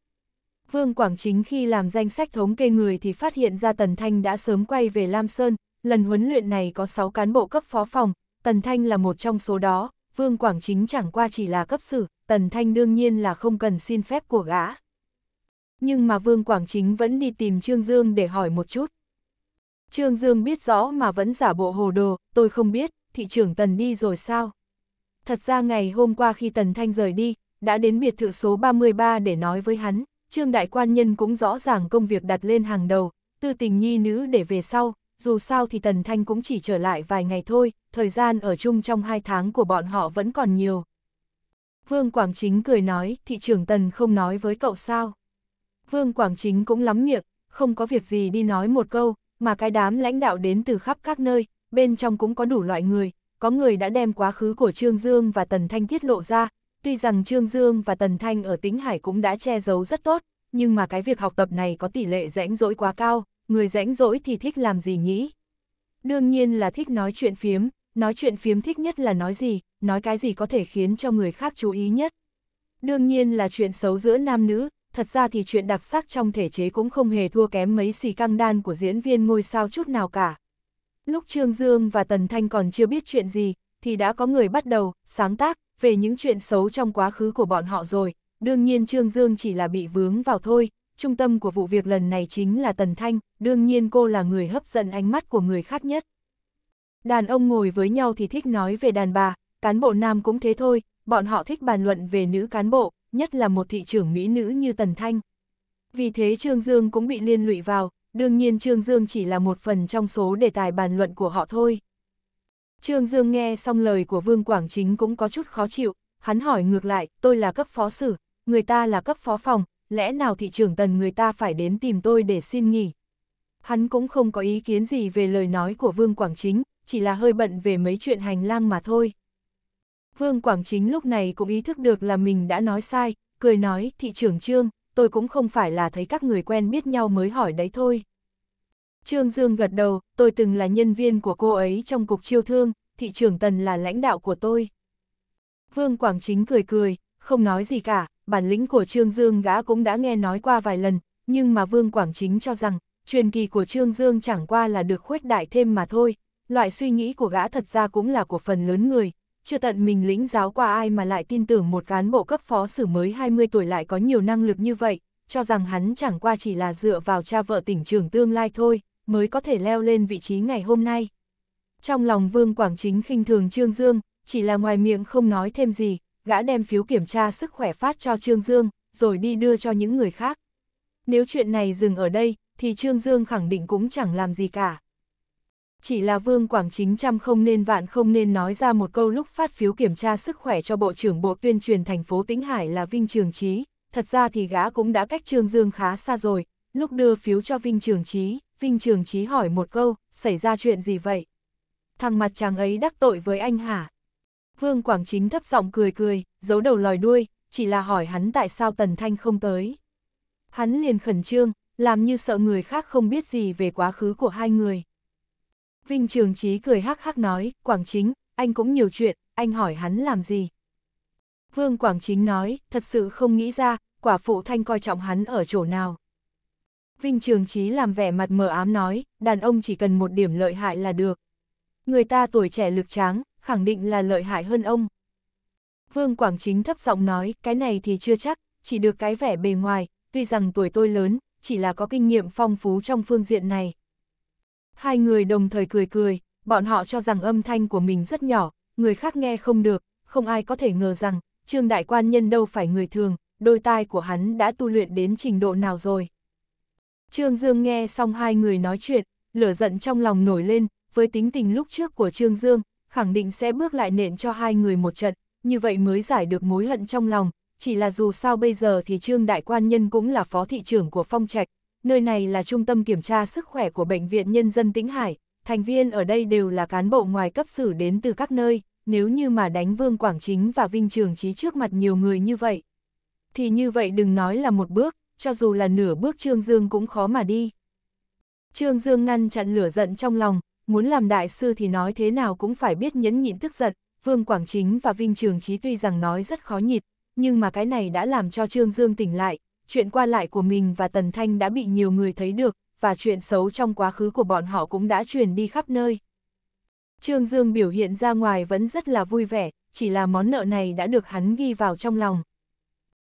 Vương Quảng Chính khi làm danh sách thống kê người thì phát hiện ra Tần Thanh đã sớm quay về Lam Sơn, lần huấn luyện này có 6 cán bộ cấp phó phòng, Tần Thanh là một trong số đó, Vương Quảng Chính chẳng qua chỉ là cấp sử, Tần Thanh đương nhiên là không cần xin phép của gã. Nhưng mà Vương Quảng Chính vẫn đi tìm Trương Dương để hỏi một chút. Trương Dương biết rõ mà vẫn giả bộ hồ đồ, tôi không biết, thị trưởng Tần đi rồi sao? Thật ra ngày hôm qua khi Tần Thanh rời đi, đã đến biệt thự số 33 để nói với hắn, Trương Đại Quan Nhân cũng rõ ràng công việc đặt lên hàng đầu, tư tình nhi nữ để về sau, dù sao thì Tần Thanh cũng chỉ trở lại vài ngày thôi, thời gian ở chung trong hai tháng của bọn họ vẫn còn nhiều. Vương Quảng Chính cười nói, thị trưởng Tần không nói với cậu sao. Vương Quảng Chính cũng lắm miệng, không có việc gì đi nói một câu, mà cái đám lãnh đạo đến từ khắp các nơi, bên trong cũng có đủ loại người, có người đã đem quá khứ của Trương Dương và Tần Thanh tiết lộ ra, tuy rằng Trương Dương và Tần Thanh ở Tĩnh Hải cũng đã che giấu rất tốt, nhưng mà cái việc học tập này có tỷ lệ rãnh rỗi quá cao, người rãnh rỗi thì thích làm gì nhỉ? Đương nhiên là thích nói chuyện phiếm, nói chuyện phiếm thích nhất là nói gì, nói cái gì có thể khiến cho người khác chú ý nhất. Đương nhiên là chuyện xấu giữa nam nữ, thật ra thì chuyện đặc sắc trong thể chế cũng không hề thua kém mấy xì căng đan của diễn viên ngôi sao chút nào cả. Lúc Trương Dương và Tần Thanh còn chưa biết chuyện gì, thì đã có người bắt đầu, sáng tác, về những chuyện xấu trong quá khứ của bọn họ rồi, đương nhiên Trương Dương chỉ là bị vướng vào thôi, trung tâm của vụ việc lần này chính là Tần Thanh, đương nhiên cô là người hấp dẫn ánh mắt của người khác nhất. Đàn ông ngồi với nhau thì thích nói về đàn bà, cán bộ nam cũng thế thôi, bọn họ thích bàn luận về nữ cán bộ, nhất là một thị trưởng mỹ nữ như Tần Thanh. Vì thế Trương Dương cũng bị liên lụy vào, đương nhiên Trương Dương chỉ là một phần trong số đề tài bàn luận của họ thôi. Trương Dương nghe xong lời của Vương Quảng Chính cũng có chút khó chịu, hắn hỏi ngược lại, tôi là cấp phó sử, người ta là cấp phó phòng, lẽ nào thị trưởng tần người ta phải đến tìm tôi để xin nghỉ. Hắn cũng không có ý kiến gì về lời nói của Vương Quảng Chính, chỉ là hơi bận về mấy chuyện hành lang mà thôi. Vương Quảng Chính lúc này cũng ý thức được là mình đã nói sai, cười nói, thị trưởng Trương, tôi cũng không phải là thấy các người quen biết nhau mới hỏi đấy thôi. Trương Dương gật đầu, tôi từng là nhân viên của cô ấy trong cục chiêu thương, thị trưởng Tần là lãnh đạo của tôi. Vương Quảng Chính cười cười, không nói gì cả, bản lĩnh của Trương Dương gã cũng đã nghe nói qua vài lần, nhưng mà Vương Quảng Chính cho rằng, truyền kỳ của Trương Dương chẳng qua là được khuếch đại thêm mà thôi, loại suy nghĩ của gã thật ra cũng là của phần lớn người, chưa tận mình lĩnh giáo qua ai mà lại tin tưởng một cán bộ cấp phó xử mới 20 tuổi lại có nhiều năng lực như vậy, cho rằng hắn chẳng qua chỉ là dựa vào cha vợ tỉnh trưởng tương lai thôi, mới có thể leo lên vị trí ngày hôm nay. Trong lòng Vương Quảng Chính khinh thường Trương Dương, chỉ là ngoài miệng không nói thêm gì, gã đem phiếu kiểm tra sức khỏe phát cho Trương Dương, rồi đi đưa cho những người khác. Nếu chuyện này dừng ở đây, thì Trương Dương khẳng định cũng chẳng làm gì cả. Chỉ là Vương Quảng Chính trăm không nên vạn không nên nói ra một câu lúc phát phiếu kiểm tra sức khỏe cho Bộ trưởng Bộ Tuyên truyền thành phố Tĩnh Hải là Vinh Trường Trí, thật ra thì gã cũng đã cách Trương Dương khá xa rồi, lúc đưa phiếu cho Vinh Trường Trí, Vinh Trường Trí hỏi một câu, xảy ra chuyện gì vậy? Thằng mặt chàng ấy đắc tội với anh hả? Vương Quảng Chính thấp giọng cười cười, giấu đầu lòi đuôi, chỉ là hỏi hắn tại sao Tần Thanh không tới. Hắn liền khẩn trương, làm như sợ người khác không biết gì về quá khứ của hai người. Vinh Trường Trí cười hắc hắc nói, Quảng Chính, anh cũng nhiều chuyện, anh hỏi hắn làm gì? Vương Quảng Chính nói, thật sự không nghĩ ra, quả phụ thanh coi trọng hắn ở chỗ nào. Vinh Trường Trí làm vẻ mặt mờ ám nói, đàn ông chỉ cần một điểm lợi hại là được. Người ta tuổi trẻ lực tráng, khẳng định là lợi hại hơn ông. Vương Quảng Chính thấp giọng nói, cái này thì chưa chắc, chỉ được cái vẻ bề ngoài, tuy rằng tuổi tôi lớn, chỉ là có kinh nghiệm phong phú trong phương diện này. Hai người đồng thời cười cười, bọn họ cho rằng âm thanh của mình rất nhỏ, người khác nghe không được, không ai có thể ngờ rằng, Trương Đại Quan Nhân đâu phải người thường, đôi tai của hắn đã tu luyện đến trình độ nào rồi. Trương Dương nghe xong hai người nói chuyện, lửa giận trong lòng nổi lên, với tính tình lúc trước của Trương Dương, khẳng định sẽ bước lại nện cho hai người một trận, như vậy mới giải được mối hận trong lòng, chỉ là dù sao bây giờ thì Trương Đại Quan Nhân cũng là phó thị trưởng của Phong Trạch, nơi này là trung tâm kiểm tra sức khỏe của Bệnh viện Nhân dân Tĩnh Hải, thành viên ở đây đều là cán bộ ngoài cấp xử đến từ các nơi, nếu như mà đánh Vương Quảng Chính và Vinh Trường Trí trước mặt nhiều người như vậy. Thì như vậy đừng nói là một bước, cho dù là nửa bước Trương Dương cũng khó mà đi. Trương Dương ngăn chặn lửa giận trong lòng, muốn làm đại sư thì nói thế nào cũng phải biết nhẫn nhịn tức giận, Vương Quảng Chính và Vinh Trường Trí tuy rằng nói rất khó nhịn, nhưng mà cái này đã làm cho Trương Dương tỉnh lại, chuyện qua lại của mình và Tần Thanh đã bị nhiều người thấy được, và chuyện xấu trong quá khứ của bọn họ cũng đã truyền đi khắp nơi. Trương Dương biểu hiện ra ngoài vẫn rất là vui vẻ, chỉ là món nợ này đã được hắn ghi vào trong lòng.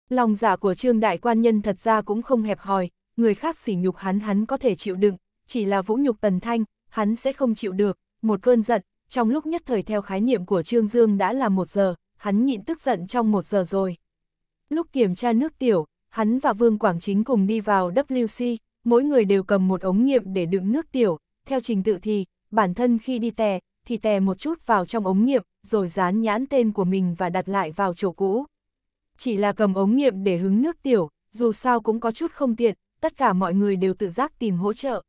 Lòng giả dạ của Trương Đại Quan Nhân thật ra cũng không hẹp hòi, người khác sỉ nhục hắn hắn có thể chịu đựng, chỉ là vũ nhục Tần Thanh, hắn sẽ không chịu được, một cơn giận, trong lúc nhất thời theo khái niệm của Trương Dương đã là một giờ, hắn nhịn tức giận trong một giờ rồi. Lúc kiểm tra nước tiểu, hắn và Vương Quảng Chính cùng đi vào WC, mỗi người đều cầm một ống nghiệm để đựng nước tiểu, theo trình tự thì, bản thân khi đi tè, thì tè một chút vào trong ống nghiệm, rồi dán nhãn tên của mình và đặt lại vào chỗ cũ. Chỉ là cầm ống nghiệm để hứng nước tiểu, dù sao cũng có chút không tiện, tất cả mọi người đều tự giác tìm hỗ trợ.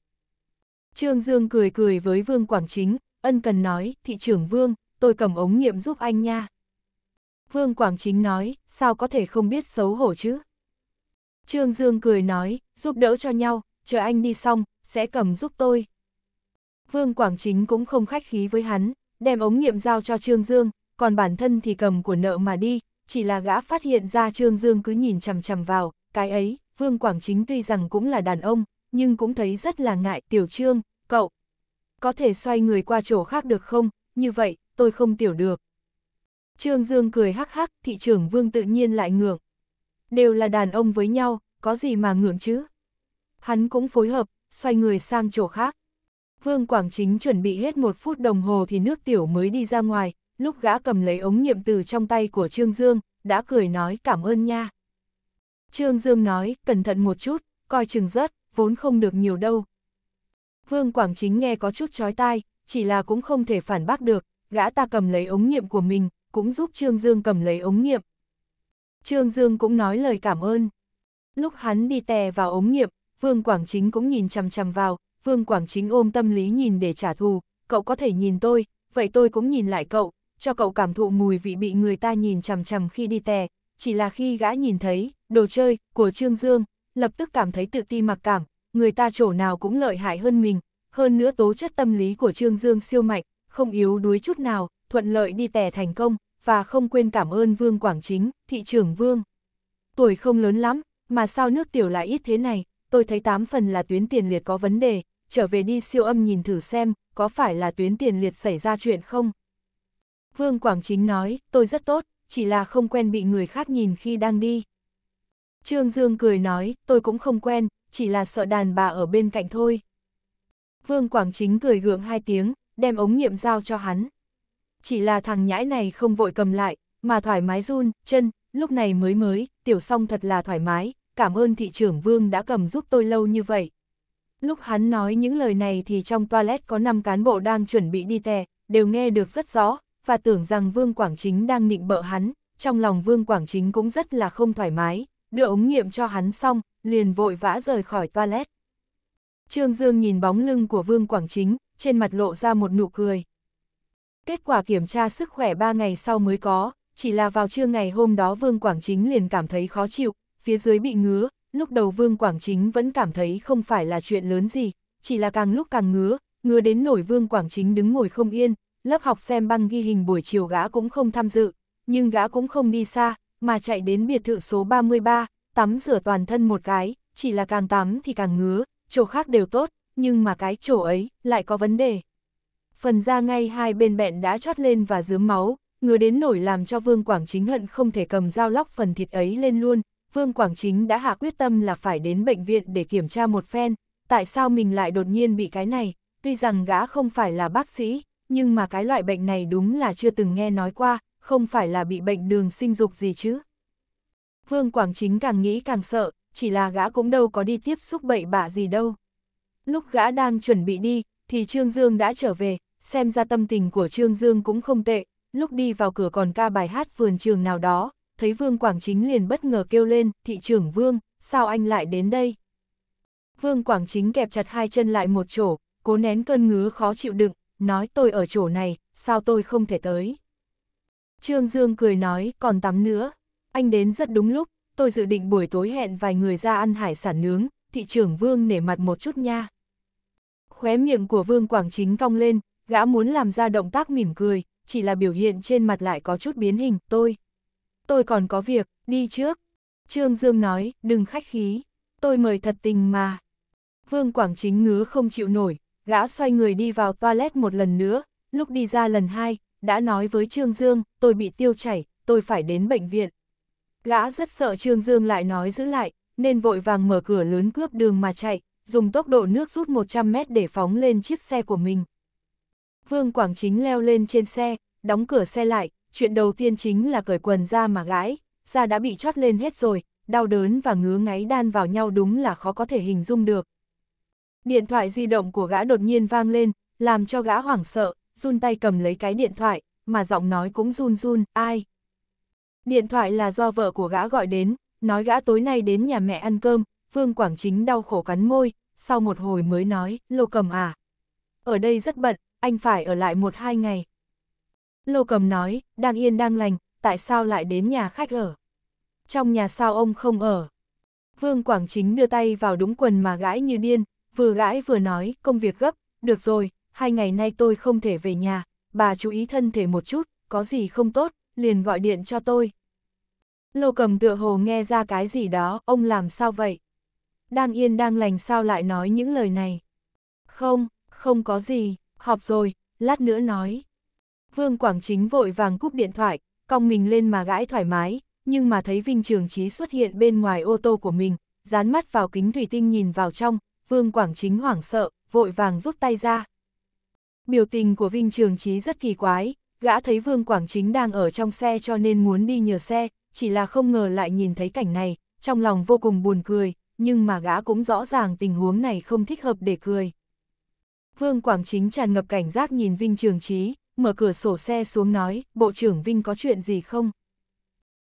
Trương Dương cười cười với Vương Quảng Chính, ân cần nói, thị trưởng Vương, tôi cầm ống nghiệm giúp anh nha. Vương Quảng Chính nói, sao có thể không biết xấu hổ chứ? Trương Dương cười nói, giúp đỡ cho nhau, chờ anh đi xong, sẽ cầm giúp tôi. Vương Quảng Chính cũng không khách khí với hắn, đem ống nghiệm giao cho Trương Dương, còn bản thân thì cầm của nợ mà đi, chỉ là gã phát hiện ra Trương Dương cứ nhìn chằm chằm vào, cái ấy, Vương Quảng Chính tuy rằng cũng là đàn ông, nhưng cũng thấy rất là ngại tiểu Trương, cậu. Có thể xoay người qua chỗ khác được không, như vậy, tôi không tiểu được. Trương Dương cười hắc hắc, thị trưởng Vương tự nhiên lại ngược, đều là đàn ông với nhau, có gì mà ngưỡng chứ? Hắn cũng phối hợp, xoay người sang chỗ khác. Vương Quảng Chính chuẩn bị hết một phút đồng hồ thì nước tiểu mới đi ra ngoài, lúc gã cầm lấy ống nghiệm từ trong tay của Trương Dương, đã cười nói cảm ơn nha. Trương Dương nói, cẩn thận một chút, coi chừng rớt, vốn không được nhiều đâu. Vương Quảng Chính nghe có chút chói tai, chỉ là cũng không thể phản bác được, gã ta cầm lấy ống nghiệm của mình, cũng giúp Trương Dương cầm lấy ống nghiệm. Trương Dương cũng nói lời cảm ơn. Lúc hắn đi tè vào ống nghiệm, Vương Quảng Chính cũng nhìn chằm chằm vào, Vương Quảng Chính ôm tâm lý nhìn để trả thù, cậu có thể nhìn tôi, vậy tôi cũng nhìn lại cậu, cho cậu cảm thụ mùi vị bị người ta nhìn chằm chằm khi đi tè, chỉ là khi gã nhìn thấy, đồ chơi, của Trương Dương, lập tức cảm thấy tự ti mặc cảm, người ta chỗ nào cũng lợi hại hơn mình, hơn nữa tố chất tâm lý của Trương Dương siêu mạnh, không yếu đuối chút nào, thuận lợi đi tè thành công, và không quên cảm ơn Vương Quảng Chính, thị trưởng Vương. Tuổi không lớn lắm, mà sao nước tiểu lại ít thế này, tôi thấy tám phần là tuyến tiền liệt có vấn đề, trở về đi siêu âm nhìn thử xem, có phải là tuyến tiền liệt xảy ra chuyện không? Vương Quảng Chính nói, tôi rất tốt, chỉ là không quen bị người khác nhìn khi đang đi. Trương Dương cười nói, tôi cũng không quen, chỉ là sợ đàn bà ở bên cạnh thôi. Vương Quảng Chính cười gượng hai tiếng, đem ống nghiệm giao cho hắn chỉ là thằng nhãi này không vội cầm lại, mà thoải mái run, chân, lúc này mới mới, tiểu song thật là thoải mái, cảm ơn thị trưởng vương đã cầm giúp tôi lâu như vậy. Lúc hắn nói những lời này thì trong toilet có 5 cán bộ đang chuẩn bị đi tè, đều nghe được rất rõ, và tưởng rằng Vương Quảng Chính đang nịnh bợ hắn, trong lòng Vương Quảng Chính cũng rất là không thoải mái, đưa ống nghiệm cho hắn xong, liền vội vã rời khỏi toilet. Trương Dương nhìn bóng lưng của Vương Quảng Chính, trên mặt lộ ra một nụ cười. Kết quả kiểm tra sức khỏe 3 ngày sau mới có, chỉ là vào trưa ngày hôm đó Vương Quảng Chính liền cảm thấy khó chịu, phía dưới bị ngứa, lúc đầu Vương Quảng Chính vẫn cảm thấy không phải là chuyện lớn gì, chỉ là càng lúc càng ngứa, ngứa đến nổi Vương Quảng Chính đứng ngồi không yên, lớp học xem băng ghi hình buổi chiều gã cũng không tham dự, nhưng gã cũng không đi xa, mà chạy đến biệt thự số 33, tắm rửa toàn thân một cái, chỉ là càng tắm thì càng ngứa, chỗ khác đều tốt, nhưng mà cái chỗ ấy lại có vấn đề phần da ngay hai bên bẹn đã chót lên và dướm máu, ngứa đến nổi làm cho Vương Quảng Chính hận không thể cầm dao lóc phần thịt ấy lên luôn. Vương Quảng Chính đã hạ quyết tâm là phải đến bệnh viện để kiểm tra một phen, tại sao mình lại đột nhiên bị cái này, tuy rằng gã không phải là bác sĩ, nhưng mà cái loại bệnh này đúng là chưa từng nghe nói qua, không phải là bị bệnh đường sinh dục gì chứ. Vương Quảng Chính càng nghĩ càng sợ, chỉ là gã cũng đâu có đi tiếp xúc bậy bạ gì đâu. Lúc gã đang chuẩn bị đi, thì Trương Dương đã trở về, xem ra tâm tình của Trương Dương cũng không tệ, lúc đi vào cửa còn ca bài hát vườn trường nào đó, thấy Vương Quảng Chính liền bất ngờ kêu lên, thị trưởng Vương, sao anh lại đến đây? Vương Quảng Chính kẹp chặt hai chân lại một chỗ, cố nén cơn ngứa khó chịu đựng, nói tôi ở chỗ này, sao tôi không thể tới? Trương Dương cười nói, còn tắm nữa, anh đến rất đúng lúc, tôi dự định buổi tối hẹn vài người ra ăn hải sản nướng, thị trưởng Vương nể mặt một chút nha. Khóe miệng của Vương Quảng Chính cong lên, gã muốn làm ra động tác mỉm cười, chỉ là biểu hiện trên mặt lại có chút biến hình, tôi. Tôi còn có việc, đi trước. Trương Dương nói, đừng khách khí, tôi mời thật tình mà. Vương Quảng Chính ngứa không chịu nổi, gã xoay người đi vào toilet một lần nữa, lúc đi ra lần hai, đã nói với Trương Dương, tôi bị tiêu chảy, tôi phải đến bệnh viện. Gã rất sợ Trương Dương lại nói giữ lại, nên vội vàng mở cửa lớn cướp đường mà chạy, dùng tốc độ nước rút 100 mét để phóng lên chiếc xe của mình. Vương Quảng Chính leo lên trên xe, đóng cửa xe lại, chuyện đầu tiên chính là cởi quần ra mà gãi, da đã bị chót lên hết rồi, đau đớn và ngứa ngáy đan vào nhau đúng là khó có thể hình dung được. Điện thoại di động của gã đột nhiên vang lên, làm cho gã hoảng sợ, run tay cầm lấy cái điện thoại, mà giọng nói cũng run run, ai? Điện thoại là do vợ của gã gọi đến, nói gã tối nay đến nhà mẹ ăn cơm, Vương Quảng Chính đau khổ cắn môi, sau một hồi mới nói, lô cầm à. Ở đây rất bận, anh phải ở lại một hai ngày. Lô cầm nói, đang yên đang lành, tại sao lại đến nhà khách ở? Trong nhà sao ông không ở? Vương Quảng Chính đưa tay vào đúng quần mà gãi như điên, vừa gãi vừa nói, công việc gấp, được rồi, hai ngày nay tôi không thể về nhà, bà chú ý thân thể một chút, có gì không tốt, liền gọi điện cho tôi. Lô cầm tựa hồ nghe ra cái gì đó, ông làm sao vậy? Đang yên đang lành sao lại nói những lời này? Không, không có gì họp rồi, lát nữa nói. Vương Quảng Chính vội vàng cúp điện thoại, cong mình lên mà gãi thoải mái, nhưng mà thấy Vinh Trường Trí xuất hiện bên ngoài ô tô của mình, dán mắt vào kính thủy tinh nhìn vào trong, Vương Quảng Chính hoảng sợ, vội vàng rút tay ra. Biểu tình của Vinh Trường Trí rất kỳ quái, gã thấy Vương Quảng Chính đang ở trong xe cho nên muốn đi nhờ xe, chỉ là không ngờ lại nhìn thấy cảnh này, trong lòng vô cùng buồn cười, nhưng mà gã cũng rõ ràng tình huống này không thích hợp để cười. Vương Quảng Chính tràn ngập cảnh giác nhìn Vinh Trường Trí, mở cửa sổ xe xuống nói, Bộ trưởng Vinh có chuyện gì không?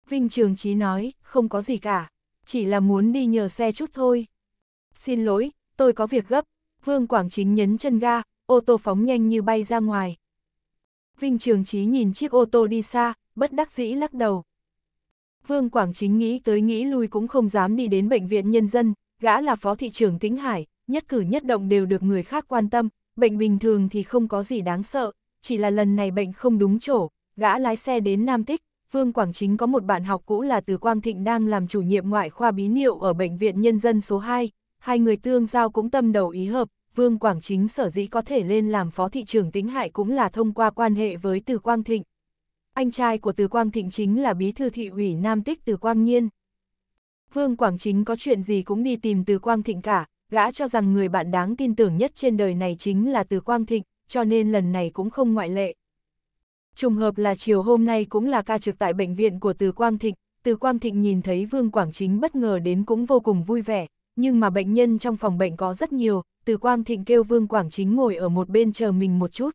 Vinh Trường Trí nói, không có gì cả, chỉ là muốn đi nhờ xe chút thôi. Xin lỗi, tôi có việc gấp. Vương Quảng Chính nhấn chân ga, ô tô phóng nhanh như bay ra ngoài. Vinh Trường Trí nhìn chiếc ô tô đi xa, bất đắc dĩ lắc đầu. Vương Quảng Chính nghĩ tới nghĩ lui cũng không dám đi đến bệnh viện nhân dân, gã là phó thị trưởng Tĩnh Hải, nhất cử nhất động đều được người khác quan tâm, bệnh bình thường thì không có gì đáng sợ, chỉ là lần này bệnh không đúng chỗ, gã lái xe đến Nam Tích, Vương Quảng Chính có một bạn học cũ là Từ Quang Thịnh đang làm chủ nhiệm ngoại khoa bí niệu ở Bệnh viện Nhân dân số 2, hai người tương giao cũng tâm đầu ý hợp, Vương Quảng Chính sở dĩ có thể lên làm phó thị trưởng Tĩnh Hải cũng là thông qua quan hệ với Từ Quang Thịnh. Anh trai của Từ Quang Thịnh chính là bí thư thị ủy Nam Tích Từ Quang Nhiên. Vương Quảng Chính có chuyện gì cũng đi tìm Từ Quang Thịnh cả, gã cho rằng người bạn đáng tin tưởng nhất trên đời này chính là Từ Quang Thịnh, cho nên lần này cũng không ngoại lệ. Trùng hợp là chiều hôm nay cũng là ca trực tại bệnh viện của Từ Quang Thịnh, Từ Quang Thịnh nhìn thấy Vương Quảng Chính bất ngờ đến cũng vô cùng vui vẻ, nhưng mà bệnh nhân trong phòng bệnh có rất nhiều, Từ Quang Thịnh kêu Vương Quảng Chính ngồi ở một bên chờ mình một chút.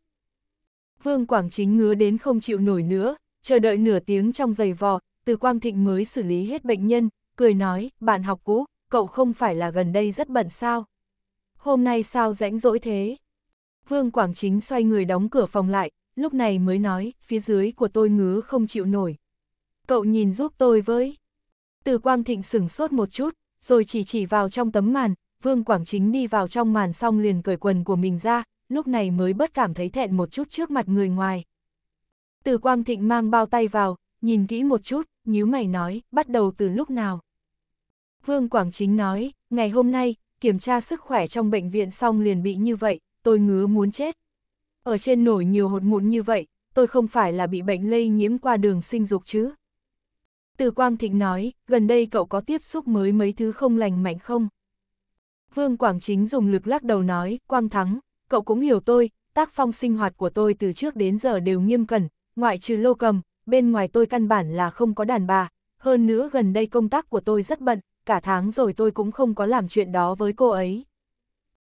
Vương Quảng Chính ngứa đến không chịu nổi nữa, chờ đợi nửa tiếng trong giày vò, Từ Quang Thịnh mới xử lý hết bệnh nhân, cười nói, bạn học cũ, cậu không phải là gần đây rất bận sao? Hôm nay sao rãnh rỗi thế? Vương Quảng Chính xoay người đóng cửa phòng lại, lúc này mới nói, phía dưới của tôi ngứa không chịu nổi. Cậu nhìn giúp tôi với. Từ Quang Thịnh sửng sốt một chút, rồi chỉ chỉ vào trong tấm màn, Vương Quảng Chính đi vào trong màn xong liền cởi quần của mình ra, lúc này mới bất cảm thấy thẹn một chút trước mặt người ngoài. Từ Quang Thịnh mang bao tay vào, nhìn kỹ một chút, nhíu mày nói, bắt đầu từ lúc nào. Vương Quảng Chính nói, ngày hôm nay, kiểm tra sức khỏe trong bệnh viện xong liền bị như vậy, tôi ngứa muốn chết. Ở trên nổi nhiều hột mụn như vậy, tôi không phải là bị bệnh lây nhiễm qua đường sinh dục chứ. Từ Quang Thịnh nói, gần đây cậu có tiếp xúc mới mấy thứ không lành mạnh không? Vương Quảng Chính dùng lực lắc đầu nói, Quang Thắng, cậu cũng hiểu tôi, tác phong sinh hoạt của tôi từ trước đến giờ đều nghiêm cẩn, ngoại trừ lô cầm, bên ngoài tôi căn bản là không có đàn bà, hơn nữa gần đây công tác của tôi rất bận, cả tháng rồi tôi cũng không có làm chuyện đó với cô ấy.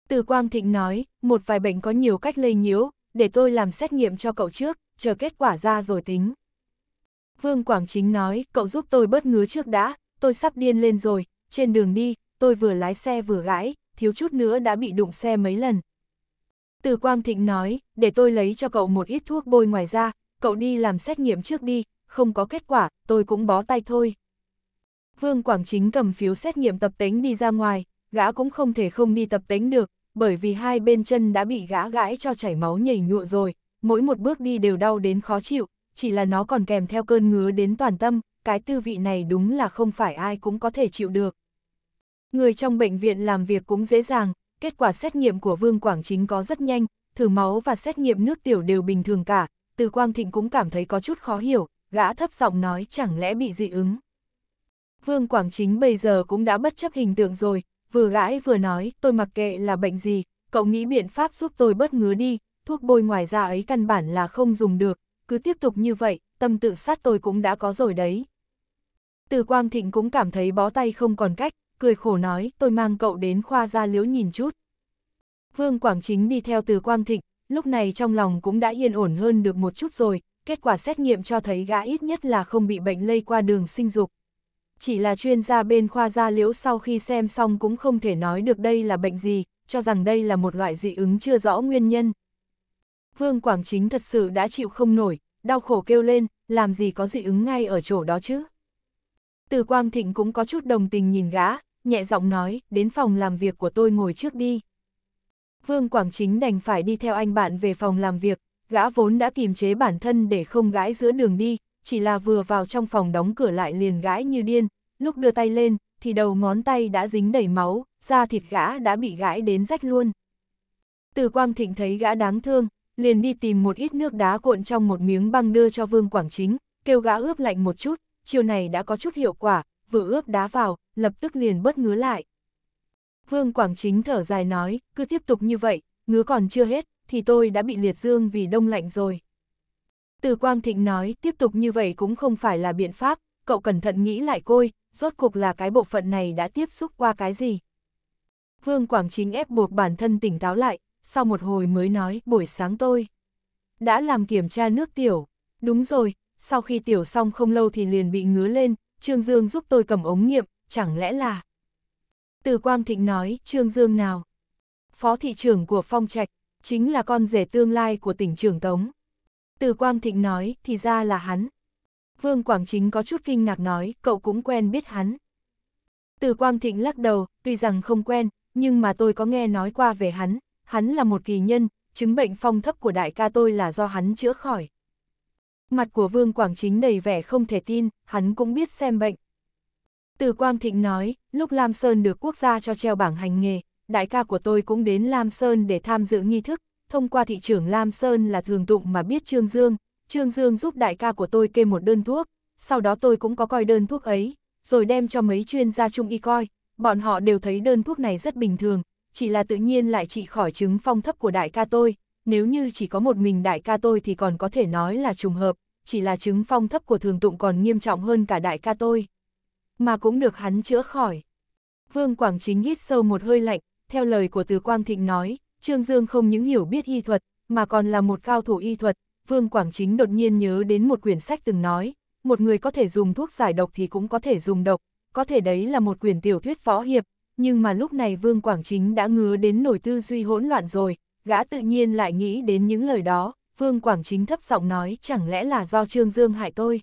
Từ Quang Thịnh nói, một vài bệnh có nhiều cách lây nhiễu, để tôi làm xét nghiệm cho cậu trước, chờ kết quả ra rồi tính. Vương Quảng Chính nói, cậu giúp tôi bớt ngứa trước đã, tôi sắp điên lên rồi, trên đường đi, tôi vừa lái xe vừa gãi, thiếu chút nữa đã bị đụng xe mấy lần. Từ Quang Thịnh nói, để tôi lấy cho cậu một ít thuốc bôi ngoài da, cậu đi làm xét nghiệm trước đi, không có kết quả, tôi cũng bó tay thôi. Vương Quảng Chính cầm phiếu xét nghiệm tập tính đi ra ngoài, gã cũng không thể không đi tập tính được, bởi vì hai bên chân đã bị gã gãi cho chảy máu nhảy nhụa rồi, mỗi một bước đi đều đau đến khó chịu, chỉ là nó còn kèm theo cơn ngứa đến toàn tâm, cái tư vị này đúng là không phải ai cũng có thể chịu được. Người trong bệnh viện làm việc cũng dễ dàng, kết quả xét nghiệm của Vương Quảng Chính có rất nhanh, thử máu và xét nghiệm nước tiểu đều bình thường cả, Từ Quang Thịnh cũng cảm thấy có chút khó hiểu, gã thấp giọng nói chẳng lẽ bị dị ứng. Vương Quảng Chính bây giờ cũng đã bất chấp hình tượng rồi, vừa gãi vừa nói, tôi mặc kệ là bệnh gì, cậu nghĩ biện pháp giúp tôi bớt ngứa đi, thuốc bôi ngoài da ấy căn bản là không dùng được, cứ tiếp tục như vậy, tâm tự sát tôi cũng đã có rồi đấy. Từ Quang Thịnh cũng cảm thấy bó tay không còn cách, cười khổ nói, tôi mang cậu đến khoa da liễu nhìn chút. Vương Quảng Chính đi theo từ Quang Thịnh, lúc này trong lòng cũng đã yên ổn hơn được một chút rồi, kết quả xét nghiệm cho thấy gã ít nhất là không bị bệnh lây qua đường sinh dục chỉ là chuyên gia bên khoa gia liễu sau khi xem xong cũng không thể nói được đây là bệnh gì, cho rằng đây là một loại dị ứng chưa rõ nguyên nhân. Vương Quảng Chính thật sự đã chịu không nổi, đau khổ kêu lên, làm gì có dị ứng ngay ở chỗ đó chứ. Từ Quang Thịnh cũng có chút đồng tình nhìn gã, nhẹ giọng nói, đến phòng làm việc của tôi ngồi trước đi. Vương Quảng Chính đành phải đi theo anh bạn về phòng làm việc, gã vốn đã kìm chế bản thân để không gãi giữa đường đi, chỉ là vừa vào trong phòng đóng cửa lại liền gãi như điên, lúc đưa tay lên, thì đầu ngón tay đã dính đầy máu, da thịt gã đã bị gãi đến rách luôn. Từ Quang Thịnh thấy gã đáng thương, liền đi tìm một ít nước đá cuộn trong một miếng băng đưa cho Vương Quảng Chính, kêu gã ướp lạnh một chút, chiều này đã có chút hiệu quả, vừa ướp đá vào, lập tức liền bớt ngứa lại. Vương Quảng Chính thở dài nói, cứ tiếp tục như vậy, ngứa còn chưa hết, thì tôi đã bị liệt dương vì đông lạnh rồi. Từ Quang Thịnh nói, tiếp tục như vậy cũng không phải là biện pháp, cậu cẩn thận nghĩ lại coi, rốt cuộc là cái bộ phận này đã tiếp xúc qua cái gì. Vương Quảng Chính ép buộc bản thân tỉnh táo lại, sau một hồi mới nói, buổi sáng tôi đã làm kiểm tra nước tiểu. Đúng rồi, sau khi tiểu xong không lâu thì liền bị ngứa lên, Trương Dương giúp tôi cầm ống nghiệm, chẳng lẽ là... Từ Quang Thịnh nói, Trương Dương nào? Phó thị trưởng của Phong Trạch, chính là con rể tương lai của tỉnh trưởng Tống. Từ Quang Thịnh nói, thì ra là hắn. Vương Quảng Chính có chút kinh ngạc nói, cậu cũng quen biết hắn. Từ Quang Thịnh lắc đầu, tuy rằng không quen, nhưng mà tôi có nghe nói qua về hắn, hắn là một kỳ nhân, chứng bệnh phong thấp của đại ca tôi là do hắn chữa khỏi. Mặt của Vương Quảng Chính đầy vẻ không thể tin, hắn cũng biết xem bệnh. Từ Quang Thịnh nói, lúc Lam Sơn được quốc gia cho treo bảng hành nghề, đại ca của tôi cũng đến Lam Sơn để tham dự nghi thức, thông qua thị trưởng Lam Sơn là thường tụng mà biết Trương Dương, Trương Dương giúp đại ca của tôi kê một đơn thuốc, sau đó tôi cũng có coi đơn thuốc ấy, rồi đem cho mấy chuyên gia trung y coi, bọn họ đều thấy đơn thuốc này rất bình thường, chỉ là tự nhiên lại trị khỏi chứng phong thấp của đại ca tôi, nếu như chỉ có một mình đại ca tôi thì còn có thể nói là trùng hợp, chỉ là chứng phong thấp của thường tụng còn nghiêm trọng hơn cả đại ca tôi. Mà cũng được hắn chữa khỏi. Vương Quảng Chính hít sâu một hơi lạnh, theo lời của Từ Quang Thịnh nói, Trương Dương không những hiểu biết y thuật, mà còn là một cao thủ y thuật, Vương Quảng Chính đột nhiên nhớ đến một quyển sách từng nói, một người có thể dùng thuốc giải độc thì cũng có thể dùng độc, có thể đấy là một quyển tiểu thuyết võ hiệp, nhưng mà lúc này Vương Quảng Chính đã ngứa đến nổi tư duy hỗn loạn rồi, gã tự nhiên lại nghĩ đến những lời đó, Vương Quảng Chính thấp giọng nói chẳng lẽ là do Trương Dương hại tôi.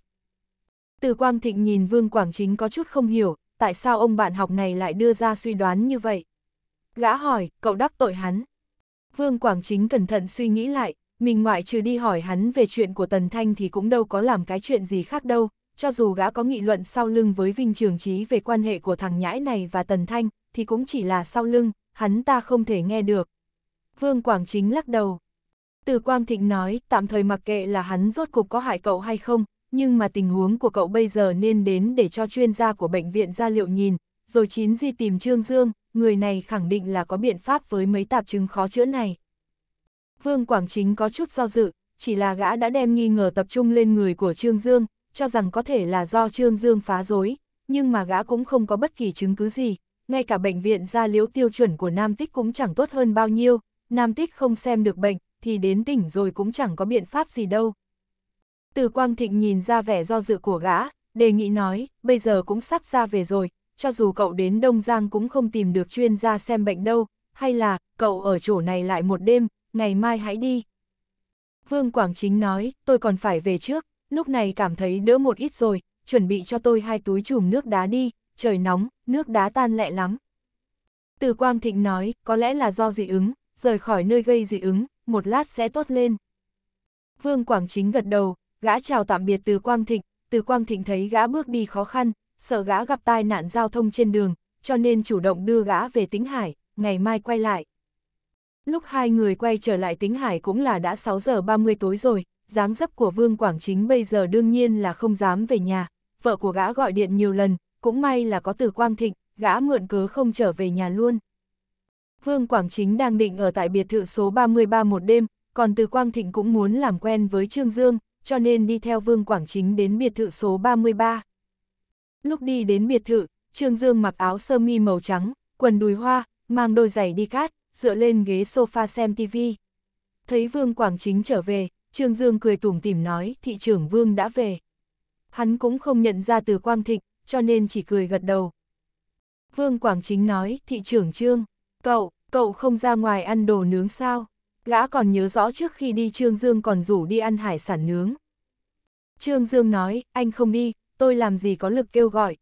Từ Quang Thịnh nhìn Vương Quảng Chính có chút không hiểu, tại sao ông bạn học này lại đưa ra suy đoán như vậy. Gã hỏi, cậu đắc tội hắn, Vương Quảng Chính cẩn thận suy nghĩ lại, mình ngoại trừ đi hỏi hắn về chuyện của Tần Thanh thì cũng đâu có làm cái chuyện gì khác đâu, cho dù gã có nghị luận sau lưng với Vinh Trường Chí về quan hệ của thằng nhãi này và Tần Thanh, thì cũng chỉ là sau lưng, hắn ta không thể nghe được. Vương Quảng Chính lắc đầu. Từ Quang Thịnh nói, tạm thời mặc kệ là hắn rốt cục có hại cậu hay không, nhưng mà tình huống của cậu bây giờ nên đến để cho chuyên gia của bệnh viện ra liệu nhìn, rồi chín di tìm Trương Dương, người này khẳng định là có biện pháp với mấy tạp chứng khó chữa này. Vương Quảng Chính có chút do dự, chỉ là gã đã đem nghi ngờ tập trung lên người của Trương Dương, cho rằng có thể là do Trương Dương phá rối, nhưng mà gã cũng không có bất kỳ chứng cứ gì, ngay cả bệnh viện gia liếu tiêu chuẩn của Nam Tích cũng chẳng tốt hơn bao nhiêu, Nam Tích không xem được bệnh, thì đến tỉnh rồi cũng chẳng có biện pháp gì đâu. Từ Quang Thịnh nhìn ra vẻ do dự của gã, đề nghị nói, bây giờ cũng sắp ra về rồi, cho dù cậu đến Đông Giang cũng không tìm được chuyên gia xem bệnh đâu, hay là, cậu ở chỗ này lại một đêm, ngày mai hãy đi. Vương Quảng Chính nói, tôi còn phải về trước, lúc này cảm thấy đỡ một ít rồi, chuẩn bị cho tôi hai túi chùm nước đá đi, trời nóng, nước đá tan lẹ lắm. Từ Quang Thịnh nói, có lẽ là do dị ứng, rời khỏi nơi gây dị ứng, một lát sẽ tốt lên. Vương Quảng Chính gật đầu, gã chào tạm biệt Từ Quang Thịnh, Từ Quang Thịnh thấy gã bước đi khó khăn, sợ gã gặp tai nạn giao thông trên đường, cho nên chủ động đưa gã về Tính Hải, ngày mai quay lại. Lúc hai người quay trở lại Tính Hải cũng là đã 6 giờ 30 tối rồi, dáng dấp của Vương Quảng Chính bây giờ đương nhiên là không dám về nhà, vợ của gã gọi điện nhiều lần, cũng may là có từ Quang Thịnh, gã mượn cớ không trở về nhà luôn. Vương Quảng Chính đang định ở tại biệt thự số 33 một đêm, còn từ Quang Thịnh cũng muốn làm quen với Trương Dương, cho nên đi theo Vương Quảng Chính đến biệt thự số 33. Lúc đi đến biệt thự, Trương Dương mặc áo sơ mi màu trắng, quần đùi hoa, mang đôi giày đi cát, dựa lên ghế sofa xem tivi. Thấy Vương Quảng Chính trở về, Trương Dương cười tủm tỉm nói thị trưởng Vương đã về. Hắn cũng không nhận ra từ Quang Thịnh, cho nên chỉ cười gật đầu. Vương Quảng Chính nói thị trưởng Trương, cậu, cậu không ra ngoài ăn đồ nướng sao? Gã còn nhớ rõ trước khi đi Trương Dương còn rủ đi ăn hải sản nướng. Trương Dương nói, anh không đi, tôi làm gì có lực kêu gọi.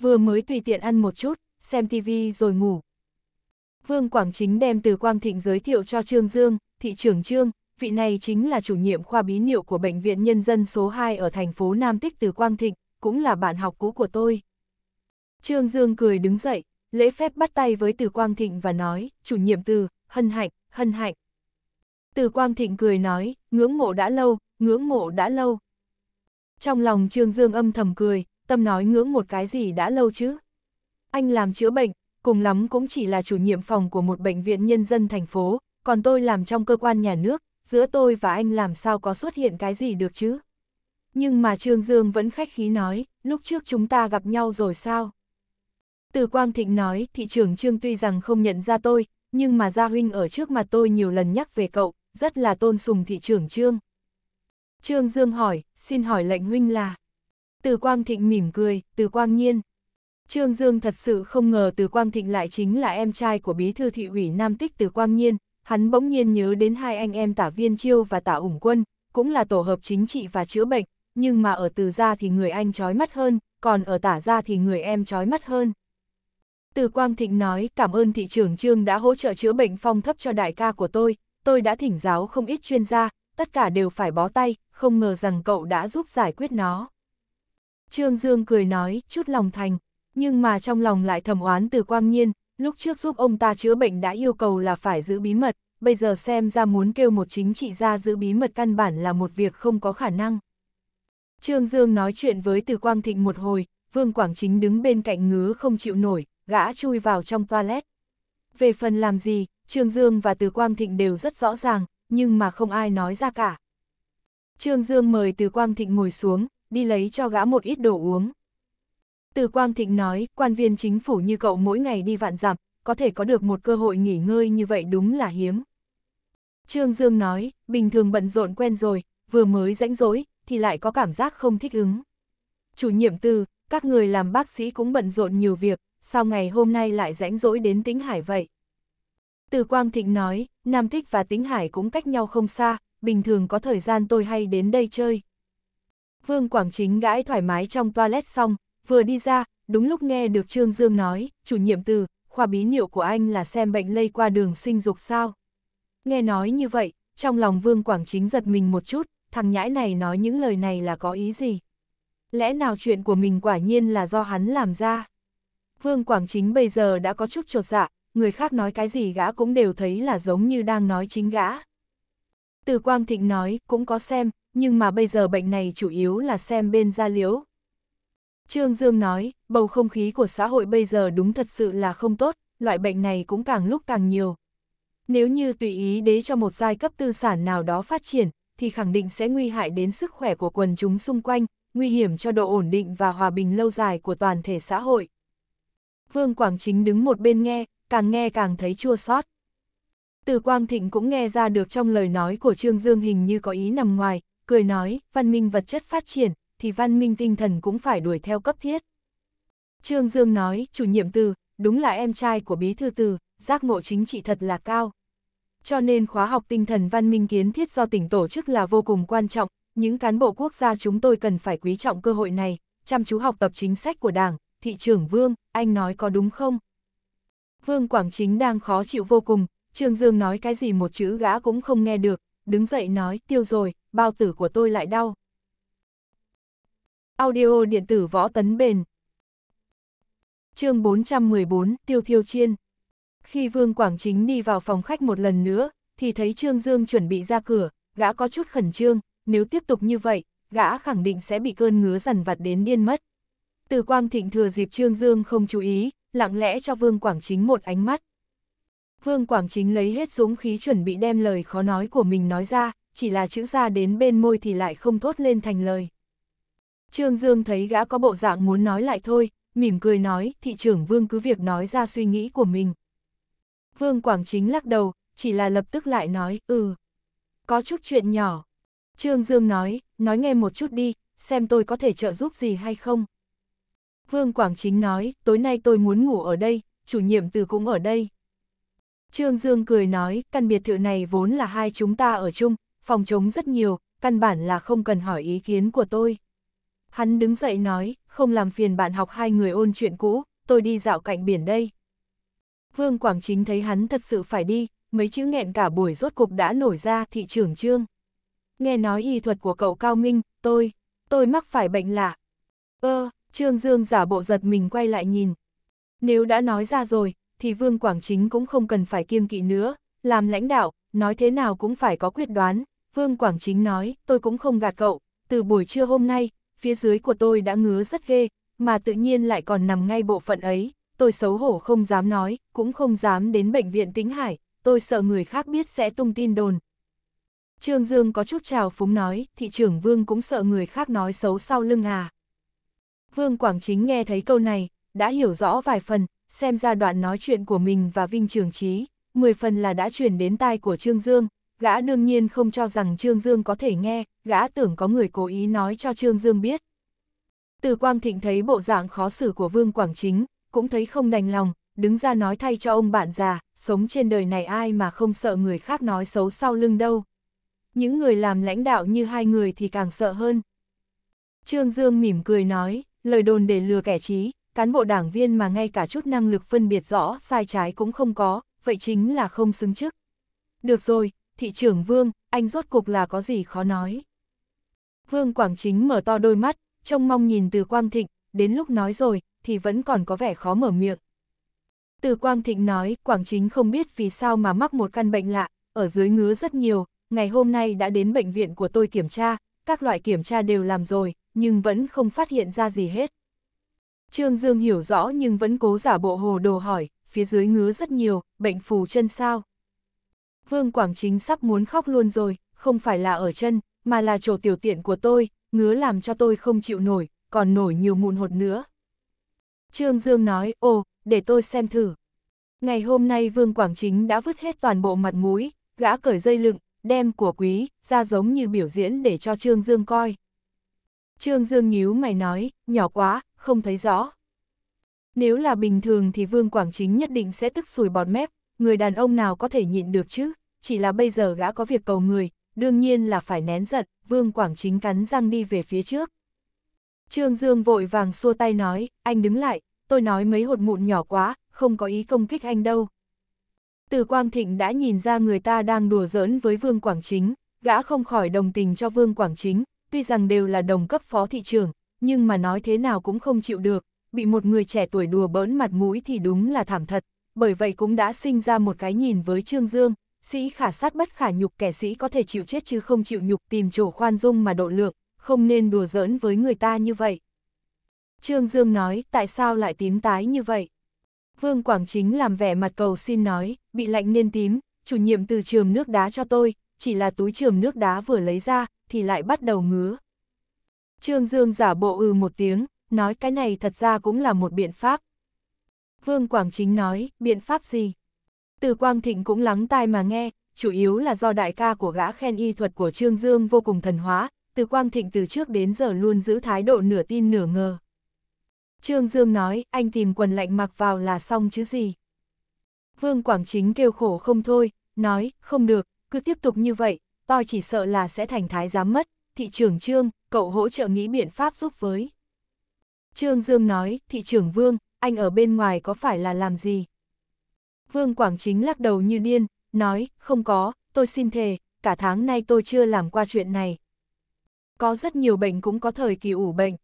Vừa mới tùy tiện ăn một chút, xem tivi rồi ngủ. Vương Quảng Chính đem từ Quang Thịnh giới thiệu cho Trương Dương, thị trưởng Trương, vị này chính là chủ nhiệm khoa bí niệu của Bệnh viện Nhân dân số 2 ở thành phố Nam Tích từ Quang Thịnh, cũng là bạn học cũ của tôi. Trương Dương cười đứng dậy, lễ phép bắt tay với từ Quang Thịnh và nói, chủ nhiệm từ, hân hạnh, hân hạnh. Từ Quang Thịnh cười nói, ngưỡng mộ đã lâu, ngưỡng mộ đã lâu. Trong lòng Trương Dương âm thầm cười, tâm nói ngưỡng một cái gì đã lâu chứ. Anh làm chữa bệnh, cùng lắm cũng chỉ là chủ nhiệm phòng của một bệnh viện nhân dân thành phố, còn tôi làm trong cơ quan nhà nước, giữa tôi và anh làm sao có xuất hiện cái gì được chứ. Nhưng mà Trương Dương vẫn khách khí nói, lúc trước chúng ta gặp nhau rồi sao? Từ Quang Thịnh nói, thị trưởng Trương tuy rằng không nhận ra tôi, nhưng mà Gia Huynh ở trước mặt tôi nhiều lần nhắc về cậu, rất là tôn sùng thị trưởng Trương. Trương Dương hỏi, xin hỏi lệnh huynh là. Từ Quang Thịnh mỉm cười, từ Quang Nhiên. Trương Dương thật sự không ngờ từ Quang Thịnh lại chính là em trai của bí thư thị ủy Nam Tích từ Quang Nhiên. Hắn bỗng nhiên nhớ đến hai anh em tả viên chiêu và tả ủng quân, cũng là tổ hợp chính trị và chữa bệnh, nhưng mà ở từ gia thì người anh chói mắt hơn, còn ở tả gia thì người em chói mắt hơn. Từ Quang Thịnh nói cảm ơn thị trưởng Trương đã hỗ trợ chữa bệnh phong thấp cho đại ca của tôi, tôi đã thỉnh giáo không ít chuyên gia, tất cả đều phải bó tay, không ngờ rằng cậu đã giúp giải quyết nó. Trương Dương cười nói, chút lòng thành, nhưng mà trong lòng lại thầm oán từ quang nhiên, lúc trước giúp ông ta chữa bệnh đã yêu cầu là phải giữ bí mật, bây giờ xem ra muốn kêu một chính trị gia giữ bí mật căn bản là một việc không có khả năng. Trương Dương nói chuyện với từ quang thịnh một hồi, Vương Quảng Chính đứng bên cạnh ngứa không chịu nổi, gã chui vào trong toilet. Về phần làm gì, Trương Dương và từ quang thịnh đều rất rõ ràng, nhưng mà không ai nói ra cả. Trương Dương mời Từ Quang Thịnh ngồi xuống, đi lấy cho gã một ít đồ uống. Từ Quang Thịnh nói, quan viên chính phủ như cậu mỗi ngày đi vạn dặm, có thể có được một cơ hội nghỉ ngơi như vậy đúng là hiếm. Trương Dương nói, bình thường bận rộn quen rồi, vừa mới rãnh rỗi, thì lại có cảm giác không thích ứng. Chủ nhiệm tư, các người làm bác sĩ cũng bận rộn nhiều việc, sao ngày hôm nay lại rãnh rỗi đến tính hải vậy? Từ Quang Thịnh nói, Nam Thích và Tĩnh Hải cũng cách nhau không xa, bình thường có thời gian tôi hay đến đây chơi. Vương Quảng Chính gãi thoải mái trong toilet xong, vừa đi ra, đúng lúc nghe được Trương Dương nói, chủ nhiệm từ, khoa bí niệu của anh là xem bệnh lây qua đường sinh dục sao. Nghe nói như vậy, trong lòng Vương Quảng Chính giật mình một chút, thằng nhãi này nói những lời này là có ý gì? Lẽ nào chuyện của mình quả nhiên là do hắn làm ra? Vương Quảng Chính bây giờ đã có chút trột dạ, người khác nói cái gì gã cũng đều thấy là giống như đang nói chính gã. Từ Quang Thịnh nói, cũng có xem, nhưng mà bây giờ bệnh này chủ yếu là xem bên da liễu. Trương Dương nói, bầu không khí của xã hội bây giờ đúng thật sự là không tốt, loại bệnh này cũng càng lúc càng nhiều. Nếu như tùy ý đế cho một giai cấp tư sản nào đó phát triển, thì khẳng định sẽ nguy hại đến sức khỏe của quần chúng xung quanh, nguy hiểm cho độ ổn định và hòa bình lâu dài của toàn thể xã hội. Vương Quảng Chính đứng một bên nghe, càng nghe càng thấy chua xót. Từ Quang Thịnh cũng nghe ra được trong lời nói của Trương Dương hình như có ý nằm ngoài, cười nói, văn minh vật chất phát triển, thì văn minh tinh thần cũng phải đuổi theo cấp thiết. Trương Dương nói, chủ nhiệm từ, đúng là em trai của bí thư từ, giác ngộ chính trị thật là cao. Cho nên khóa học tinh thần văn minh kiến thiết do tỉnh tổ chức là vô cùng quan trọng, những cán bộ quốc gia chúng tôi cần phải quý trọng cơ hội này, chăm chú học tập chính sách của Đảng, thị trưởng Vương, anh nói có đúng không? Vương Quảng Chính đang khó chịu vô cùng, Trương Dương nói cái gì một chữ gã cũng không nghe được, đứng dậy nói, tiêu rồi, bao tử của tôi lại đau. Audio điện tử võ tấn bền chương 414, Tiêu Thiêu Chiên Khi Vương Quảng Chính đi vào phòng khách một lần nữa, thì thấy Trương Dương chuẩn bị ra cửa, gã có chút khẩn trương, nếu tiếp tục như vậy, gã khẳng định sẽ bị cơn ngứa dằn vặt đến điên mất. Từ Quang Thịnh thừa dịp Trương Dương không chú ý, lặng lẽ cho Vương Quảng Chính một ánh mắt. Vương Quảng Chính lấy hết dũng khí chuẩn bị đem lời khó nói của mình nói ra, chỉ là chữ ra đến bên môi thì lại không thốt lên thành lời. Trương Dương thấy gã có bộ dạng muốn nói lại thôi, mỉm cười nói, thị trưởng Vương cứ việc nói ra suy nghĩ của mình. Vương Quảng Chính lắc đầu, chỉ là lập tức lại nói, ừ, có chút chuyện nhỏ. Trương Dương nói, nói nghe một chút đi, xem tôi có thể trợ giúp gì hay không. Vương Quảng Chính nói, tối nay tôi muốn ngủ ở đây, chủ nhiệm từ cũng ở đây. Trương Dương cười nói, căn biệt thự này vốn là hai chúng ta ở chung, phòng chống rất nhiều, căn bản là không cần hỏi ý kiến của tôi. Hắn đứng dậy nói, không làm phiền bạn học hai người ôn chuyện cũ, tôi đi dạo cạnh biển đây. Vương Quảng Chính thấy hắn thật sự phải đi, mấy chữ nghẹn cả buổi rốt cục đã nổi ra thị trường trương. Nghe nói y thuật của cậu Cao Minh, tôi, tôi mắc phải bệnh lạ. Ơ, Trương Dương giả bộ giật mình quay lại nhìn. Nếu đã nói ra rồi, thì Vương Quảng Chính cũng không cần phải kiêm kỵ nữa, làm lãnh đạo, nói thế nào cũng phải có quyết đoán. Vương Quảng Chính nói, tôi cũng không gạt cậu, từ buổi trưa hôm nay, phía dưới của tôi đã ngứa rất ghê, mà tự nhiên lại còn nằm ngay bộ phận ấy, tôi xấu hổ không dám nói, cũng không dám đến bệnh viện Tĩnh Hải, tôi sợ người khác biết sẽ tung tin đồn. Trương Dương có chút trào phúng nói, thị trưởng Vương cũng sợ người khác nói xấu sau lưng à. Vương Quảng Chính nghe thấy câu này, đã hiểu rõ vài phần, xem ra đoạn nói chuyện của mình và Vinh Trường Trí, 10 phần là đã chuyển đến tai của Trương Dương, gã đương nhiên không cho rằng Trương Dương có thể nghe, gã tưởng có người cố ý nói cho Trương Dương biết. Từ Quang Thịnh thấy bộ dạng khó xử của Vương Quảng Chính, cũng thấy không đành lòng, đứng ra nói thay cho ông bạn già, sống trên đời này ai mà không sợ người khác nói xấu sau lưng đâu. Những người làm lãnh đạo như hai người thì càng sợ hơn. Trương Dương mỉm cười nói, lời đồn để lừa kẻ trí, cán bộ đảng viên mà ngay cả chút năng lực phân biệt rõ sai trái cũng không có, vậy chính là không xứng chức. Được rồi, thị trưởng Vương, anh rốt cục là có gì khó nói. Vương Quảng Chính mở to đôi mắt, trông mong nhìn từ Quang Thịnh, đến lúc nói rồi, thì vẫn còn có vẻ khó mở miệng. Từ Quang Thịnh nói, Quảng Chính không biết vì sao mà mắc một căn bệnh lạ, ở dưới ngứa rất nhiều, ngày hôm nay đã đến bệnh viện của tôi kiểm tra, các loại kiểm tra đều làm rồi, nhưng vẫn không phát hiện ra gì hết. Trương Dương hiểu rõ nhưng vẫn cố giả bộ hồ đồ hỏi, phía dưới ngứa rất nhiều, bệnh phù chân sao. Vương Quảng Chính sắp muốn khóc luôn rồi, không phải là ở chân, mà là chỗ tiểu tiện của tôi, ngứa làm cho tôi không chịu nổi, còn nổi nhiều mụn hột nữa. Trương Dương nói, ồ, để tôi xem thử. Ngày hôm nay Vương Quảng Chính đã vứt hết toàn bộ mặt mũi, gã cởi dây lựng, đem của quý, ra giống như biểu diễn để cho Trương Dương coi. Trương Dương nhíu mày nói, nhỏ quá, không thấy rõ. Nếu là bình thường thì Vương Quảng Chính nhất định sẽ tức sùi bọt mép, người đàn ông nào có thể nhịn được chứ, chỉ là bây giờ gã có việc cầu người, đương nhiên là phải nén giận, Vương Quảng Chính cắn răng đi về phía trước. Trương Dương vội vàng xua tay nói, anh đứng lại, tôi nói mấy hột mụn nhỏ quá, không có ý công kích anh đâu. Từ Quang Thịnh đã nhìn ra người ta đang đùa giỡn với Vương Quảng Chính, gã không khỏi đồng tình cho Vương Quảng Chính, tuy rằng đều là đồng cấp phó thị trưởng, nhưng mà nói thế nào cũng không chịu được, bị một người trẻ tuổi đùa bỡn mặt mũi thì đúng là thảm thật, bởi vậy cũng đã sinh ra một cái nhìn với Trương Dương, sĩ khả sát bất khả nhục kẻ sĩ có thể chịu chết chứ không chịu nhục tìm chỗ khoan dung mà độ lượng, không nên đùa giỡn với người ta như vậy. Trương Dương nói tại sao lại tím tái như vậy? Vương Quảng Chính làm vẻ mặt cầu xin nói, bị lạnh nên tím, chủ nhiệm từ trường nước đá cho tôi, chỉ là túi trường nước đá vừa lấy ra, thì lại bắt đầu ngứa. Trương Dương giả bộ ừ một tiếng, nói cái này thật ra cũng là một biện pháp. Vương Quảng Chính nói, biện pháp gì? Từ Quang Thịnh cũng lắng tai mà nghe, chủ yếu là do đại ca của gã khen y thuật của Trương Dương vô cùng thần hóa, từ Quang Thịnh từ trước đến giờ luôn giữ thái độ nửa tin nửa ngờ. Trương Dương nói, anh tìm quần lạnh mặc vào là xong chứ gì. Vương Quảng Chính kêu khổ không thôi, nói, không được, cứ tiếp tục như vậy, tôi chỉ sợ là sẽ thành thái giám mất, thị trưởng Trương, cậu hỗ trợ nghĩ biện pháp giúp với. Trương Dương nói, thị trưởng Vương, anh ở bên ngoài có phải là làm gì? Vương Quảng Chính lắc đầu như điên, nói, không có, tôi xin thề, cả tháng nay tôi chưa làm qua chuyện này. Có rất nhiều bệnh cũng có thời kỳ ủ bệnh,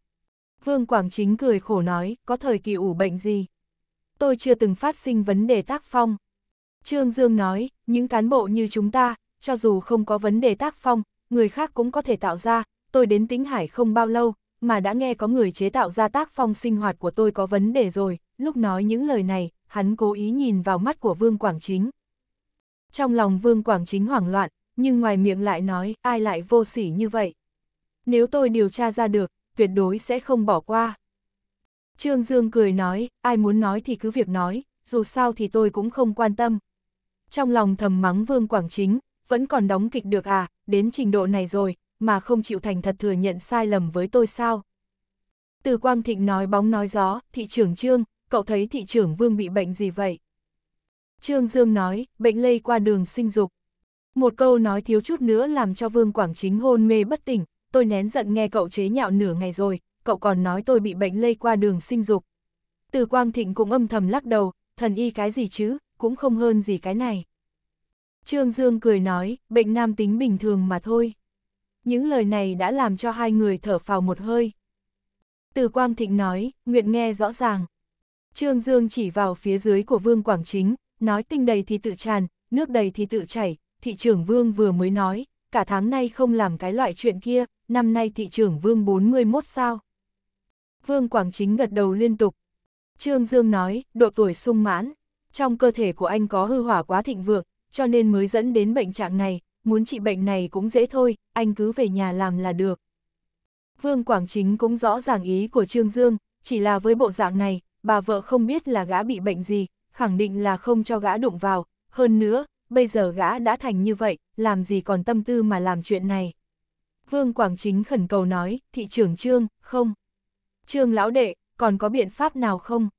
Vương Quảng Chính cười khổ nói, có thời kỳ ủ bệnh gì? Tôi chưa từng phát sinh vấn đề tác phong. Trương Dương nói, những cán bộ như chúng ta, cho dù không có vấn đề tác phong, người khác cũng có thể tạo ra, tôi đến Tĩnh Hải không bao lâu, mà đã nghe có người chế tạo ra tác phong sinh hoạt của tôi có vấn đề rồi, lúc nói những lời này, hắn cố ý nhìn vào mắt của Vương Quảng Chính. Trong lòng Vương Quảng Chính hoảng loạn, nhưng ngoài miệng lại nói, ai lại vô sỉ như vậy? Nếu tôi điều tra ra được, tuyệt đối sẽ không bỏ qua. Trương Dương cười nói, ai muốn nói thì cứ việc nói, dù sao thì tôi cũng không quan tâm. Trong lòng thầm mắng Vương Quảng Chính, vẫn còn đóng kịch được à, đến trình độ này rồi, mà không chịu thành thật thừa nhận sai lầm với tôi sao. Từ Quang Thịnh nói bóng nói gió, thị trưởng Trương, cậu thấy thị trưởng Vương bị bệnh gì vậy? Trương Dương nói, bệnh lây qua đường sinh dục. Một câu nói thiếu chút nữa làm cho Vương Quảng Chính hôn mê bất tỉnh, tôi nén giận nghe cậu chế nhạo nửa ngày rồi, cậu còn nói tôi bị bệnh lây qua đường sinh dục. Từ Quang Thịnh cũng âm thầm lắc đầu, thần y cái gì chứ, cũng không hơn gì cái này. Trương Dương cười nói, bệnh nam tính bình thường mà thôi. Những lời này đã làm cho hai người thở phào một hơi. Từ Quang Thịnh nói, nguyện nghe rõ ràng. Trương Dương chỉ vào phía dưới của Vương Quảng Chính, nói tinh đầy thì tự tràn, nước đầy thì tự chảy, thị trưởng Vương vừa mới nói, cả tháng nay không làm cái loại chuyện kia, năm nay thị trưởng Vương 41 sao. Vương Quảng Chính gật đầu liên tục. Trương Dương nói, độ tuổi sung mãn, trong cơ thể của anh có hư hỏa quá thịnh vượng, cho nên mới dẫn đến bệnh trạng này, muốn trị bệnh này cũng dễ thôi, anh cứ về nhà làm là được. Vương Quảng Chính cũng rõ ràng ý của Trương Dương, chỉ là với bộ dạng này, bà vợ không biết là gã bị bệnh gì, khẳng định là không cho gã đụng vào, hơn nữa, bây giờ gã đã thành như vậy, làm gì còn tâm tư mà làm chuyện này. Vương Quảng Chính khẩn cầu nói, thị trưởng Trương, không. Trương lão đệ, còn có biện pháp nào không?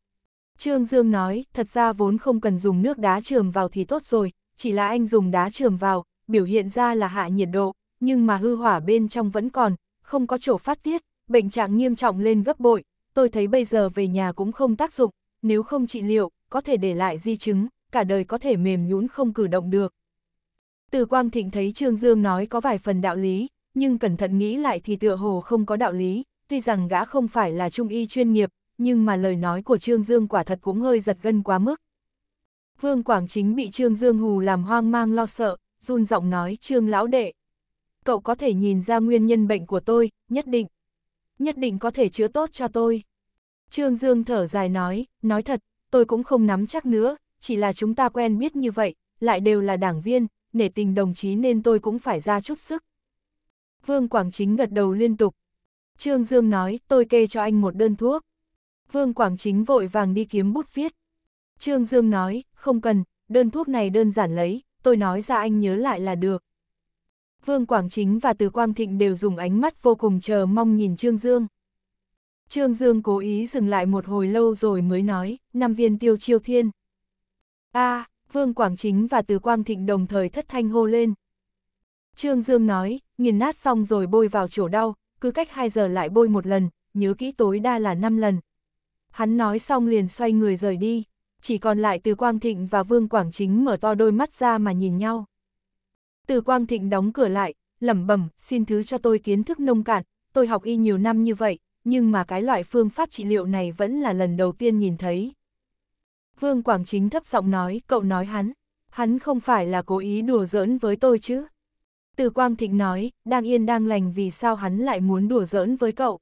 Trương Dương nói, thật ra vốn không cần dùng nước đá trường vào thì tốt rồi, chỉ là anh dùng đá trường vào, biểu hiện ra là hạ nhiệt độ, nhưng mà hư hỏa bên trong vẫn còn, không có chỗ phát tiết, bệnh trạng nghiêm trọng lên gấp bội, tôi thấy bây giờ về nhà cũng không tác dụng, nếu không trị liệu, có thể để lại di chứng, cả đời có thể mềm nhũn không cử động được. Từ Quang Thịnh thấy Trương Dương nói có vài phần đạo lý, nhưng cẩn thận nghĩ lại thì tựa hồ không có đạo lý, tuy rằng gã không phải là trung y chuyên nghiệp, nhưng mà lời nói của Trương Dương quả thật cũng hơi giật gân quá mức. Vương Quảng Chính bị Trương Dương hù làm hoang mang lo sợ, run giọng nói Trương lão đệ. Cậu có thể nhìn ra nguyên nhân bệnh của tôi, nhất định. Nhất định có thể chữa tốt cho tôi. Trương Dương thở dài nói, nói thật, tôi cũng không nắm chắc nữa, chỉ là chúng ta quen biết như vậy, lại đều là đảng viên, nể tình đồng chí nên tôi cũng phải ra chút sức. Vương Quảng Chính gật đầu liên tục. Trương Dương nói, tôi kê cho anh một đơn thuốc. Vương Quảng Chính vội vàng đi kiếm bút viết. Trương Dương nói, không cần, đơn thuốc này đơn giản lấy, tôi nói ra anh nhớ lại là được. Vương Quảng Chính và Từ Quang Thịnh đều dùng ánh mắt vô cùng chờ mong nhìn Trương Dương. Trương Dương cố ý dừng lại một hồi lâu rồi mới nói, năm viên tiêu chiêu thiên a à, Vương Quảng Chính và Từ Quang Thịnh đồng thời thất thanh hô lên. Trương Dương nói, nghiền nát xong rồi bôi vào chỗ đau, cứ cách 2 giờ lại bôi một lần, nhớ kỹ tối đa là 5 lần. Hắn nói xong liền xoay người rời đi, chỉ còn lại Từ Quang Thịnh và Vương Quảng Chính mở to đôi mắt ra mà nhìn nhau. Từ Quang Thịnh đóng cửa lại, lẩm bẩm, xin thứ cho tôi kiến thức nông cạn, tôi học y nhiều năm như vậy, nhưng mà cái loại phương pháp trị liệu này vẫn là lần đầu tiên nhìn thấy. Vương Quảng Chính thấp giọng nói, cậu nói hắn, hắn không phải là cố ý đùa giỡn với tôi chứ. Từ Quang Thịnh nói, đang yên đang lành vì sao hắn lại muốn đùa giỡn với cậu.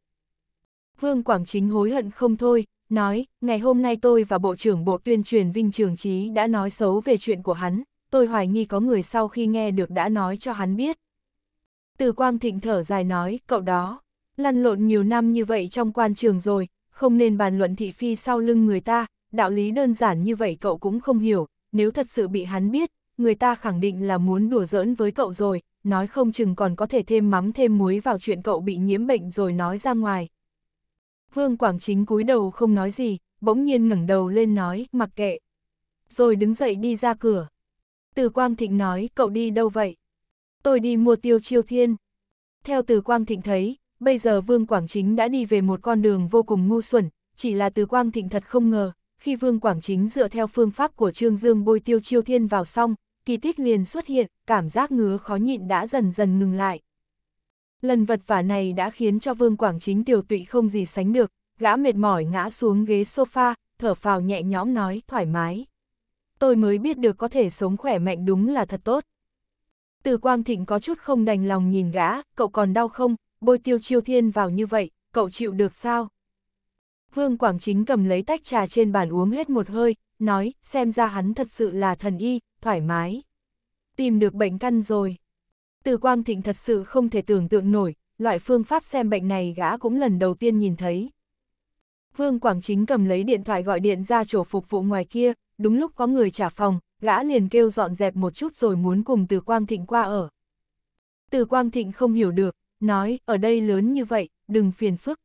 Vương Quảng Chính hối hận không thôi, nói, ngày hôm nay tôi và Bộ trưởng Bộ Tuyên truyền Vinh Trường Trí đã nói xấu về chuyện của hắn, tôi hoài nghi có người sau khi nghe được đã nói cho hắn biết. Từ Quang Thịnh thở dài nói, cậu đó, lăn lộn nhiều năm như vậy trong quan trường rồi, không nên bàn luận thị phi sau lưng người ta, đạo lý đơn giản như vậy cậu cũng không hiểu, nếu thật sự bị hắn biết, người ta khẳng định là muốn đùa giỡn với cậu rồi, nói không chừng còn có thể thêm mắm thêm muối vào chuyện cậu bị nhiễm bệnh rồi nói ra ngoài. Vương Quảng Chính cúi đầu không nói gì, bỗng nhiên ngẩng đầu lên nói, mặc kệ. Rồi đứng dậy đi ra cửa. Từ Quang Thịnh nói, cậu đi đâu vậy? Tôi đi mua tiêu chiêu thiên. Theo Từ Quang Thịnh thấy, bây giờ Vương Quảng Chính đã đi về một con đường vô cùng ngu xuẩn, chỉ là Từ Quang Thịnh thật không ngờ, khi Vương Quảng Chính dựa theo phương pháp của Trương Dương bôi tiêu chiêu thiên vào xong, kỳ tích liền xuất hiện, cảm giác ngứa khó nhịn đã dần dần ngừng lại. Lần vật vả này đã khiến cho Vương Quảng Chính tiểu tụy không gì sánh được, gã mệt mỏi ngã xuống ghế sofa, thở phào nhẹ nhõm nói thoải mái. Tôi mới biết được có thể sống khỏe mạnh đúng là thật tốt. Từ Quang Thịnh có chút không đành lòng nhìn gã, cậu còn đau không, bôi tiêu chiêu thiên vào như vậy, cậu chịu được sao? Vương Quảng Chính cầm lấy tách trà trên bàn uống hết một hơi, nói, xem ra hắn thật sự là thần y, thoải mái. Tìm được bệnh căn rồi. Từ Quang Thịnh thật sự không thể tưởng tượng nổi, loại phương pháp xem bệnh này gã cũng lần đầu tiên nhìn thấy. Vương Quảng Chính cầm lấy điện thoại gọi điện ra chỗ phục vụ ngoài kia, đúng lúc có người trả phòng, gã liền kêu dọn dẹp một chút rồi muốn cùng Từ Quang Thịnh qua ở. Từ Quang Thịnh không hiểu được, nói, ở đây lớn như vậy, đừng phiền phức,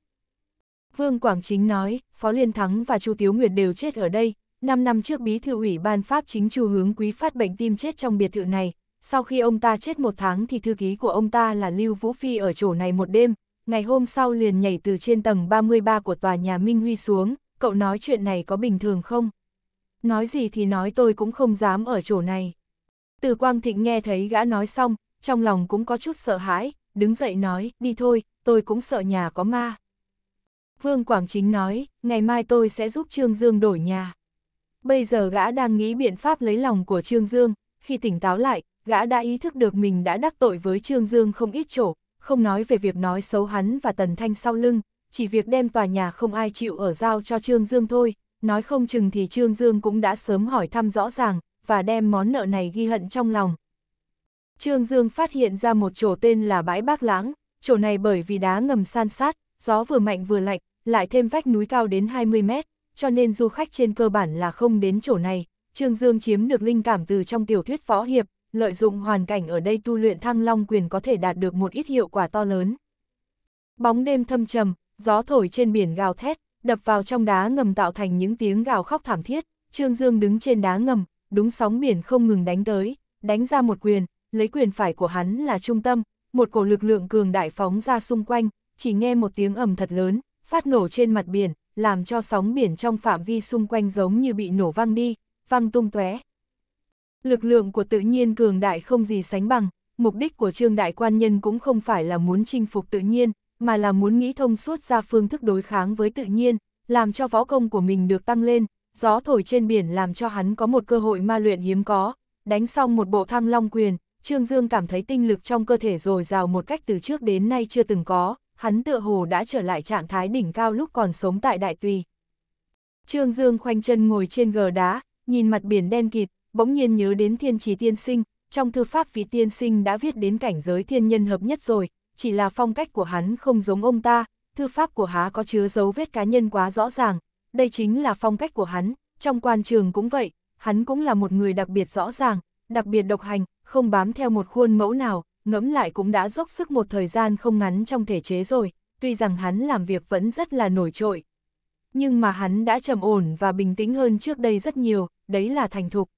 Vương Quảng Chính nói, Phó Liên Thắng và Chu Tiếu Nguyệt đều chết ở đây, Năm năm trước bí thư ủy ban Pháp chính chu hướng quý phát bệnh tim chết trong biệt thự này, sau khi ông ta chết một tháng thì thư ký của ông ta là Lưu Vũ Phi ở chỗ này một đêm, ngày hôm sau liền nhảy từ trên tầng 33 của tòa nhà Minh Huy xuống, cậu nói chuyện này có bình thường không? Nói gì thì nói tôi cũng không dám ở chỗ này. Từ Quang Thịnh nghe thấy gã nói xong, trong lòng cũng có chút sợ hãi, đứng dậy nói, đi thôi, tôi cũng sợ nhà có ma. Vương Quảng Chính nói, ngày mai tôi sẽ giúp Trương Dương đổi nhà. Bây giờ gã đang nghĩ biện pháp lấy lòng của Trương Dương, khi tỉnh táo lại, gã đã ý thức được mình đã đắc tội với Trương Dương không ít chỗ, không nói về việc nói xấu hắn và Tần Thanh sau lưng, chỉ việc đem tòa nhà không ai chịu ở giao cho Trương Dương thôi, nói không chừng thì Trương Dương cũng đã sớm hỏi thăm rõ ràng, và đem món nợ này ghi hận trong lòng. Trương Dương phát hiện ra một chỗ tên là Bãi Bác lãng. chỗ này bởi vì đá ngầm san sát, gió vừa mạnh vừa lạnh, lại thêm vách núi cao đến 20 mét, cho nên du khách trên cơ bản là không đến chỗ này. Trương Dương chiếm được linh cảm từ trong tiểu thuyết phó hiệp, lợi dụng hoàn cảnh ở đây tu luyện thăng long quyền có thể đạt được một ít hiệu quả to lớn. Bóng đêm thâm trầm, gió thổi trên biển gào thét, đập vào trong đá ngầm tạo thành những tiếng gào khóc thảm thiết, Trương Dương đứng trên đá ngầm, đúng sóng biển không ngừng đánh tới, đánh ra một quyền, lấy quyền phải của hắn là trung tâm, một cổ lực lượng cường đại phóng ra xung quanh, chỉ nghe một tiếng ầm thật lớn, phát nổ trên mặt biển, làm cho sóng biển trong phạm vi xung quanh giống như bị nổ văng đi, văng tung tóe. Lực lượng của tự nhiên cường đại không gì sánh bằng, mục đích của Trương Đại Quan Nhân cũng không phải là muốn chinh phục tự nhiên, mà là muốn nghĩ thông suốt ra phương thức đối kháng với tự nhiên, làm cho võ công của mình được tăng lên, gió thổi trên biển làm cho hắn có một cơ hội ma luyện hiếm có, đánh xong một bộ thăng long quyền, Trương Dương cảm thấy tinh lực trong cơ thể rồi rào một cách từ trước đến nay chưa từng có, hắn tựa hồ đã trở lại trạng thái đỉnh cao lúc còn sống tại Đại Tùy. Trương Dương khoanh chân ngồi trên gờ đá, nhìn mặt biển đen kịt, bỗng nhiên nhớ đến thiên trì tiên sinh, trong thư pháp vì tiên sinh đã viết đến cảnh giới thiên nhân hợp nhất rồi, chỉ là phong cách của hắn không giống ông ta, thư pháp của há có chứa dấu vết cá nhân quá rõ ràng, đây chính là phong cách của hắn, trong quan trường cũng vậy, hắn cũng là một người đặc biệt rõ ràng, đặc biệt độc hành, không bám theo một khuôn mẫu nào, ngẫm lại cũng đã dốc sức một thời gian không ngắn trong thể chế rồi, tuy rằng hắn làm việc vẫn rất là nổi trội. Nhưng mà hắn đã trầm ổn và bình tĩnh hơn trước đây rất nhiều, đấy là thành thục.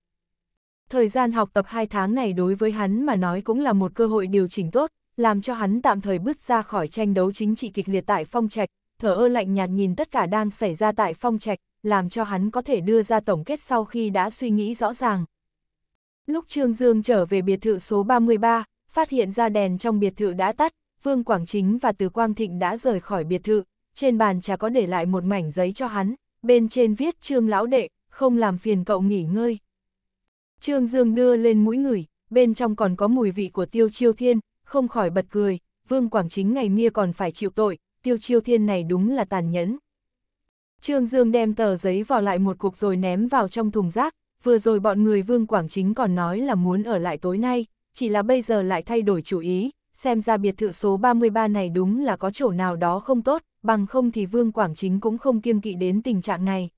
Thời gian học tập 2 tháng này đối với hắn mà nói cũng là một cơ hội điều chỉnh tốt, làm cho hắn tạm thời bước ra khỏi tranh đấu chính trị kịch liệt tại phong trạch, thở ơ lạnh nhạt nhìn tất cả đang xảy ra tại phong trạch, làm cho hắn có thể đưa ra tổng kết sau khi đã suy nghĩ rõ ràng. Lúc Trương Dương trở về biệt thự số 33, phát hiện ra đèn trong biệt thự đã tắt, Vương Quảng Chính và Từ Quang Thịnh đã rời khỏi biệt thự, trên bàn trà có để lại một mảnh giấy cho hắn, bên trên viết Trương Lão Đệ, không làm phiền cậu nghỉ ngơi. Trương Dương đưa lên mũi người, bên trong còn có mùi vị của Tiêu Chiêu Thiên, không khỏi bật cười, Vương Quảng Chính ngày mia còn phải chịu tội, Tiêu Chiêu Thiên này đúng là tàn nhẫn. Trương Dương đem tờ giấy vào lại một cục rồi ném vào trong thùng rác, vừa rồi bọn người Vương Quảng Chính còn nói là muốn ở lại tối nay, chỉ là bây giờ lại thay đổi chủ ý, xem ra biệt thự số 33 này đúng là có chỗ nào đó không tốt, bằng không thì Vương Quảng Chính cũng không kiêng kỵ đến tình trạng này.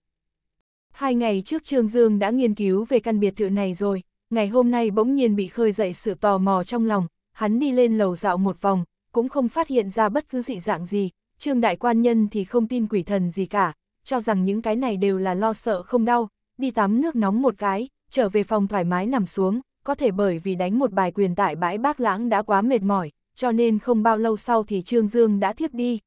Hai ngày trước Trương Dương đã nghiên cứu về căn biệt thự này rồi, ngày hôm nay bỗng nhiên bị khơi dậy sự tò mò trong lòng, hắn đi lên lầu dạo một vòng, cũng không phát hiện ra bất cứ dị dạng gì, Trương Đại Quan Nhân thì không tin quỷ thần gì cả, cho rằng những cái này đều là lo sợ không đau, đi tắm nước nóng một cái, trở về phòng thoải mái nằm xuống, có thể bởi vì đánh một bài quyền tại bãi bác lãng đã quá mệt mỏi, cho nên không bao lâu sau thì Trương Dương đã thiếp đi.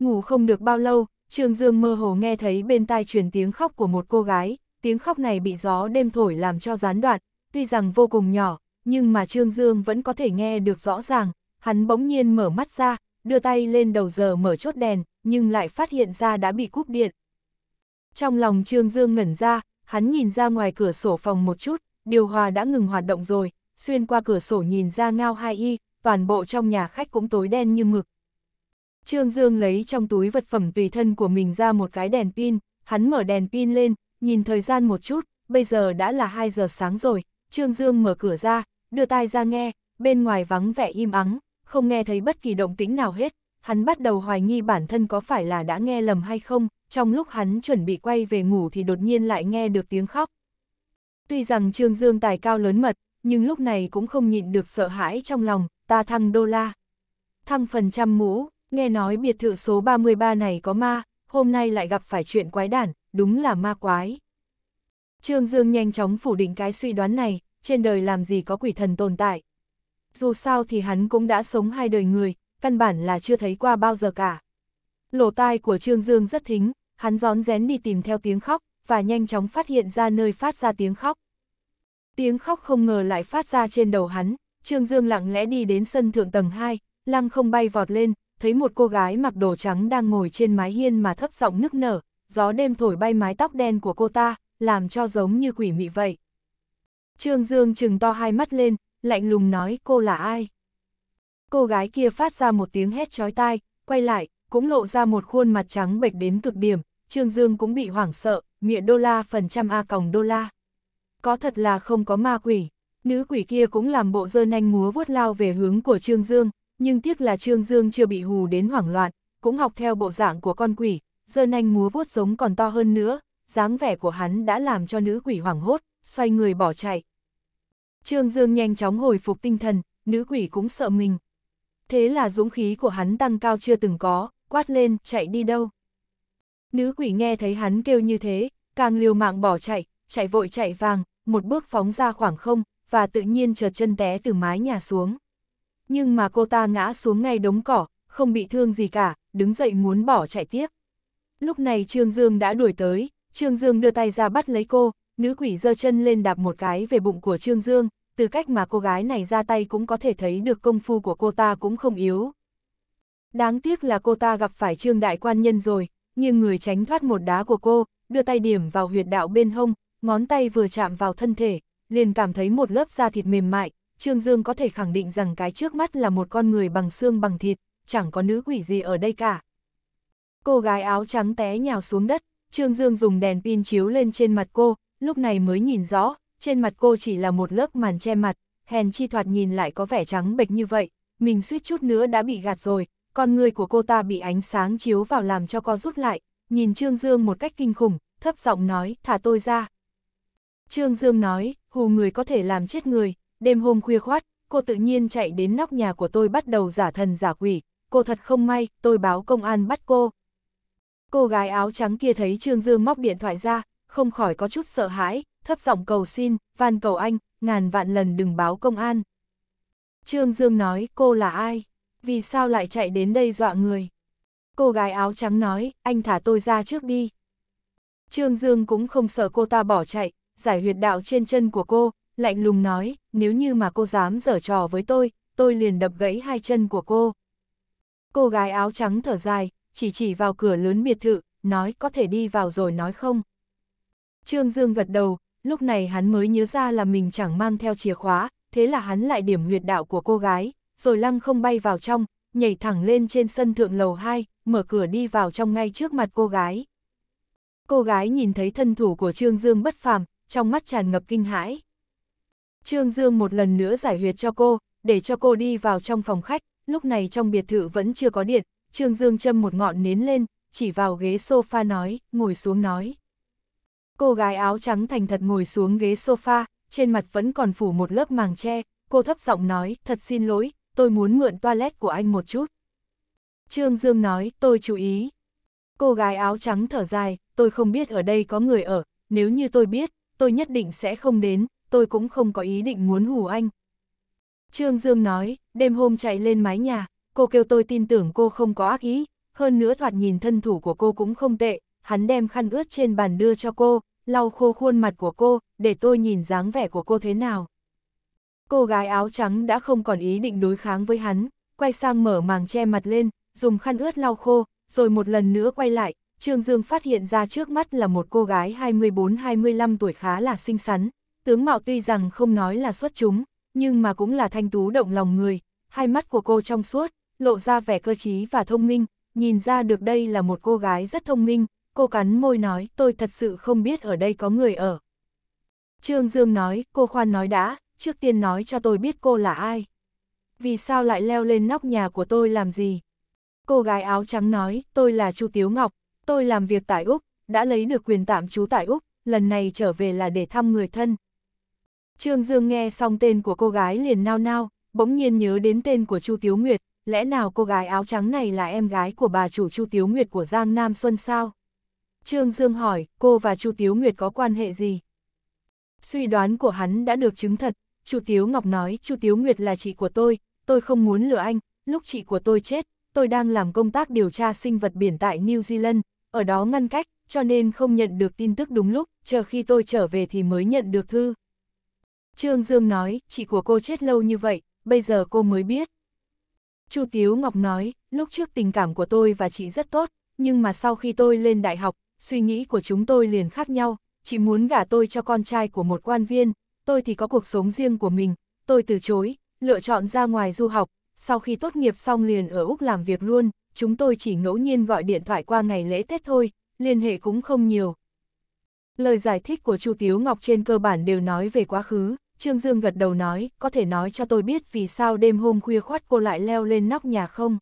Ngủ không được bao lâu, Trương Dương mơ hồ nghe thấy bên tai truyền tiếng khóc của một cô gái, tiếng khóc này bị gió đêm thổi làm cho gián đoạn, tuy rằng vô cùng nhỏ, nhưng mà Trương Dương vẫn có thể nghe được rõ ràng, hắn bỗng nhiên mở mắt ra, đưa tay lên đầu giờ mở chốt đèn, nhưng lại phát hiện ra đã bị cúp điện. Trong lòng Trương Dương ngẩn ra, hắn nhìn ra ngoài cửa sổ phòng một chút, điều hòa đã ngừng hoạt động rồi, xuyên qua cửa sổ nhìn ra ngao hai y, toàn bộ trong nhà khách cũng tối đen như mực. Trương Dương lấy trong túi vật phẩm tùy thân của mình ra một cái đèn pin, hắn mở đèn pin lên, nhìn thời gian một chút, bây giờ đã là 2 giờ sáng rồi, Trương Dương mở cửa ra, đưa tai ra nghe, bên ngoài vắng vẻ im ắng, không nghe thấy bất kỳ động tĩnh nào hết, hắn bắt đầu hoài nghi bản thân có phải là đã nghe lầm hay không, trong lúc hắn chuẩn bị quay về ngủ thì đột nhiên lại nghe được tiếng khóc. Tuy rằng Trương Dương tài cao lớn mật, nhưng lúc này cũng không nhịn được sợ hãi trong lòng, ta thăng đô la. Thăng phần trăm mũ, nghe nói biệt thự số 33 này có ma, hôm nay lại gặp phải chuyện quái đản, đúng là ma quái. Trương Dương nhanh chóng phủ định cái suy đoán này, trên đời làm gì có quỷ thần tồn tại. Dù sao thì hắn cũng đã sống hai đời người, căn bản là chưa thấy qua bao giờ cả. Lỗ tai của Trương Dương rất thính, hắn gión rén đi tìm theo tiếng khóc, và nhanh chóng phát hiện ra nơi phát ra tiếng khóc. Tiếng khóc không ngờ lại phát ra trên đầu hắn, Trương Dương lặng lẽ đi đến sân thượng tầng 2, lăng không bay vọt lên, thấy một cô gái mặc đồ trắng đang ngồi trên mái hiên mà thấp giọng nức nở, gió đêm thổi bay mái tóc đen của cô ta, làm cho giống như quỷ mị vậy. Trương Dương trừng to hai mắt lên, lạnh lùng nói cô là ai. Cô gái kia phát ra một tiếng hét chói tai, quay lại, cũng lộ ra một khuôn mặt trắng bệch đến cực điểm, Trương Dương cũng bị hoảng sợ, mịa đô la phần trăm A còng đô la. Có thật là không có ma quỷ, nữ quỷ kia cũng làm bộ dơ nanh múa vuốt lao về hướng của Trương Dương, nhưng tiếc là Trương Dương chưa bị hù đến hoảng loạn, cũng học theo bộ dạng của con quỷ, dơ nanh múa vuốt giống còn to hơn nữa, dáng vẻ của hắn đã làm cho nữ quỷ hoảng hốt, xoay người bỏ chạy. Trương Dương nhanh chóng hồi phục tinh thần, nữ quỷ cũng sợ mình. Thế là dũng khí của hắn tăng cao chưa từng có, quát lên, chạy đi đâu. Nữ quỷ nghe thấy hắn kêu như thế, càng liều mạng bỏ chạy, chạy vội chạy vàng, một bước phóng ra khoảng không, và tự nhiên trượt chân té từ mái nhà xuống. Nhưng mà cô ta ngã xuống ngay đống cỏ, không bị thương gì cả, đứng dậy muốn bỏ chạy tiếp. Lúc này Trương Dương đã đuổi tới, Trương Dương đưa tay ra bắt lấy cô, nữ quỷ giơ chân lên đạp một cái về bụng của Trương Dương, từ cách mà cô gái này ra tay cũng có thể thấy được công phu của cô ta cũng không yếu. Đáng tiếc là cô ta gặp phải Trương Đại Quan Nhân rồi, nhưng người tránh thoát một đá của cô, đưa tay điểm vào huyệt đạo bên hông, ngón tay vừa chạm vào thân thể, liền cảm thấy một lớp da thịt mềm mại, Trương Dương có thể khẳng định rằng cái trước mắt là một con người bằng xương bằng thịt, chẳng có nữ quỷ gì ở đây cả. Cô gái áo trắng té nhào xuống đất, Trương Dương dùng đèn pin chiếu lên trên mặt cô, lúc này mới nhìn rõ, trên mặt cô chỉ là một lớp màn che mặt, hèn chi thoạt nhìn lại có vẻ trắng bệch như vậy, mình suýt chút nữa đã bị gạt rồi, con người của cô ta bị ánh sáng chiếu vào làm cho co rút lại, nhìn Trương Dương một cách kinh khủng, thấp giọng nói, thả tôi ra. Trương Dương nói, hù người có thể làm chết người, đêm hôm khuya khoát, cô tự nhiên chạy đến nóc nhà của tôi bắt đầu giả thần giả quỷ, cô thật không may, tôi báo công an bắt cô. Cô gái áo trắng kia thấy Trương Dương móc điện thoại ra, không khỏi có chút sợ hãi, thấp giọng cầu xin, van cầu anh, ngàn vạn lần đừng báo công an. Trương Dương nói cô là ai? vì sao lại chạy đến đây dọa người? Cô gái áo trắng nói, anh thả tôi ra trước đi. Trương Dương cũng không sợ cô ta bỏ chạy, giải huyệt đạo trên chân của cô, lạnh lùng nói, nếu như mà cô dám dở trò với tôi, tôi liền đập gãy hai chân của cô. Cô gái áo trắng thở dài, chỉ chỉ vào cửa lớn biệt thự, nói có thể đi vào rồi nói không. Trương Dương gật đầu, lúc này hắn mới nhớ ra là mình chẳng mang theo chìa khóa, thế là hắn lại điểm huyệt đạo của cô gái, rồi lăng không bay vào trong, nhảy thẳng lên trên sân thượng lầu 2, mở cửa đi vào trong ngay trước mặt cô gái. Cô gái nhìn thấy thân thủ của Trương Dương bất phàm, trong mắt tràn ngập kinh hãi. Trương Dương một lần nữa giải huyệt cho cô, để cho cô đi vào trong phòng khách, lúc này trong biệt thự vẫn chưa có điện, Trương Dương châm một ngọn nến lên, chỉ vào ghế sofa nói, ngồi xuống nói. Cô gái áo trắng thành thật ngồi xuống ghế sofa, trên mặt vẫn còn phủ một lớp màng tre cô thấp giọng nói, thật xin lỗi, tôi muốn mượn toilet của anh một chút. Trương Dương nói, tôi chú ý. Cô gái áo trắng thở dài, tôi không biết ở đây có người ở, nếu như tôi biết, tôi nhất định sẽ không đến, tôi cũng không có ý định muốn hù anh. Trương Dương nói, đêm hôm chạy lên mái nhà, cô kêu tôi tin tưởng cô không có ác ý, hơn nữa thoạt nhìn thân thủ của cô cũng không tệ, hắn đem khăn ướt trên bàn đưa cho cô, lau khô khuôn mặt của cô, để tôi nhìn dáng vẻ của cô thế nào. Cô gái áo trắng đã không còn ý định đối kháng với hắn, quay sang mở màng che mặt lên, dùng khăn ướt lau khô, rồi một lần nữa quay lại, Trương Dương phát hiện ra trước mắt là một cô gái 24-25 tuổi khá là xinh xắn, tướng mạo tuy rằng không nói là xuất chúng, nhưng mà cũng là thanh tú động lòng người, hai mắt của cô trong suốt, lộ ra vẻ cơ trí và thông minh, nhìn ra được đây là một cô gái rất thông minh, cô cắn môi nói tôi thật sự không biết ở đây có người ở. Trương Dương nói, cô khoan nói đã, trước tiên nói cho tôi biết cô là ai. Vì sao lại leo lên nóc nhà của tôi làm gì? Cô gái áo trắng nói, tôi là Chu Tiếu Ngọc, tôi làm việc tại Úc, đã lấy được quyền tạm trú tại Úc, lần này trở về là để thăm người thân. Trương Dương nghe xong tên của cô gái liền nao nao, bỗng nhiên nhớ đến tên của Chu Tiếu Nguyệt, lẽ nào cô gái áo trắng này là em gái của bà chủ Chu Tiếu Nguyệt của Giang Nam Xuân sao? Trương Dương hỏi, cô và Chu Tiếu Nguyệt có quan hệ gì? Suy đoán của hắn đã được chứng thật, Chu Tiếu Ngọc nói, Chu Tiếu Nguyệt là chị của tôi, tôi không muốn lừa anh, lúc chị của tôi chết, tôi đang làm công tác điều tra sinh vật biển tại New Zealand, ở đó ngăn cách, cho nên không nhận được tin tức đúng lúc, chờ khi tôi trở về thì mới nhận được thư. Trương Dương nói, chị của cô chết lâu như vậy, bây giờ cô mới biết. Chu Tiếu Ngọc nói, lúc trước tình cảm của tôi và chị rất tốt, nhưng mà sau khi tôi lên đại học, suy nghĩ của chúng tôi liền khác nhau, chị muốn gả tôi cho con trai của một quan viên, tôi thì có cuộc sống riêng của mình, tôi từ chối, lựa chọn ra ngoài du học, sau khi tốt nghiệp xong liền ở Úc làm việc luôn, chúng tôi chỉ ngẫu nhiên gọi điện thoại qua ngày lễ Tết thôi, liên hệ cũng không nhiều. Lời giải thích của Chu Tiếu Ngọc trên cơ bản đều nói về quá khứ, Trương Dương gật đầu nói, có thể nói cho tôi biết vì sao đêm hôm khuya khoát cô lại leo lên nóc nhà không?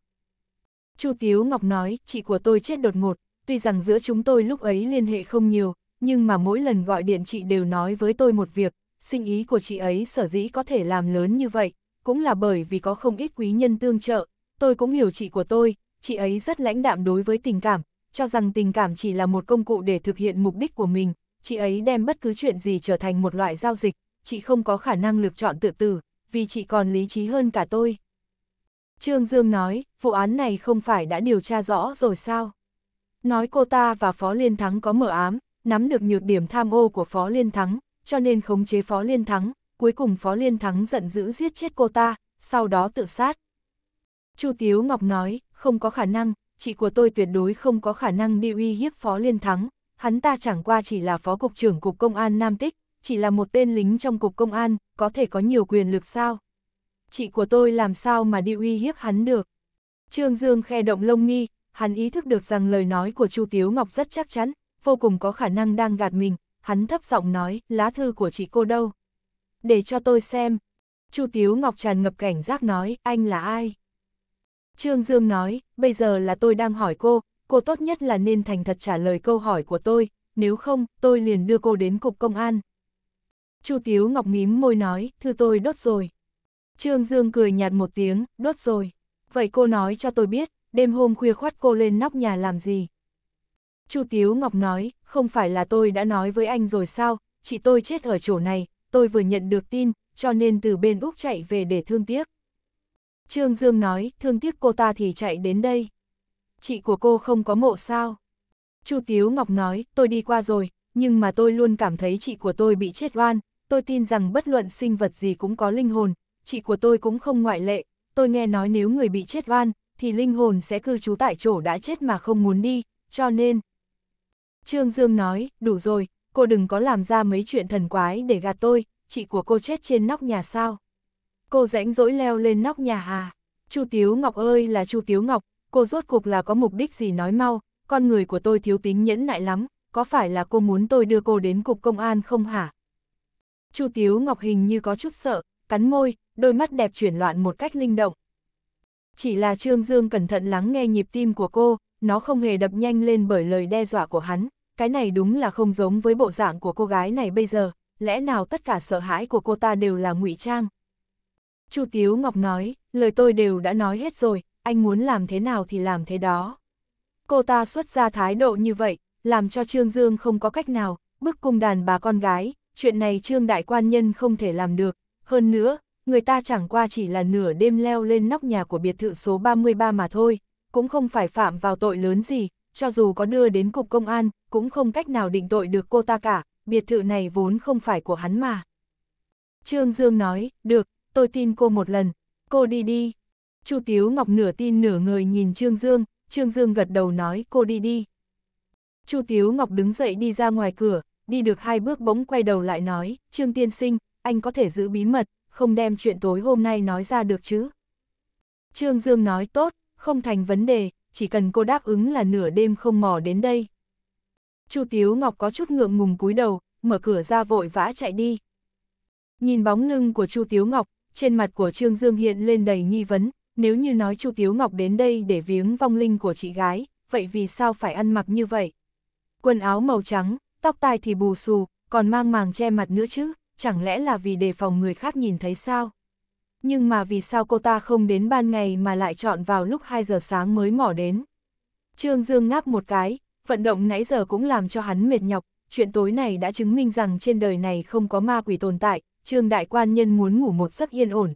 Chu Tiếu Ngọc nói, chị của tôi chết đột ngột, tuy rằng giữa chúng tôi lúc ấy liên hệ không nhiều, nhưng mà mỗi lần gọi điện chị đều nói với tôi một việc, sinh ý của chị ấy sở dĩ có thể làm lớn như vậy, cũng là bởi vì có không ít quý nhân tương trợ, tôi cũng hiểu chị của tôi, chị ấy rất lãnh đạm đối với tình cảm, cho rằng tình cảm chỉ là một công cụ để thực hiện mục đích của mình, chị ấy đem bất cứ chuyện gì trở thành một loại giao dịch, chị không có khả năng lựa chọn tự tử, vì chị còn lý trí hơn cả tôi. Trương Dương nói, vụ án này không phải đã điều tra rõ rồi sao? Nói cô ta và Phó Liên Thắng có mở ám, nắm được nhược điểm tham ô của Phó Liên Thắng, cho nên khống chế Phó Liên Thắng, cuối cùng Phó Liên Thắng giận dữ giết chết cô ta, sau đó tự sát. Chu Tiếu Ngọc nói, không có khả năng, chị của tôi tuyệt đối không có khả năng đi uy hiếp Phó Liên Thắng, hắn ta chẳng qua chỉ là Phó Cục trưởng Cục Công an Nam Tích, chỉ là một tên lính trong Cục Công an, có thể có nhiều quyền lực sao? Chị của tôi làm sao mà đi uy hiếp hắn được? Trương Dương khe động lông mi hắn ý thức được rằng lời nói của Chu Tiếu Ngọc rất chắc chắn, vô cùng có khả năng đang gạt mình, hắn thấp giọng nói, lá thư của chị cô đâu? Để cho tôi xem. Chu Tiếu Ngọc tràn ngập cảnh giác nói, anh là ai? Trương Dương nói, bây giờ là tôi đang hỏi cô, cô tốt nhất là nên thành thật trả lời câu hỏi của tôi, nếu không, tôi liền đưa cô đến cục công an. Chu Tiếu Ngọc mím môi nói, thư tôi đốt rồi. Trương Dương cười nhạt một tiếng, đốt rồi. Vậy cô nói cho tôi biết, đêm hôm khuya khoát cô lên nóc nhà làm gì? Chu Tiếu Ngọc nói, không phải là tôi đã nói với anh rồi sao, chị tôi chết ở chỗ này, tôi vừa nhận được tin, cho nên từ bên Úc chạy về để thương tiếc. Trương Dương nói, thương tiếc cô ta thì chạy đến đây. Chị của cô không có mộ sao? Chu Tiếu Ngọc nói, tôi đi qua rồi, nhưng mà tôi luôn cảm thấy chị của tôi bị chết oan, tôi tin rằng bất luận sinh vật gì cũng có linh hồn, chị của tôi cũng không ngoại lệ, tôi nghe nói nếu người bị chết oan, thì linh hồn sẽ cư trú tại chỗ đã chết mà không muốn đi, cho nên, Trương Dương nói, đủ rồi, cô đừng có làm ra mấy chuyện thần quái để gạt tôi, chị của cô chết trên nóc nhà sao. Cô rãnh rỗi leo lên nóc nhà hà. Chu Tiếu Ngọc ơi là Chu Tiếu Ngọc, cô rốt cục là có mục đích gì nói mau, con người của tôi thiếu tính nhẫn nại lắm, có phải là cô muốn tôi đưa cô đến cục công an không hả? Chu Tiếu Ngọc hình như có chút sợ, cắn môi, đôi mắt đẹp chuyển loạn một cách linh động. Chỉ là Trương Dương cẩn thận lắng nghe nhịp tim của cô, nó không hề đập nhanh lên bởi lời đe dọa của hắn, cái này đúng là không giống với bộ dạng của cô gái này bây giờ, lẽ nào tất cả sợ hãi của cô ta đều là ngụy trang. Chu Tiếu Ngọc nói, lời tôi đều đã nói hết rồi, anh muốn làm thế nào thì làm thế đó. Cô ta xuất ra thái độ như vậy, làm cho Trương Dương không có cách nào, bức cung đàn bà con gái, chuyện này Trương Đại Quan Nhân không thể làm được. Hơn nữa, người ta chẳng qua chỉ là nửa đêm leo lên nóc nhà của biệt thự số 33 mà thôi, cũng không phải phạm vào tội lớn gì, cho dù có đưa đến cục công an, cũng không cách nào định tội được cô ta cả, biệt thự này vốn không phải của hắn mà. Trương Dương nói, được, tôi tin cô một lần, cô đi đi. Chu Tiếu Ngọc nửa tin nửa người nhìn Trương Dương, Trương Dương gật đầu nói cô đi đi. Chu Tiếu Ngọc đứng dậy đi ra ngoài cửa, đi được hai bước bỗng quay đầu lại nói, Trương Tiên Sinh, anh có thể giữ bí mật, không đem chuyện tối hôm nay nói ra được chứ. Trương Dương nói tốt, không thành vấn đề, chỉ cần cô đáp ứng là nửa đêm không mò đến đây. Chu Tiếu Ngọc có chút ngượng ngùng cúi đầu, mở cửa ra vội vã chạy đi. Nhìn bóng lưng của Chu Tiếu Ngọc, trên mặt của Trương Dương hiện lên đầy nghi vấn, nếu như nói Chu Tiếu Ngọc đến đây để viếng vong linh của chị gái, vậy vì sao phải ăn mặc như vậy? Quần áo màu trắng, tóc tai thì bù xù, còn mang màng che mặt nữa chứ, chẳng lẽ là vì đề phòng người khác nhìn thấy sao? nhưng mà vì sao cô ta không đến ban ngày mà lại chọn vào lúc 2 giờ sáng mới mỏ đến. Trương Dương ngáp một cái, vận động nãy giờ cũng làm cho hắn mệt nhọc, chuyện tối này đã chứng minh rằng trên đời này không có ma quỷ tồn tại, Trương Đại Quan Nhân muốn ngủ một giấc yên ổn.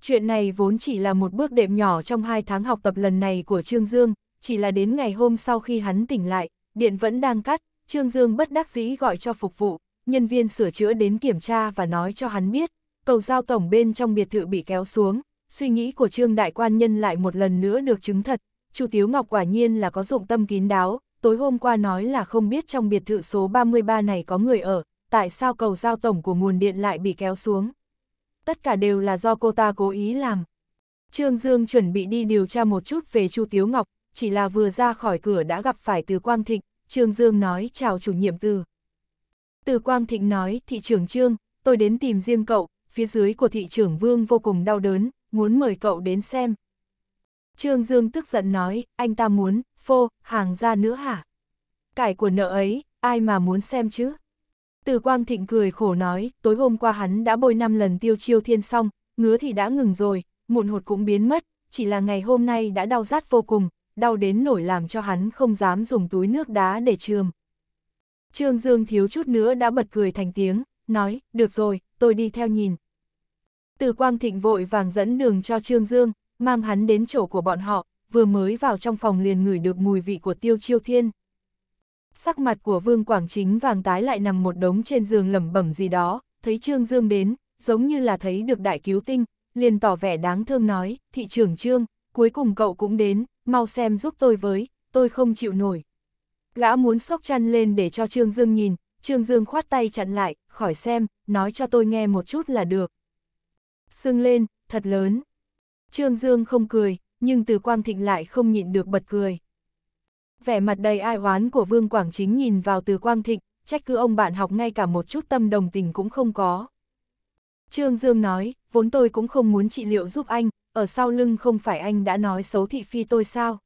Chuyện này vốn chỉ là một bước đệm nhỏ trong hai tháng học tập lần này của Trương Dương, chỉ là đến ngày hôm sau khi hắn tỉnh lại, điện vẫn đang cắt, Trương Dương bất đắc dĩ gọi cho phục vụ, nhân viên sửa chữa đến kiểm tra và nói cho hắn biết, cầu giao tổng bên trong biệt thự bị kéo xuống, suy nghĩ của Trương Đại Quan Nhân lại một lần nữa được chứng thật, Chu Tiếu Ngọc quả nhiên là có dụng tâm kín đáo, tối hôm qua nói là không biết trong biệt thự số 33 này có người ở, tại sao cầu giao tổng của nguồn điện lại bị kéo xuống. Tất cả đều là do cô ta cố ý làm. Trương Dương chuẩn bị đi điều tra một chút về Chu Tiếu Ngọc, chỉ là vừa ra khỏi cửa đã gặp phải Từ Quang Thịnh, Trương Dương nói chào chủ nhiệm Từ. Từ Quang Thịnh nói, thị trưởng Trương, tôi đến tìm riêng cậu, phía dưới của thị trưởng Vương vô cùng đau đớn, muốn mời cậu đến xem. Trương Dương tức giận nói, anh ta muốn, phô, hàng ra nữa hả? Cải của nợ ấy, ai mà muốn xem chứ? Từ Quang Thịnh cười khổ nói, tối hôm qua hắn đã bôi 5 lần tiêu chiêu thiên xong, ngứa thì đã ngừng rồi, mụn hột cũng biến mất, chỉ là ngày hôm nay đã đau rát vô cùng, đau đến nổi làm cho hắn không dám dùng túi nước đá để trường. Trương Dương thiếu chút nữa đã bật cười thành tiếng, nói, được rồi, tôi đi theo nhìn. Từ Quang Thịnh vội vàng dẫn đường cho Trương Dương, mang hắn đến chỗ của bọn họ, vừa mới vào trong phòng liền ngửi được mùi vị của Tiêu Chiêu Thiên. Sắc mặt của Vương Quảng Chính vàng tái lại nằm một đống trên giường lẩm bẩm gì đó, thấy Trương Dương đến, giống như là thấy được đại cứu tinh, liền tỏ vẻ đáng thương nói, thị trưởng Trương, cuối cùng cậu cũng đến, mau xem giúp tôi với, tôi không chịu nổi. Gã muốn sốc chăn lên để cho Trương Dương nhìn, Trương Dương khoát tay chặn lại, khỏi xem, nói cho tôi nghe một chút là được sưng lên, thật lớn. Trương Dương không cười, nhưng từ Quang Thịnh lại không nhịn được bật cười. Vẻ mặt đầy ai oán của Vương Quảng Chính nhìn vào từ Quang Thịnh, trách cứ ông bạn học ngay cả một chút tâm đồng tình cũng không có. Trương Dương nói, vốn tôi cũng không muốn trị liệu giúp anh, ở sau lưng không phải anh đã nói xấu thị phi tôi sao?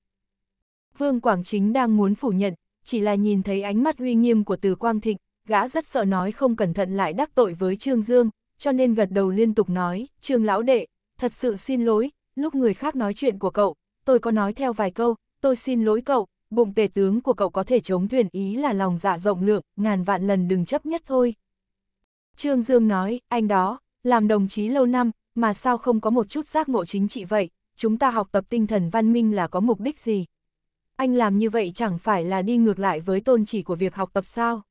Vương Quảng Chính đang muốn phủ nhận, chỉ là nhìn thấy ánh mắt uy nghiêm của từ Quang Thịnh, gã rất sợ nói không cẩn thận lại đắc tội với Trương Dương, cho nên gật đầu liên tục nói, Trương lão đệ, thật sự xin lỗi, lúc người khác nói chuyện của cậu, tôi có nói theo vài câu, tôi xin lỗi cậu, bụng tề tướng của cậu có thể chống thuyền ý là lòng dạ rộng lượng, ngàn vạn lần đừng chấp nhất thôi. Trương Dương nói, anh đó, làm đồng chí lâu năm, mà sao không có một chút giác ngộ chính trị vậy, chúng ta học tập tinh thần văn minh là có mục đích gì? Anh làm như vậy chẳng phải là đi ngược lại với tôn chỉ của việc học tập sao?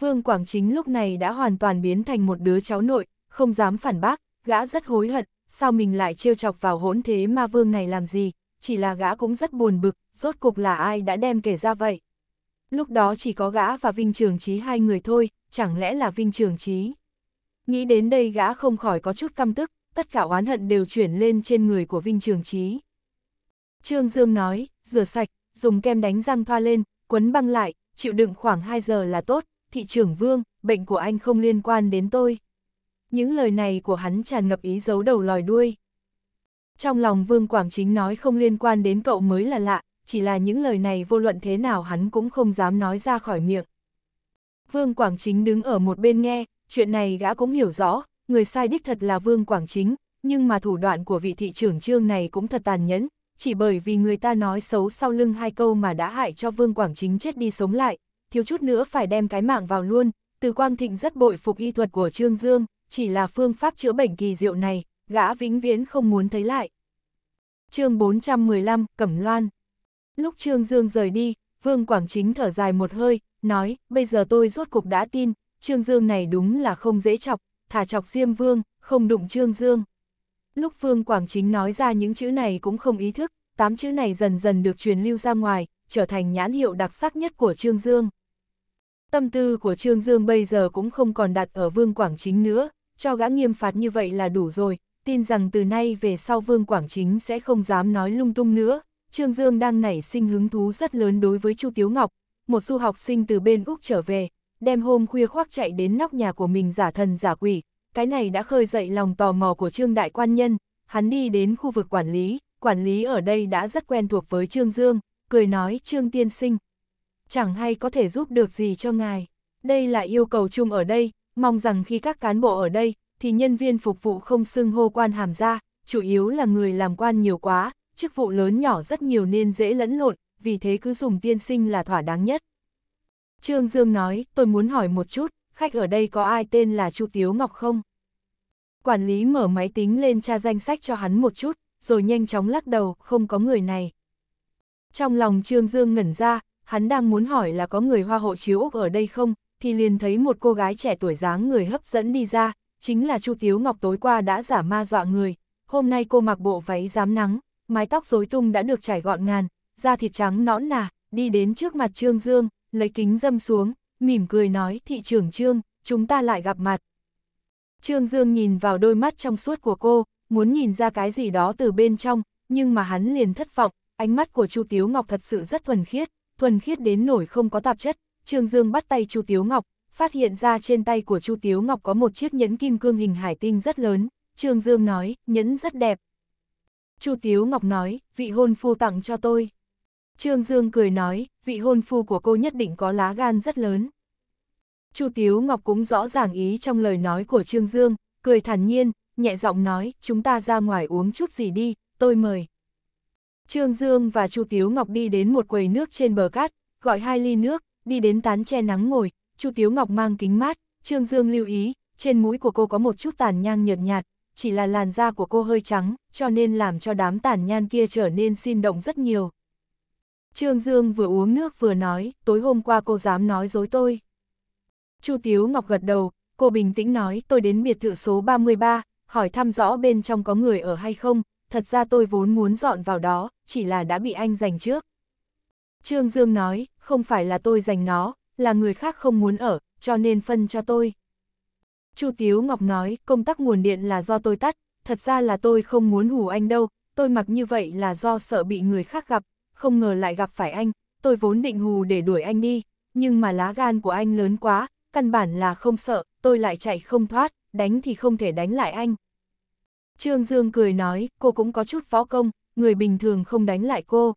Vương Quảng Chính lúc này đã hoàn toàn biến thành một đứa cháu nội, không dám phản bác, gã rất hối hận, sao mình lại trêu chọc vào hỗn thế ma vương này làm gì, chỉ là gã cũng rất buồn bực, rốt cục là ai đã đem kể ra vậy. Lúc đó chỉ có gã và Vinh Trường Chí hai người thôi, chẳng lẽ là Vinh Trường Chí? Nghĩ đến đây gã không khỏi có chút căm tức, tất cả oán hận đều chuyển lên trên người của Vinh Trường Chí. Trương Dương nói, rửa sạch, dùng kem đánh răng thoa lên, quấn băng lại, chịu đựng khoảng 2 giờ là tốt, thị trưởng vương, bệnh của anh không liên quan đến tôi. Những lời này của hắn tràn ngập ý giấu đầu lòi đuôi. Trong lòng vương Quảng Chính nói không liên quan đến cậu mới là lạ, chỉ là những lời này vô luận thế nào hắn cũng không dám nói ra khỏi miệng. Vương Quảng Chính đứng ở một bên nghe, chuyện này gã cũng hiểu rõ, người sai đích thật là Vương Quảng Chính, nhưng mà thủ đoạn của vị thị trưởng trương này cũng thật tàn nhẫn, chỉ bởi vì người ta nói xấu sau lưng hai câu mà đã hại cho Vương Quảng Chính chết đi sống lại, thiếu chút nữa phải đem cái mạng vào luôn, từ Quang Thịnh rất bội phục y thuật của Trương Dương, chỉ là phương pháp chữa bệnh kỳ diệu này, gã vĩnh viễn không muốn thấy lại. chương 415, Cẩm Loan Lúc Trương Dương rời đi, Vương Quảng Chính thở dài một hơi, nói, bây giờ tôi rốt cục đã tin, Trương Dương này đúng là không dễ chọc, thả chọc Diêm Vương, không đụng Trương Dương. Lúc Vương Quảng Chính nói ra những chữ này cũng không ý thức, tám chữ này dần dần được truyền lưu ra ngoài, trở thành nhãn hiệu đặc sắc nhất của Trương Dương. Tâm tư của Trương Dương bây giờ cũng không còn đặt ở Vương Quảng Chính nữa, cho gã nghiêm phạt như vậy là đủ rồi, tin rằng từ nay về sau Vương Quảng Chính sẽ không dám nói lung tung nữa. Trương Dương đang nảy sinh hứng thú rất lớn đối với Chu Tiếu Ngọc, một du học sinh từ bên Úc trở về, đem hôm khuya khoác chạy đến nóc nhà của mình giả thần giả quỷ, cái này đã khơi dậy lòng tò mò của Trương Đại Quan Nhân, hắn đi đến khu vực quản lý, quản lý ở đây đã rất quen thuộc với Trương Dương, cười nói Trương Tiên Sinh, chẳng hay có thể giúp được gì cho ngài. Đây là yêu cầu chung ở đây, mong rằng khi các cán bộ ở đây, thì nhân viên phục vụ không xưng hô quan hàm ra, chủ yếu là người làm quan nhiều quá, chức vụ lớn nhỏ rất nhiều nên dễ lẫn lộn, vì thế cứ dùng tiên sinh là thỏa đáng nhất. Trương Dương nói, tôi muốn hỏi một chút, khách ở đây có ai tên là Chu Tiếu Ngọc không? Quản lý mở máy tính lên tra danh sách cho hắn một chút, rồi nhanh chóng lắc đầu, không có người này. Trong lòng Trương Dương ngẩn ra, hắn đang muốn hỏi là có người hoa hậu chiếu Úc ở đây không, thì liền thấy một cô gái trẻ tuổi dáng người hấp dẫn đi ra, chính là Chu Tiếu Ngọc tối qua đã giả ma dọa người, hôm nay cô mặc bộ váy dám nắng, mái tóc rối tung đã được trải gọn ngàn, da thịt trắng nõn nà, đi đến trước mặt Trương Dương, lấy kính dâm xuống, mỉm cười nói thị trưởng Trương, chúng ta lại gặp mặt. Trương Dương nhìn vào đôi mắt trong suốt của cô, muốn nhìn ra cái gì đó từ bên trong, nhưng mà hắn liền thất vọng, ánh mắt của Chu Tiếu Ngọc thật sự rất thuần khiết, thuần khiết đến nổi không có tạp chất, Trương Dương bắt tay Chu Tiếu Ngọc, phát hiện ra trên tay của Chu Tiếu Ngọc có một chiếc nhẫn kim cương hình hải tinh rất lớn, Trương Dương nói, nhẫn rất đẹp. Chu Tiếu Ngọc nói, vị hôn phu tặng cho tôi. Trương Dương cười nói, vị hôn phu của cô nhất định có lá gan rất lớn. Chu Tiếu Ngọc cũng rõ ràng ý trong lời nói của Trương Dương, cười thản nhiên, nhẹ giọng nói, chúng ta ra ngoài uống chút gì đi, tôi mời. Trương Dương và Chu Tiếu Ngọc đi đến một quầy nước trên bờ cát, gọi hai ly nước, đi đến tán che nắng ngồi, Chu Tiếu Ngọc mang kính mát, Trương Dương lưu ý, trên mũi của cô có một chút tàn nhang nhợt nhạt, chỉ là làn da của cô hơi trắng, cho nên làm cho đám tàn nhan kia trở nên sinh động rất nhiều. Trương Dương vừa uống nước vừa nói, tối hôm qua cô dám nói dối tôi. Chu Tiếu Ngọc gật đầu, cô bình tĩnh nói tôi đến biệt thự số 33, hỏi thăm rõ bên trong có người ở hay không, thật ra tôi vốn muốn dọn vào đó, chỉ là đã bị anh giành trước. Trương Dương nói, không phải là tôi giành nó, là người khác không muốn ở, cho nên phân cho tôi. Chu Tiếu Ngọc nói, công tắc nguồn điện là do tôi tắt, thật ra là tôi không muốn hù anh đâu, tôi mặc như vậy là do sợ bị người khác gặp, không ngờ lại gặp phải anh, tôi vốn định hù để đuổi anh đi, nhưng mà lá gan của anh lớn quá, căn bản là không sợ, tôi lại chạy không thoát, đánh thì không thể đánh lại anh. Trương Dương cười nói, cô cũng có chút võ công, người bình thường không đánh lại cô.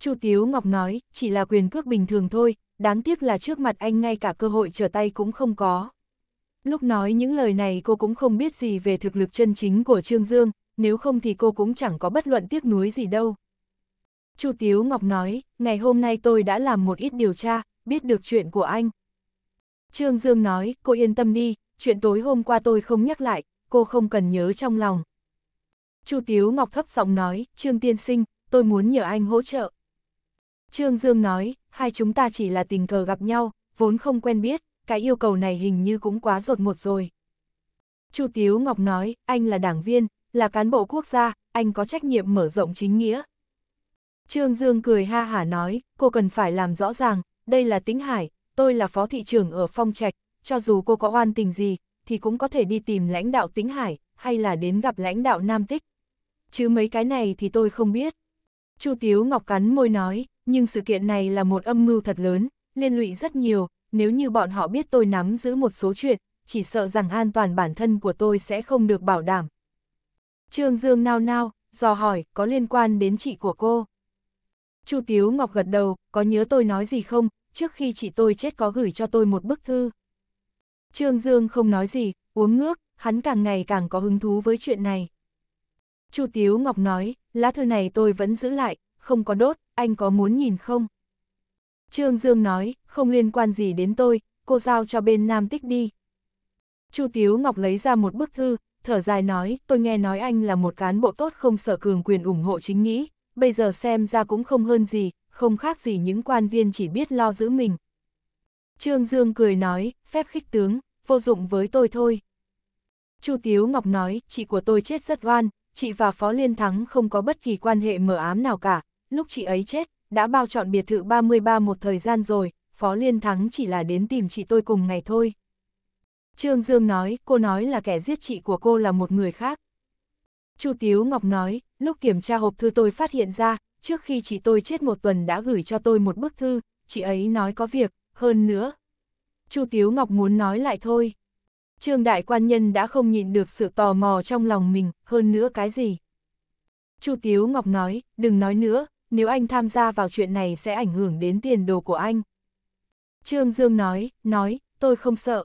Chu Tiếu Ngọc nói, chỉ là quyền cước bình thường thôi, đáng tiếc là trước mặt anh ngay cả cơ hội trở tay cũng không có. Lúc nói những lời này cô cũng không biết gì về thực lực chân chính của Trương Dương, nếu không thì cô cũng chẳng có bất luận tiếc nuối gì đâu. Chu Tiếu Ngọc nói, ngày hôm nay tôi đã làm một ít điều tra, biết được chuyện của anh. Trương Dương nói, cô yên tâm đi, chuyện tối hôm qua tôi không nhắc lại, cô không cần nhớ trong lòng. Chu Tiếu Ngọc thấp giọng nói, Trương Tiên Sinh, tôi muốn nhờ anh hỗ trợ. Trương Dương nói, hai chúng ta chỉ là tình cờ gặp nhau, vốn không quen biết, cái yêu cầu này hình như cũng quá rột một rồi. Chu Tiếu Ngọc nói, anh là đảng viên, là cán bộ quốc gia, anh có trách nhiệm mở rộng chính nghĩa. Trương Dương cười ha hả nói, cô cần phải làm rõ ràng, đây là tính hải, tôi là phó thị trưởng ở Phong Trạch, cho dù cô có oan tình gì, thì cũng có thể đi tìm lãnh đạo tính hải, hay là đến gặp lãnh đạo Nam Tích. Chứ mấy cái này thì tôi không biết. Chu Tiếu Ngọc cắn môi nói, nhưng sự kiện này là một âm mưu thật lớn, liên lụy rất nhiều, nếu như bọn họ biết tôi nắm giữ một số chuyện, chỉ sợ rằng an toàn bản thân của tôi sẽ không được bảo đảm. Trương Dương nao nao, dò hỏi, có liên quan đến chị của cô? Chu Tiếu Ngọc gật đầu, có nhớ tôi nói gì không, trước khi chị tôi chết có gửi cho tôi một bức thư. Trương Dương không nói gì, uống ngước, hắn càng ngày càng có hứng thú với chuyện này. Chu Tiếu Ngọc nói, lá thư này tôi vẫn giữ lại, không có đốt, anh có muốn nhìn không? Trương Dương nói, không liên quan gì đến tôi, cô giao cho bên Nam Tích đi. Chu Tiếu Ngọc lấy ra một bức thư, thở dài nói, tôi nghe nói anh là một cán bộ tốt không sợ cường quyền ủng hộ chính nghĩ. bây giờ xem ra cũng không hơn gì, không khác gì những quan viên chỉ biết lo giữ mình, Trương Dương cười nói, phép khích tướng, vô dụng với tôi thôi. Chu Tiếu Ngọc nói, chị của tôi chết rất oan, chị và Phó Liên Thắng không có bất kỳ quan hệ mờ ám nào cả, lúc chị ấy chết, đã bao chọn biệt thự 33 một thời gian rồi, Phó Liên Thắng chỉ là đến tìm chị tôi cùng ngày thôi. Trương Dương nói, cô nói là kẻ giết chị của cô là một người khác. Chu Tiếu Ngọc nói, lúc kiểm tra hộp thư tôi phát hiện ra, trước khi chị tôi chết một tuần đã gửi cho tôi một bức thư, chị ấy nói có việc, hơn nữa. Chu Tiếu Ngọc muốn nói lại thôi. Trương Đại Quan Nhân đã không nhịn được sự tò mò trong lòng mình, hơn nữa cái gì. Chu Tiếu Ngọc nói, đừng nói nữa, nếu anh tham gia vào chuyện này sẽ ảnh hưởng đến tiền đồ của anh. Trương Dương nói, nói, tôi không sợ.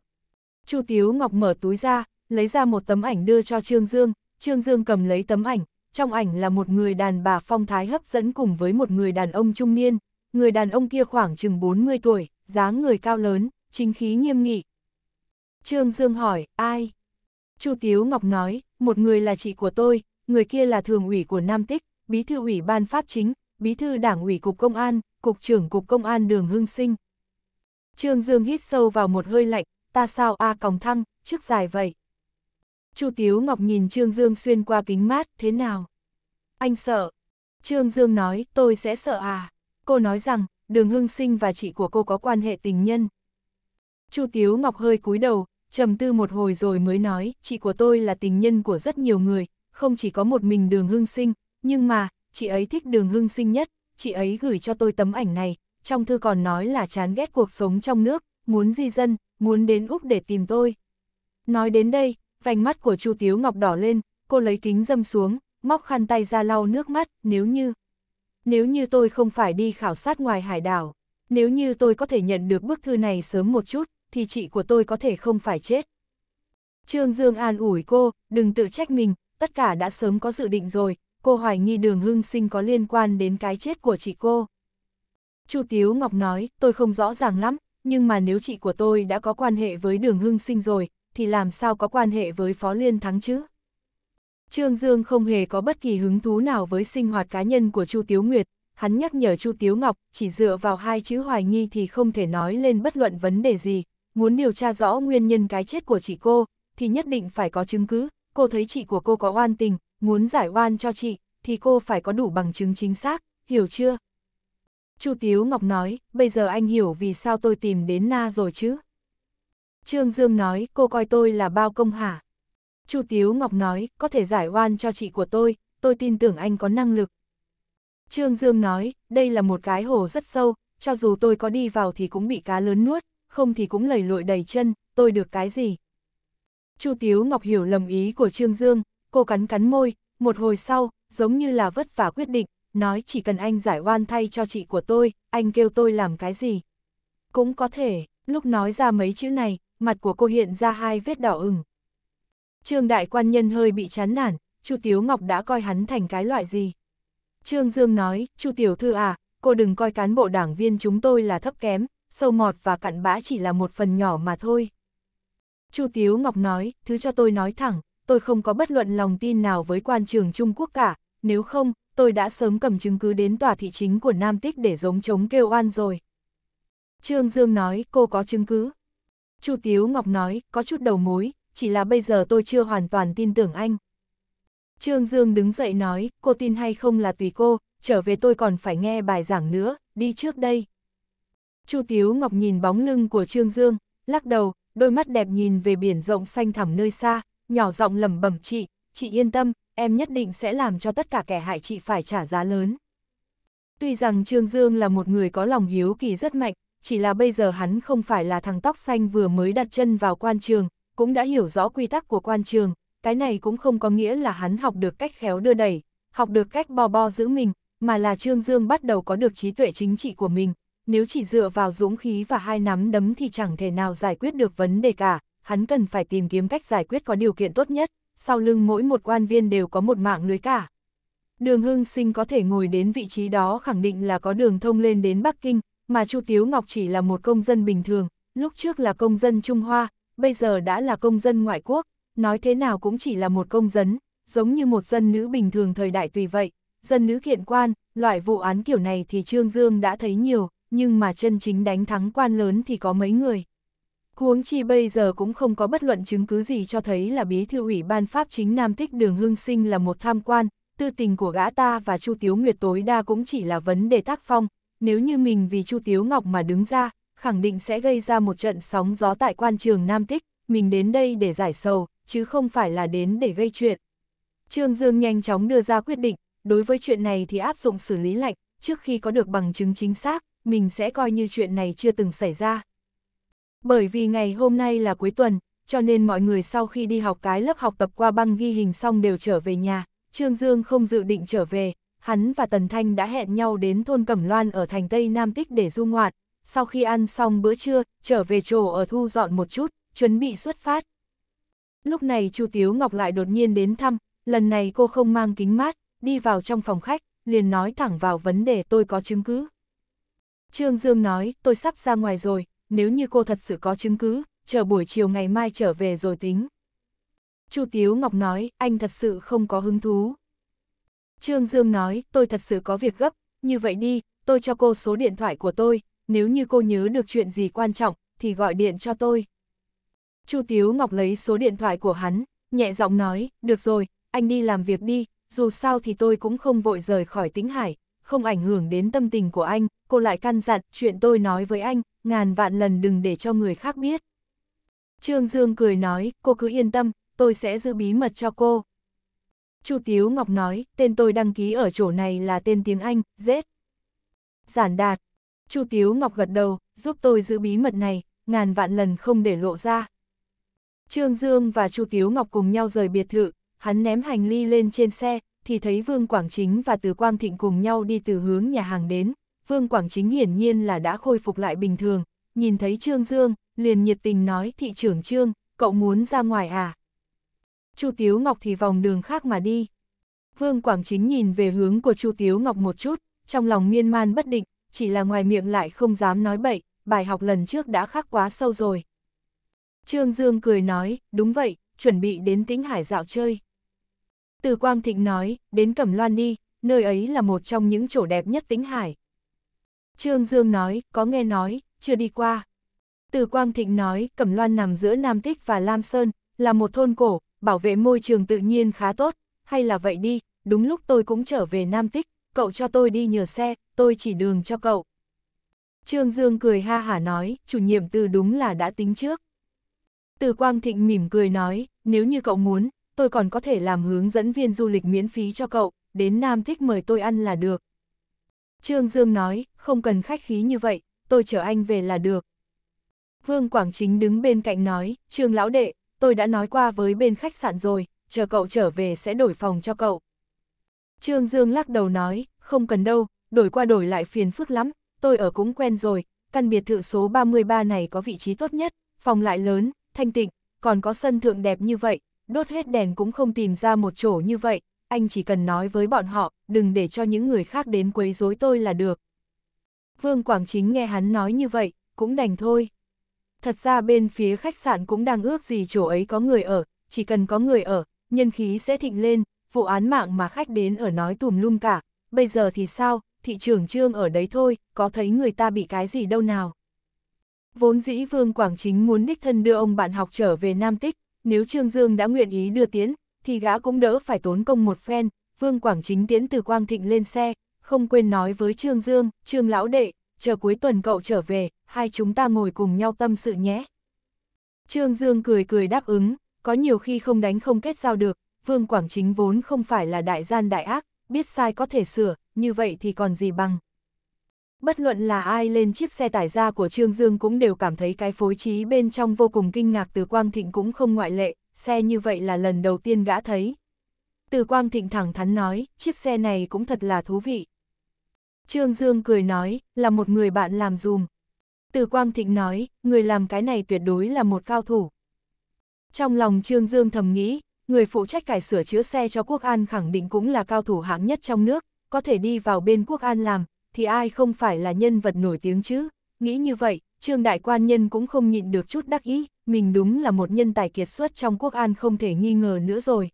Chu Tiếu Ngọc mở túi ra, lấy ra một tấm ảnh đưa cho Trương Dương, Trương Dương cầm lấy tấm ảnh, trong ảnh là một người đàn bà phong thái hấp dẫn cùng với một người đàn ông trung niên, người đàn ông kia khoảng chừng 40 tuổi, dáng người cao lớn, chính khí nghiêm nghị. Trương Dương hỏi, ai? Chu Tiếu Ngọc nói, một người là chị của tôi, người kia là thường ủy của Nam Tích, bí thư ủy ban pháp chính, bí thư đảng ủy cục công an, cục trưởng cục công an đường Hưng Sinh. Trương Dương hít sâu vào một hơi lạnh, ta sao a còng thăng, trước dài vậy. Chu Tiếu Ngọc nhìn Trương Dương xuyên qua kính mát, thế nào? Anh sợ. Trương Dương nói, tôi sẽ sợ à? cô nói rằng, đường hương sinh và chị của cô có quan hệ tình nhân. Chu Tiếu Ngọc hơi cúi đầu, trầm tư một hồi rồi mới nói, chị của tôi là tình nhân của rất nhiều người, không chỉ có một mình đường hương sinh, nhưng mà, chị ấy thích đường hương sinh nhất, chị ấy gửi cho tôi tấm ảnh này, trong thư còn nói là chán ghét cuộc sống trong nước, muốn di dân, muốn đến Úc để tìm tôi. Nói đến đây, vành mắt của Chu Tiếu Ngọc đỏ lên, cô lấy kính dâm xuống, móc khăn tay ra lau nước mắt, nếu như, nếu như tôi không phải đi khảo sát ngoài hải đảo, nếu như tôi có thể nhận được bức thư này sớm một chút, thì chị của tôi có thể không phải chết. Trương Dương an ủi cô, đừng tự trách mình, tất cả đã sớm có dự định rồi, cô hoài nghi đường hưng sinh có liên quan đến cái chết của chị cô. Chu Tiếu Ngọc nói, tôi không rõ ràng lắm, nhưng mà nếu chị của tôi đã có quan hệ với đường hưng sinh rồi, thì làm sao có quan hệ với Phó Liên Thắng chứ? Trương Dương không hề có bất kỳ hứng thú nào với sinh hoạt cá nhân của Chu Tiếu Nguyệt, hắn nhắc nhở Chu Tiếu Ngọc, chỉ dựa vào hai chữ hoài nghi thì không thể nói lên bất luận vấn đề gì, muốn điều tra rõ nguyên nhân cái chết của chị cô, thì nhất định phải có chứng cứ, cô thấy chị của cô có oan tình, muốn giải oan cho chị, thì cô phải có đủ bằng chứng chính xác, hiểu chưa? Chu Tiếu Ngọc nói, bây giờ anh hiểu vì sao tôi tìm đến Na rồi chứ? Trương Dương nói, cô coi tôi là bao công hả? Chu Tiếu Ngọc nói, có thể giải oan cho chị của tôi, tôi tin tưởng anh có năng lực. Trương Dương nói, đây là một cái hồ rất sâu, cho dù tôi có đi vào thì cũng bị cá lớn nuốt, không thì cũng lầy lội đầy chân, tôi được cái gì. Chu Tiếu Ngọc hiểu lầm ý của Trương Dương, cô cắn cắn môi, một hồi sau, giống như là vất vả quyết định, nói chỉ cần anh giải oan thay cho chị của tôi, anh kêu tôi làm cái gì. Cũng có thể, lúc nói ra mấy chữ này, mặt của cô hiện ra hai vết đỏ ửng. Trương đại quan nhân hơi bị chán nản, Chu Tiếu Ngọc đã coi hắn thành cái loại gì. Trương Dương nói, Chu Tiểu Thư à, cô đừng coi cán bộ đảng viên chúng tôi là thấp kém, sâu mọt và cặn bã chỉ là một phần nhỏ mà thôi. Chu Tiếu Ngọc nói, thứ cho tôi nói thẳng, tôi không có bất luận lòng tin nào với quan trường Trung Quốc cả, nếu không, tôi đã sớm cầm chứng cứ đến tòa thị chính của Nam Tích để giống chống kêu oan rồi. Trương Dương nói, cô có chứng cứ. Chu Tiếu Ngọc nói, có chút đầu mối, chỉ là bây giờ tôi chưa hoàn toàn tin tưởng anh. Trương Dương đứng dậy nói, cô tin hay không là tùy cô, trở về tôi còn phải nghe bài giảng nữa, đi trước đây. Chu Tiếu Ngọc nhìn bóng lưng của Trương Dương, lắc đầu, đôi mắt đẹp nhìn về biển rộng xanh thẳm nơi xa, nhỏ giọng lẩm bẩm chị, chị yên tâm, em nhất định sẽ làm cho tất cả kẻ hại chị phải trả giá lớn. Tuy rằng Trương Dương là một người có lòng hiếu kỳ rất mạnh, chỉ là bây giờ hắn không phải là thằng tóc xanh vừa mới đặt chân vào quan trường, cũng đã hiểu rõ quy tắc của quan trường, cái này cũng không có nghĩa là hắn học được cách khéo đưa đẩy, học được cách bò bo giữ mình, mà là Trương Dương bắt đầu có được trí tuệ chính trị của mình, nếu chỉ dựa vào dũng khí và hai nắm đấm thì chẳng thể nào giải quyết được vấn đề cả, hắn cần phải tìm kiếm cách giải quyết có điều kiện tốt nhất, sau lưng mỗi một quan viên đều có một mạng lưới cả. Đường Hưng Sinh có thể ngồi đến vị trí đó khẳng định là có đường thông lên đến Bắc Kinh, mà Chu Tiếu Ngọc chỉ là một công dân bình thường, lúc trước là công dân Trung Hoa, bây giờ đã là công dân ngoại quốc, nói thế nào cũng chỉ là một công dân, giống như một dân nữ bình thường thời đại tùy vậy, dân nữ kiện quan, loại vụ án kiểu này thì Trương Dương đã thấy nhiều, nhưng mà chân chính đánh thắng quan lớn thì có mấy người. Huống chi bây giờ cũng không có bất luận chứng cứ gì cho thấy là bí thư ủy ban pháp chính Nam Thích Đường Hưng Sinh là một tham quan, tư tình của gã ta và Chu Tiếu Nguyệt tối đa cũng chỉ là vấn đề tác phong, nếu như mình vì Chu Tiếu Ngọc mà đứng ra, khẳng định sẽ gây ra một trận sóng gió tại quan trường Nam Tích, mình đến đây để giải sầu, chứ không phải là đến để gây chuyện. Trương Dương nhanh chóng đưa ra quyết định, đối với chuyện này thì áp dụng xử lý lạnh, trước khi có được bằng chứng chính xác, mình sẽ coi như chuyện này chưa từng xảy ra. Bởi vì ngày hôm nay là cuối tuần, cho nên mọi người sau khi đi học cái lớp học tập qua băng ghi hình xong đều trở về nhà, Trương Dương không dự định trở về, hắn và Tần Thanh đã hẹn nhau đến thôn Cẩm Loan ở thành Tây Nam Tích để du ngoạn, sau khi ăn xong bữa trưa, trở về chỗ ở thu dọn một chút, chuẩn bị xuất phát. Lúc này Chu Tiếu Ngọc lại đột nhiên đến thăm, lần này cô không mang kính mát, đi vào trong phòng khách, liền nói thẳng vào vấn đề tôi có chứng cứ. Trương Dương nói, tôi sắp ra ngoài rồi, nếu như cô thật sự có chứng cứ, chờ buổi chiều ngày mai trở về rồi tính. Chu Tiếu Ngọc nói, anh thật sự không có hứng thú. Trương Dương nói, tôi thật sự có việc gấp, như vậy đi, tôi cho cô số điện thoại của tôi, nếu như cô nhớ được chuyện gì quan trọng, thì gọi điện cho tôi. Chu Tiếu Ngọc lấy số điện thoại của hắn, nhẹ giọng nói, được rồi, anh đi làm việc đi, dù sao thì tôi cũng không vội rời khỏi tính hải, không ảnh hưởng đến tâm tình của anh, cô lại căn dặn chuyện tôi nói với anh, ngàn vạn lần đừng để cho người khác biết. Trương Dương cười nói, cô cứ yên tâm, tôi sẽ giữ bí mật cho cô. Chu Tiếu Ngọc nói, tên tôi đăng ký ở chỗ này là tên tiếng Anh, Z. Giản đạt, Chu Tiếu Ngọc gật đầu, giúp tôi giữ bí mật này, ngàn vạn lần không để lộ ra. Trương Dương và Chu Tiếu Ngọc cùng nhau rời biệt thự, hắn ném hành ly lên trên xe, thì thấy Vương Quảng Chính và Từ Quang Thịnh cùng nhau đi từ hướng nhà hàng đến. Vương Quảng Chính hiển nhiên là đã khôi phục lại bình thường, nhìn thấy Trương Dương, liền nhiệt tình nói thị trưởng Trương, cậu muốn ra ngoài à? Chu Tiếu Ngọc thì vòng đường khác mà đi. Vương Quảng Chính nhìn về hướng của Chu Tiếu Ngọc một chút, trong lòng miên man bất định, chỉ là ngoài miệng lại không dám nói bậy, bài học lần trước đã khắc quá sâu rồi. Trương Dương cười nói, đúng vậy, chuẩn bị đến tĩnh hải dạo chơi. Từ Quang Thịnh nói, đến Cẩm Loan đi, nơi ấy là một trong những chỗ đẹp nhất tĩnh hải. Trương Dương nói, có nghe nói, chưa đi qua. Từ Quang Thịnh nói, Cẩm Loan nằm giữa Nam Tích và Lam Sơn, là một thôn cổ, bảo vệ môi trường tự nhiên khá tốt, hay là vậy đi, đúng lúc tôi cũng trở về Nam Tích, cậu cho tôi đi nhờ xe, tôi chỉ đường cho cậu. Trương Dương cười ha hả nói, chủ nhiệm từ đúng là đã tính trước. Từ Quang Thịnh mỉm cười nói, nếu như cậu muốn, tôi còn có thể làm hướng dẫn viên du lịch miễn phí cho cậu, đến Nam Thích mời tôi ăn là được. Trương Dương nói, không cần khách khí như vậy, tôi chở anh về là được. Vương Quảng Chính đứng bên cạnh nói, Trương Lão Đệ, tôi đã nói qua với bên khách sạn rồi, chờ cậu trở về sẽ đổi phòng cho cậu. Trương Dương lắc đầu nói, không cần đâu, đổi qua đổi lại phiền phức lắm, tôi ở cũng quen rồi, căn biệt thự số 33 này có vị trí tốt nhất, phòng lại lớn, thanh tịnh, còn có sân thượng đẹp như vậy, đốt hết đèn cũng không tìm ra một chỗ như vậy, anh chỉ cần nói với bọn họ, đừng để cho những người khác đến quấy rối tôi là được. Vương Quảng Chính nghe hắn nói như vậy, cũng đành thôi. Thật ra bên phía khách sạn cũng đang ước gì chỗ ấy có người ở, chỉ cần có người ở, nhân khí sẽ thịnh lên, vụ án mạng mà khách đến ở nói tùm lum cả, bây giờ thì sao, thị trường trương ở đấy thôi, có thấy người ta bị cái gì đâu nào. Vốn dĩ Vương Quảng Chính muốn đích thân đưa ông bạn học trở về Nam Tích, nếu Trương Dương đã nguyện ý đưa tiến, thì gã cũng đỡ phải tốn công một phen, Vương Quảng Chính tiến từ Quang Thịnh lên xe, không quên nói với Trương Dương, Trương Lão Đệ, chờ cuối tuần cậu trở về, hai chúng ta ngồi cùng nhau tâm sự nhé. Trương Dương cười cười đáp ứng, có nhiều khi không đánh không kết giao được, Vương Quảng Chính vốn không phải là đại gian đại ác, biết sai có thể sửa, như vậy thì còn gì bằng. Bất luận là ai lên chiếc xe tải ra của Trương Dương cũng đều cảm thấy cái phối trí bên trong vô cùng kinh ngạc từ Quang Thịnh cũng không ngoại lệ, xe như vậy là lần đầu tiên gã thấy. Từ Quang Thịnh thẳng thắn nói, chiếc xe này cũng thật là thú vị. Trương Dương cười nói, là một người bạn làm dùm. Từ Quang Thịnh nói, người làm cái này tuyệt đối là một cao thủ. Trong lòng Trương Dương thầm nghĩ, người phụ trách cải sửa chữa xe cho Quốc An khẳng định cũng là cao thủ hạng nhất trong nước, có thể đi vào bên Quốc An làm, thì ai không phải là nhân vật nổi tiếng chứ, nghĩ như vậy, Trương Đại Quan Nhân cũng không nhịn được chút đắc ý, mình đúng là một nhân tài kiệt xuất trong Quốc An không thể nghi ngờ nữa rồi.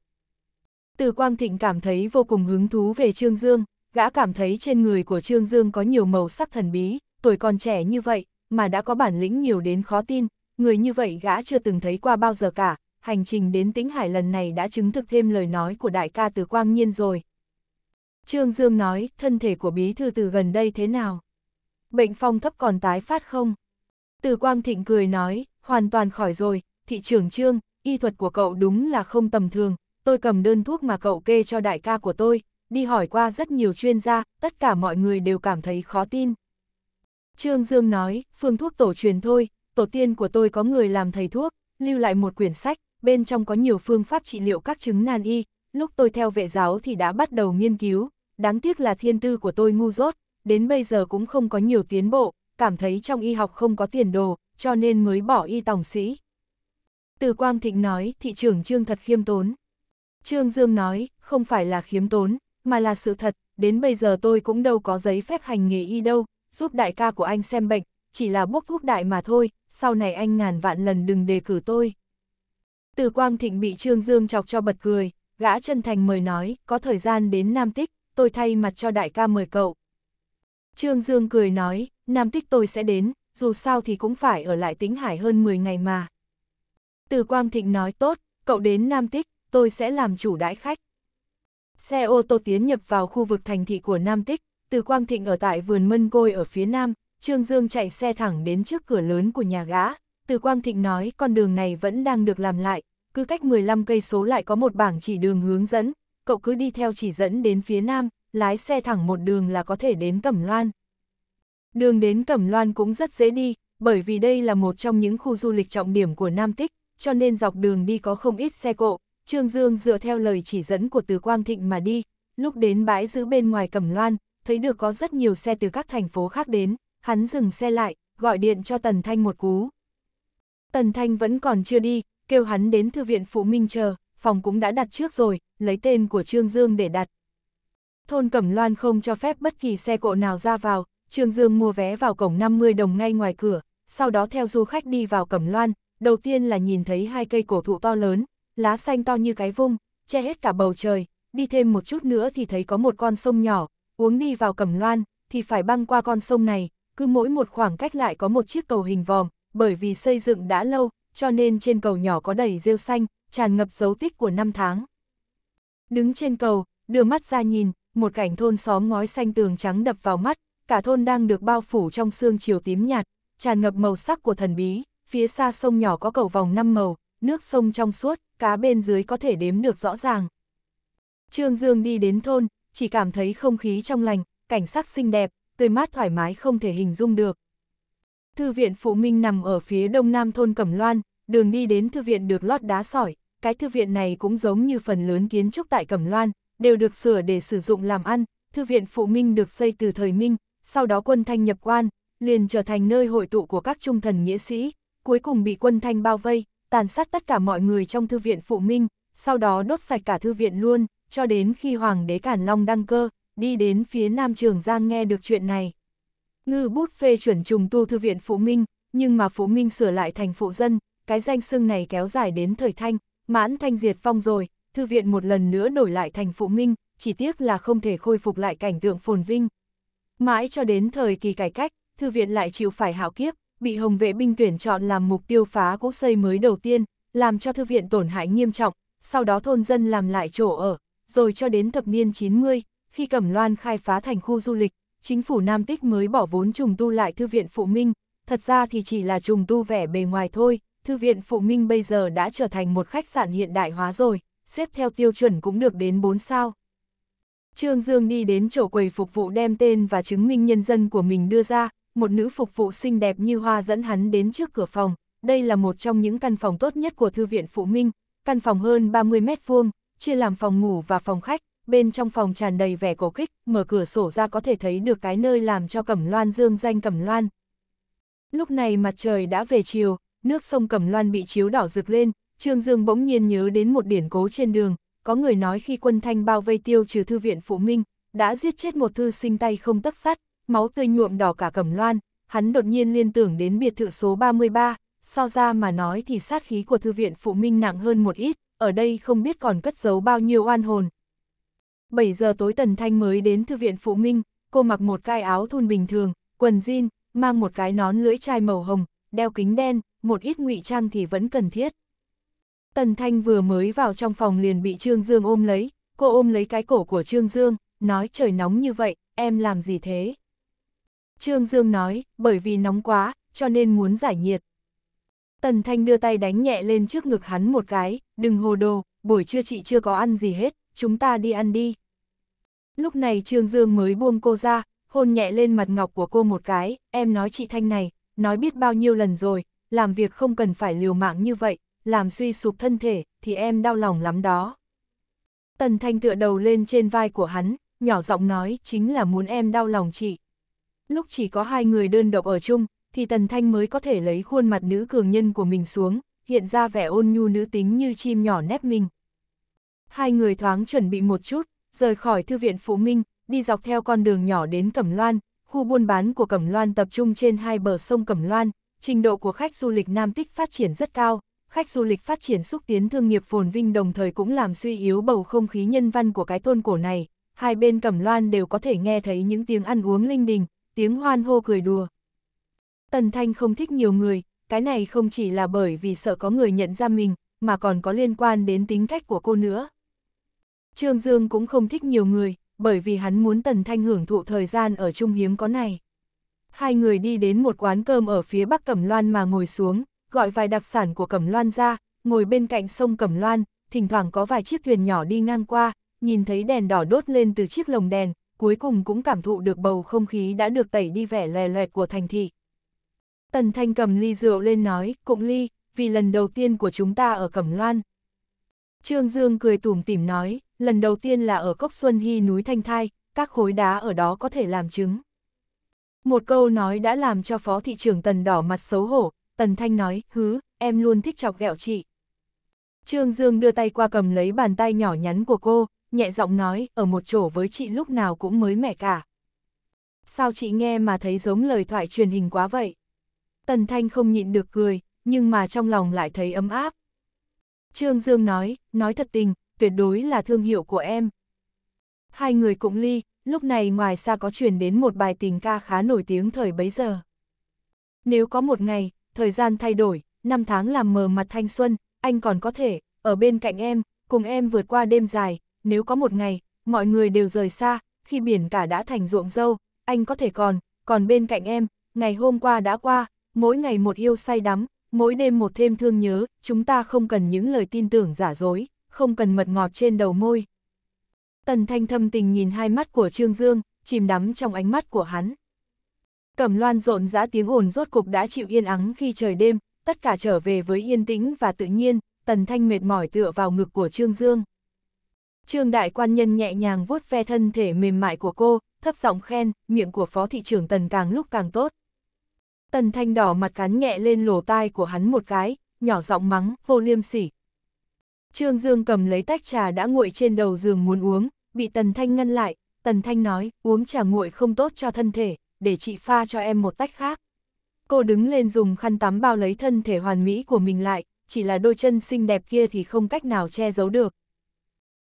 Từ Quang Thịnh cảm thấy vô cùng hứng thú về Trương Dương, gã cảm thấy trên người của Trương Dương có nhiều màu sắc thần bí, tuổi còn trẻ như vậy, mà đã có bản lĩnh nhiều đến khó tin, người như vậy gã chưa từng thấy qua bao giờ cả, hành trình đến Tĩnh Hải lần này đã chứng thực thêm lời nói của đại ca từ Quang Nhiên rồi. Trương Dương nói, thân thể của bí thư từ gần đây thế nào? Bệnh phong thấp còn tái phát không? Từ Quang Thịnh cười nói, hoàn toàn khỏi rồi, thị trưởng Trương, y thuật của cậu đúng là không tầm thường, tôi cầm đơn thuốc mà cậu kê cho đại ca của tôi, đi hỏi qua rất nhiều chuyên gia, tất cả mọi người đều cảm thấy khó tin. Trương Dương nói, phương thuốc tổ truyền thôi, tổ tiên của tôi có người làm thầy thuốc, lưu lại một quyển sách, bên trong có nhiều phương pháp trị liệu các chứng nan y, lúc tôi theo vệ giáo thì đã bắt đầu nghiên cứu, đáng tiếc là thiên tư của tôi ngu dốt, đến bây giờ cũng không có nhiều tiến bộ, cảm thấy trong y học không có tiền đồ, cho nên mới bỏ y tổng sĩ. Từ Quang Thịnh nói, thị trưởng Trương thật khiêm tốn. Trương Dương nói, không phải là khiêm tốn, mà là sự thật, đến bây giờ tôi cũng đâu có giấy phép hành nghề y đâu, giúp đại ca của anh xem bệnh, chỉ là bốc thuốc đại mà thôi, sau này anh ngàn vạn lần đừng đề cử tôi. Từ Quang Thịnh bị Trương Dương chọc cho bật cười, gã chân thành mời nói, có thời gian đến Nam Tích, tôi thay mặt cho đại ca mời cậu. Trương Dương cười nói, Nam Tích tôi sẽ đến, dù sao thì cũng phải ở lại tính hải hơn 10 ngày mà. Từ Quang Thịnh nói tốt, cậu đến Nam Tích, tôi sẽ làm chủ đãi khách. Xe ô tô tiến nhập vào khu vực thành thị của Nam Tích, từ Quang Thịnh ở tại vườn mân côi ở phía Nam, Trương Dương chạy xe thẳng đến trước cửa lớn của nhà gã, từ Quang Thịnh nói con đường này vẫn đang được làm lại, cứ cách 15 cây số lại có một bảng chỉ đường hướng dẫn, cậu cứ đi theo chỉ dẫn đến phía nam, lái xe thẳng một đường là có thể đến Cẩm Loan. Đường đến Cẩm Loan cũng rất dễ đi, bởi vì đây là một trong những khu du lịch trọng điểm của Nam Tích, cho nên dọc đường đi có không ít xe cộ. Trương Dương dựa theo lời chỉ dẫn của Từ Quang Thịnh mà đi, lúc đến bãi giữ bên ngoài Cẩm Loan, thấy được có rất nhiều xe từ các thành phố khác đến, hắn dừng xe lại, gọi điện cho Tần Thanh một cú. Tần Thanh vẫn còn chưa đi, kêu hắn đến thư viện Phụ Minh chờ, phòng cũng đã đặt trước rồi, lấy tên của Trương Dương để đặt. Thôn Cẩm Loan không cho phép bất kỳ xe cộ nào ra vào, Trương Dương mua vé vào cổng 50 đồng ngay ngoài cửa, sau đó theo du khách đi vào Cẩm Loan, đầu tiên là nhìn thấy hai cây cổ thụ to lớn, lá xanh to như cái vung, che hết cả bầu trời, đi thêm một chút nữa thì thấy có một con sông nhỏ, uống đi vào Cẩm Loan, thì phải băng qua con sông này, cứ mỗi một khoảng cách lại có một chiếc cầu hình vòm, bởi vì xây dựng đã lâu, cho nên trên cầu nhỏ có đầy rêu xanh, tràn ngập dấu tích của năm tháng. Đứng trên cầu, đưa mắt ra nhìn, một cảnh thôn xóm ngói xanh tường trắng đập vào mắt, cả thôn đang được bao phủ trong sương chiều tím nhạt, tràn ngập màu sắc của thần bí, phía xa sông nhỏ có cầu vòng năm màu, nước sông trong suốt, cá bên dưới có thể đếm được rõ ràng. Trương Dương đi đến thôn, chỉ cảm thấy không khí trong lành, cảnh sắc xinh đẹp, tươi mát thoải mái không thể hình dung được, Thư viện Phụ Minh nằm ở phía đông nam thôn Cẩm Loan, đường đi đến thư viện được lót đá sỏi, cái thư viện này cũng giống như phần lớn kiến trúc tại Cẩm Loan, đều được sửa để sử dụng làm ăn, thư viện Phụ Minh được xây từ thời Minh, sau đó quân Thanh nhập quan, liền trở thành nơi hội tụ của các trung thần nghĩa sĩ, cuối cùng bị quân Thanh bao vây, tàn sát tất cả mọi người trong thư viện Phụ Minh, sau đó đốt sạch cả thư viện luôn, cho đến khi Hoàng đế Cản Long đăng cơ, đi đến phía Nam Trường Giang nghe được chuyện này. Ngư bút phê chuẩn trùng tu thư viện Phú Minh, nhưng mà Phú Minh sửa lại thành phụ dân, cái danh xưng này kéo dài đến thời thanh, mãn thanh diệt phong rồi, thư viện một lần nữa đổi lại thành phụ Minh, chỉ tiếc là không thể khôi phục lại cảnh tượng phồn vinh. Mãi cho đến thời kỳ cải cách, thư viện lại chịu phải hạo kiếp, bị hồng vệ binh tuyển chọn làm mục tiêu phá cỗ xây mới đầu tiên, làm cho thư viện tổn hại nghiêm trọng, sau đó thôn dân làm lại chỗ ở, rồi cho đến thập niên 90, khi Cẩm Loan khai phá thành khu du lịch, chính phủ Nam Tích mới bỏ vốn trùng tu lại Thư viện Phụ Minh, thật ra thì chỉ là trùng tu vẻ bề ngoài thôi, Thư viện Phụ Minh bây giờ đã trở thành một khách sạn hiện đại hóa rồi, xếp theo tiêu chuẩn cũng được đến 4 sao. Trương Dương đi đến chỗ quầy phục vụ đem tên và chứng minh nhân dân của mình đưa ra, một nữ phục vụ xinh đẹp như hoa dẫn hắn đến trước cửa phòng. Đây là một trong những căn phòng tốt nhất của Thư viện Phụ Minh, căn phòng hơn 30 mét vuông, chia làm phòng ngủ và phòng khách, bên trong phòng tràn đầy vẻ cổ kích, mở cửa sổ ra có thể thấy được cái nơi làm cho Cẩm Loan dương danh Cẩm Loan. Lúc này mặt trời đã về chiều, nước sông Cẩm Loan bị chiếu đỏ rực lên, Trương Dương bỗng nhiên nhớ đến một điển cố trên đường, có người nói khi quân thanh bao vây tiêu trừ thư viện Phụ Minh, đã giết chết một thư sinh tay không tất sắt, máu tươi nhuộm đỏ cả Cẩm Loan, hắn đột nhiên liên tưởng đến biệt thự số 33, so ra mà nói thì sát khí của thư viện Phụ Minh nặng hơn một ít, ở đây không biết còn cất giấu bao nhiêu oan hồn, 7 giờ tối Tần Thanh mới đến thư viện Phụ Minh, cô mặc một cái áo thun bình thường, quần jean, mang một cái nón lưỡi chai màu hồng, đeo kính đen, một ít ngụy trang thì vẫn cần thiết. Tần Thanh vừa mới vào trong phòng liền bị Trương Dương ôm lấy, cô ôm lấy cái cổ của Trương Dương, nói trời nóng như vậy, em làm gì thế? Trương Dương nói, bởi vì nóng quá, cho nên muốn giải nhiệt. Tần Thanh đưa tay đánh nhẹ lên trước ngực hắn một cái, đừng hồ đồ, buổi trưa chị chưa có ăn gì hết, chúng ta đi ăn đi. Lúc này Trương Dương mới buông cô ra, hôn nhẹ lên mặt ngọc của cô một cái, em nói chị Thanh này, nói biết bao nhiêu lần rồi, làm việc không cần phải liều mạng như vậy, làm suy sụp thân thể, thì em đau lòng lắm đó. Tần Thanh tựa đầu lên trên vai của hắn, nhỏ giọng nói chính là muốn em đau lòng chị. Lúc chỉ có hai người đơn độc ở chung, thì Tần Thanh mới có thể lấy khuôn mặt nữ cường nhân của mình xuống, hiện ra vẻ ôn nhu nữ tính như chim nhỏ nép mình. Hai người thoáng chuẩn bị một chút, rời khỏi thư viện Phú Minh, đi dọc theo con đường nhỏ đến Cẩm Loan, khu buôn bán của Cẩm Loan tập trung trên hai bờ sông Cẩm Loan, trình độ của khách du lịch Nam Tích phát triển rất cao, khách du lịch phát triển xúc tiến thương nghiệp phồn vinh đồng thời cũng làm suy yếu bầu không khí nhân văn của cái thôn cổ này, hai bên Cẩm Loan đều có thể nghe thấy những tiếng ăn uống linh đình, tiếng hoan hô cười đùa. Tần Thanh không thích nhiều người, cái này không chỉ là bởi vì sợ có người nhận ra mình, mà còn có liên quan đến tính cách của cô nữa. Trương Dương cũng không thích nhiều người, bởi vì hắn muốn Tần Thanh hưởng thụ thời gian ở trung hiếm có này. Hai người đi đến một quán cơm ở phía bắc Cẩm Loan mà ngồi xuống, gọi vài đặc sản của Cẩm Loan ra, ngồi bên cạnh sông Cẩm Loan, thỉnh thoảng có vài chiếc thuyền nhỏ đi ngang qua, nhìn thấy đèn đỏ đốt lên từ chiếc lồng đèn, cuối cùng cũng cảm thụ được bầu không khí đã được tẩy đi vẻ lè loẹt của thành thị. Tần Thanh cầm ly rượu lên nói, cụng ly, vì lần đầu tiên của chúng ta ở Cẩm Loan. Trương Dương cười tủm tỉm nói, lần đầu tiên là ở Cốc Xuân Hy núi Thanh Thai, các khối đá ở đó có thể làm chứng. Một câu nói đã làm cho phó thị trưởng Tần đỏ mặt xấu hổ, Tần Thanh nói, hứ, em luôn thích chọc ghẹo chị. Trương Dương đưa tay qua cầm lấy bàn tay nhỏ nhắn của cô, nhẹ giọng nói, ở một chỗ với chị lúc nào cũng mới mẻ cả. Sao chị nghe mà thấy giống lời thoại truyền hình quá vậy? Tần Thanh không nhịn được cười, nhưng mà trong lòng lại thấy ấm áp. Trương Dương nói, nói thật tình, tuyệt đối là thương hiệu của em. Hai người cũng ly, lúc này ngoài xa có truyền đến một bài tình ca khá nổi tiếng thời bấy giờ. Nếu có một ngày, thời gian thay đổi, năm tháng làm mờ mặt thanh xuân, anh còn có thể, ở bên cạnh em, cùng em vượt qua đêm dài, nếu có một ngày, mọi người đều rời xa, khi biển cả đã thành ruộng dâu, anh có thể còn, còn bên cạnh em, ngày hôm qua đã qua, mỗi ngày một yêu say đắm, mỗi đêm một thêm thương nhớ, chúng ta không cần những lời tin tưởng giả dối, không cần mật ngọt trên đầu môi. Tần Thanh thâm tình nhìn hai mắt của Trương Dương, chìm đắm trong ánh mắt của hắn. Cẩm loan rộn rã tiếng ồn rốt cục đã chịu yên ắng khi trời đêm, tất cả trở về với yên tĩnh và tự nhiên, Tần Thanh mệt mỏi tựa vào ngực của Trương Dương. Trương đại quan nhân nhẹ nhàng vuốt ve thân thể mềm mại của cô, thấp giọng khen, miệng của phó thị trưởng Tần càng lúc càng tốt. Tần Thanh đỏ mặt cắn nhẹ lên lỗ tai của hắn một cái, nhỏ giọng mắng, vô liêm sỉ, Trương Dương cầm lấy tách trà đã nguội trên đầu giường muốn uống, bị Tần Thanh ngăn lại, Tần Thanh nói, uống trà nguội không tốt cho thân thể, để chị pha cho em một tách khác. Cô đứng lên dùng khăn tắm bao lấy thân thể hoàn mỹ của mình lại, chỉ là đôi chân xinh đẹp kia thì không cách nào che giấu được.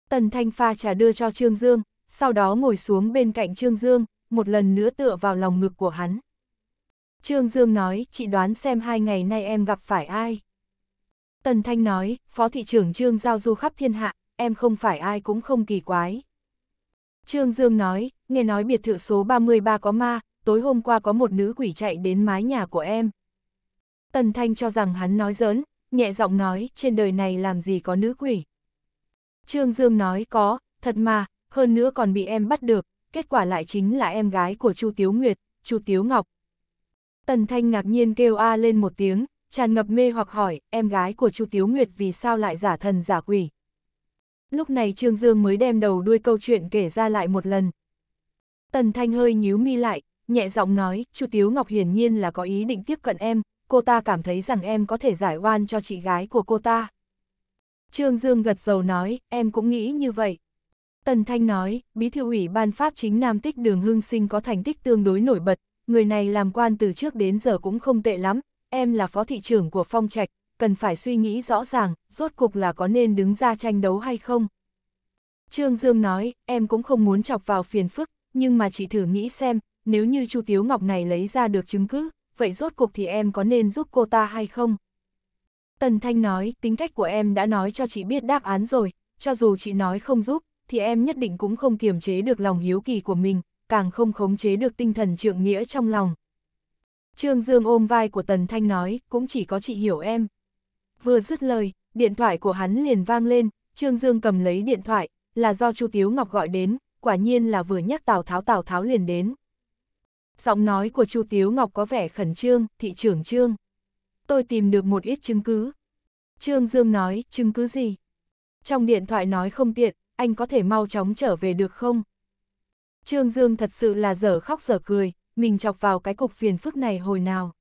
Tần Thanh pha trà đưa cho Trương Dương, sau đó ngồi xuống bên cạnh Trương Dương, một lần nữa tựa vào lòng ngực của hắn. Trương Dương nói, chị đoán xem hai ngày nay em gặp phải ai. Tần Thanh nói, Phó Thị trưởng Trương Giao du khắp thiên hạ, em không phải ai cũng không kỳ quái. Trương Dương nói, nghe nói biệt thự số 33 có ma, tối hôm qua có một nữ quỷ chạy đến mái nhà của em. Tần Thanh cho rằng hắn nói giỡn, nhẹ giọng nói, trên đời này làm gì có nữ quỷ. Trương Dương nói có, thật mà, hơn nữa còn bị em bắt được, kết quả lại chính là em gái của Chu Tiếu Nguyệt, Chu Tiếu Ngọc. Tần Thanh ngạc nhiên kêu a lên một tiếng, tràn ngập mê hoặc hỏi, em gái của Chu Tiếu Nguyệt vì sao lại giả thần giả quỷ. Lúc này Trương Dương mới đem đầu đuôi câu chuyện kể ra lại một lần. Tần Thanh hơi nhíu mi lại, nhẹ giọng nói, Chu Tiếu Ngọc hiển nhiên là có ý định tiếp cận em, cô ta cảm thấy rằng em có thể giải oan cho chị gái của cô ta. Trương Dương gật dầu nói, em cũng nghĩ như vậy. Tần Thanh nói, bí thư ủy ban pháp chính Nam Tích Đường Hưng Sinh có thành tích tương đối nổi bật, người này làm quan từ trước đến giờ cũng không tệ lắm, em là phó thị trưởng của phong trạch, cần phải suy nghĩ rõ ràng, rốt cục là có nên đứng ra tranh đấu hay không. Trương Dương nói, em cũng không muốn chọc vào phiền phức, nhưng mà chỉ thử nghĩ xem, nếu như Chu Tiếu Ngọc này lấy ra được chứng cứ, vậy rốt cuộc thì em có nên giúp cô ta hay không? Tần Thanh nói, tính cách của em đã nói cho chị biết đáp án rồi, cho dù chị nói không giúp, thì em nhất định cũng không kiềm chế được lòng hiếu kỳ của mình, càng không khống chế được tinh thần trượng nghĩa trong lòng. Trương Dương ôm vai của Tần Thanh nói, cũng chỉ có chị hiểu em. Vừa dứt lời, điện thoại của hắn liền vang lên, Trương Dương cầm lấy điện thoại, là do Chu Tiếu Ngọc gọi đến, quả nhiên là vừa nhắc Tào Tháo Tào Tháo liền đến. Giọng nói của Chu Tiếu Ngọc có vẻ khẩn trương, thị trưởng Trương. Tôi tìm được một ít chứng cứ. Trương Dương nói, chứng cứ gì? Trong điện thoại nói không tiện, anh có thể mau chóng trở về được không? Trương Dương thật sự là dở khóc dở cười, mình chọc vào cái cục phiền phức này hồi nào.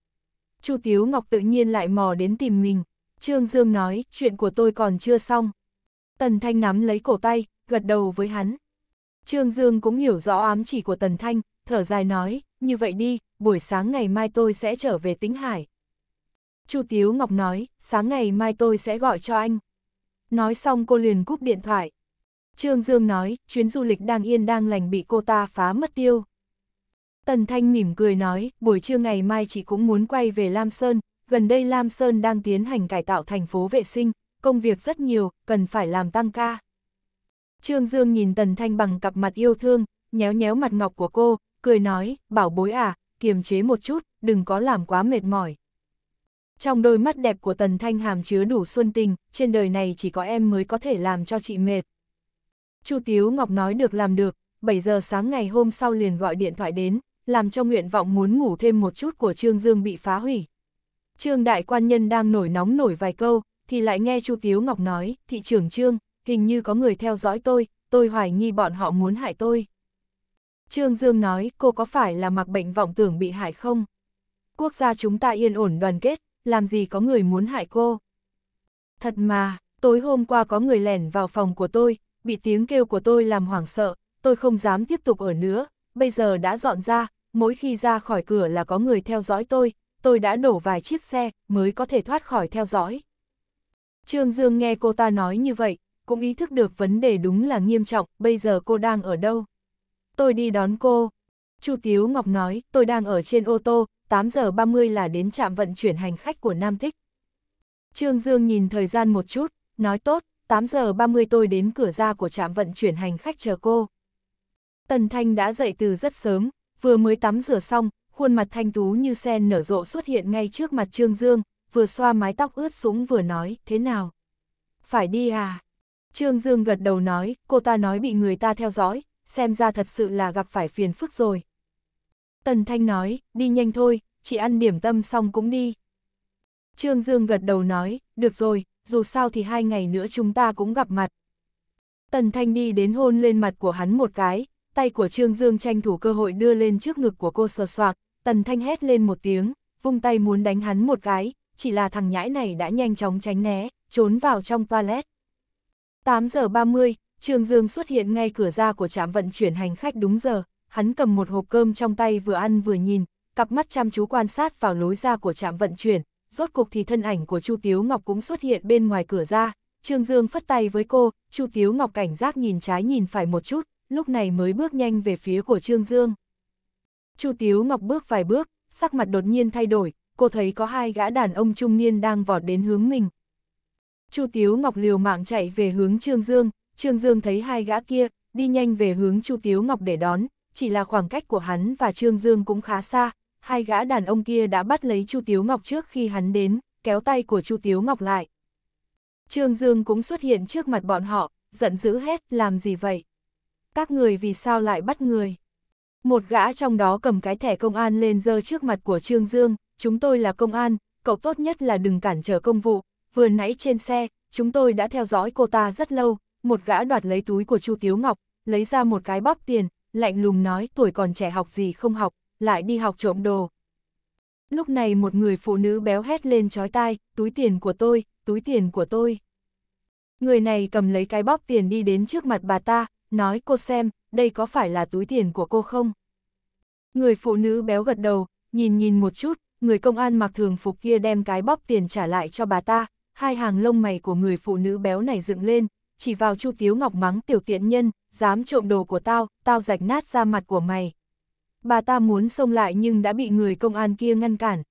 Chu Tiếu Ngọc tự nhiên lại mò đến tìm mình, Trương Dương nói, chuyện của tôi còn chưa xong. Tần Thanh nắm lấy cổ tay, gật đầu với hắn. Trương Dương cũng hiểu rõ ám chỉ của Tần Thanh, thở dài nói, như vậy đi, buổi sáng ngày mai tôi sẽ trở về Tĩnh Hải. Chu Tiếu Ngọc nói, sáng ngày mai tôi sẽ gọi cho anh. Nói xong cô liền cúp điện thoại. Trương Dương nói, chuyến du lịch đang yên đang lành bị cô ta phá mất tiêu. Tần Thanh mỉm cười nói, buổi trưa ngày mai chị cũng muốn quay về Lam Sơn, gần đây Lam Sơn đang tiến hành cải tạo thành phố vệ sinh, công việc rất nhiều, cần phải làm tăng ca. Trương Dương nhìn Tần Thanh bằng cặp mặt yêu thương, nhéo nhéo mặt ngọc của cô, cười nói, bảo bối à, kiềm chế một chút, đừng có làm quá mệt mỏi. Trong đôi mắt đẹp của Tần Thanh hàm chứa đủ xuân tình, trên đời này chỉ có em mới có thể làm cho chị mệt. Chu Tiếu Ngọc nói được làm được, 7 giờ sáng ngày hôm sau liền gọi điện thoại đến, làm cho nguyện vọng muốn ngủ thêm một chút của Trương Dương bị phá hủy. Trương đại quan nhân đang nổi nóng nổi vài câu, thì lại nghe Chu Tiếu Ngọc nói, thị trưởng Trương, hình như có người theo dõi tôi, tôi hoài nghi bọn họ muốn hại tôi. Trương Dương nói, cô có phải là mặc bệnh vọng tưởng bị hại không? Quốc gia chúng ta yên ổn đoàn kết, làm gì có người muốn hại cô? Thật mà, tối hôm qua có người lẻn vào phòng của tôi, bị tiếng kêu của tôi làm hoảng sợ, tôi không dám tiếp tục ở nữa, bây giờ đã dọn ra, mỗi khi ra khỏi cửa là có người theo dõi tôi, tôi đã đổ vài chiếc xe mới có thể thoát khỏi theo dõi. Trương Dương nghe cô ta nói như vậy, cũng ý thức được vấn đề đúng là nghiêm trọng, bây giờ cô đang ở đâu? Tôi đi đón cô. Chu Tiếu Ngọc nói, tôi đang ở trên ô tô, 8 giờ 30 là đến trạm vận chuyển hành khách của Nam Thích. Trương Dương nhìn thời gian một chút, nói tốt, 8 giờ 30 tôi đến cửa ra của trạm vận chuyển hành khách chờ cô. Tần Thanh đã dậy từ rất sớm, vừa mới tắm rửa xong, khuôn mặt thanh tú như sen nở rộ xuất hiện ngay trước mặt Trương Dương, vừa xoa mái tóc ướt sũng vừa nói, thế nào? Phải đi à? Trương Dương gật đầu nói, cô ta nói bị người ta theo dõi, xem ra thật sự là gặp phải phiền phức rồi. Tần Thanh nói, đi nhanh thôi, chị ăn điểm tâm xong cũng đi. Trương Dương gật đầu nói, được rồi, dù sao thì hai ngày nữa chúng ta cũng gặp mặt. Tần Thanh đi đến hôn lên mặt của hắn một cái, tay của Trương Dương tranh thủ cơ hội đưa lên trước ngực của cô sờ soạc, Tần Thanh hét lên một tiếng, vung tay muốn đánh hắn một cái, chỉ là thằng nhãi này đã nhanh chóng tránh né, trốn vào trong toilet. 8 giờ 30, Trương Dương xuất hiện ngay cửa ra của trạm vận chuyển hành khách đúng giờ, hắn cầm một hộp cơm trong tay vừa ăn vừa nhìn, cặp mắt chăm chú quan sát vào lối ra của trạm vận chuyển, rốt cục thì thân ảnh của Chu Tiếu Ngọc cũng xuất hiện bên ngoài cửa ra, Trương Dương phất tay với cô, Chu Tiếu Ngọc cảnh giác nhìn trái nhìn phải một chút, lúc này mới bước nhanh về phía của Trương Dương. Chu Tiếu Ngọc bước vài bước, sắc mặt đột nhiên thay đổi, cô thấy có hai gã đàn ông trung niên đang vọt đến hướng mình. Chu Tiếu Ngọc liều mạng chạy về hướng Trương Dương, Trương Dương thấy hai gã kia, đi nhanh về hướng Chu Tiếu Ngọc để đón, chỉ là khoảng cách của hắn và Trương Dương cũng khá xa, hai gã đàn ông kia đã bắt lấy Chu Tiếu Ngọc trước khi hắn đến, kéo tay của Chu Tiếu Ngọc lại. Trương Dương cũng xuất hiện trước mặt bọn họ, giận dữ hét làm gì vậy? các người vì sao lại bắt người? Một gã trong đó cầm cái thẻ công an lên dơ trước mặt của Trương Dương, chúng tôi là công an, cậu tốt nhất là đừng cản trở công vụ, vừa nãy trên xe, chúng tôi đã theo dõi cô ta rất lâu, một gã đoạt lấy túi của Chu Tiếu Ngọc, lấy ra một cái bóp tiền, lạnh lùng nói tuổi còn trẻ học gì không học, lại đi học trộm đồ. Lúc này một người phụ nữ béo hét lên chói tai, túi tiền của tôi, túi tiền của tôi. Người này cầm lấy cái bóp tiền đi đến trước mặt bà ta, nói cô xem, đây có phải là túi tiền của cô không? Người phụ nữ béo gật đầu, nhìn nhìn một chút, người công an mặc thường phục kia đem cái bóp tiền trả lại cho bà ta, hai hàng lông mày của người phụ nữ béo này dựng lên, chỉ vào Chu Tiếu Ngọc mắng tiểu tiện nhân, dám trộm đồ của tao, tao rạch nát ra mặt của mày. Bà ta muốn xông lại nhưng đã bị người công an kia ngăn cản.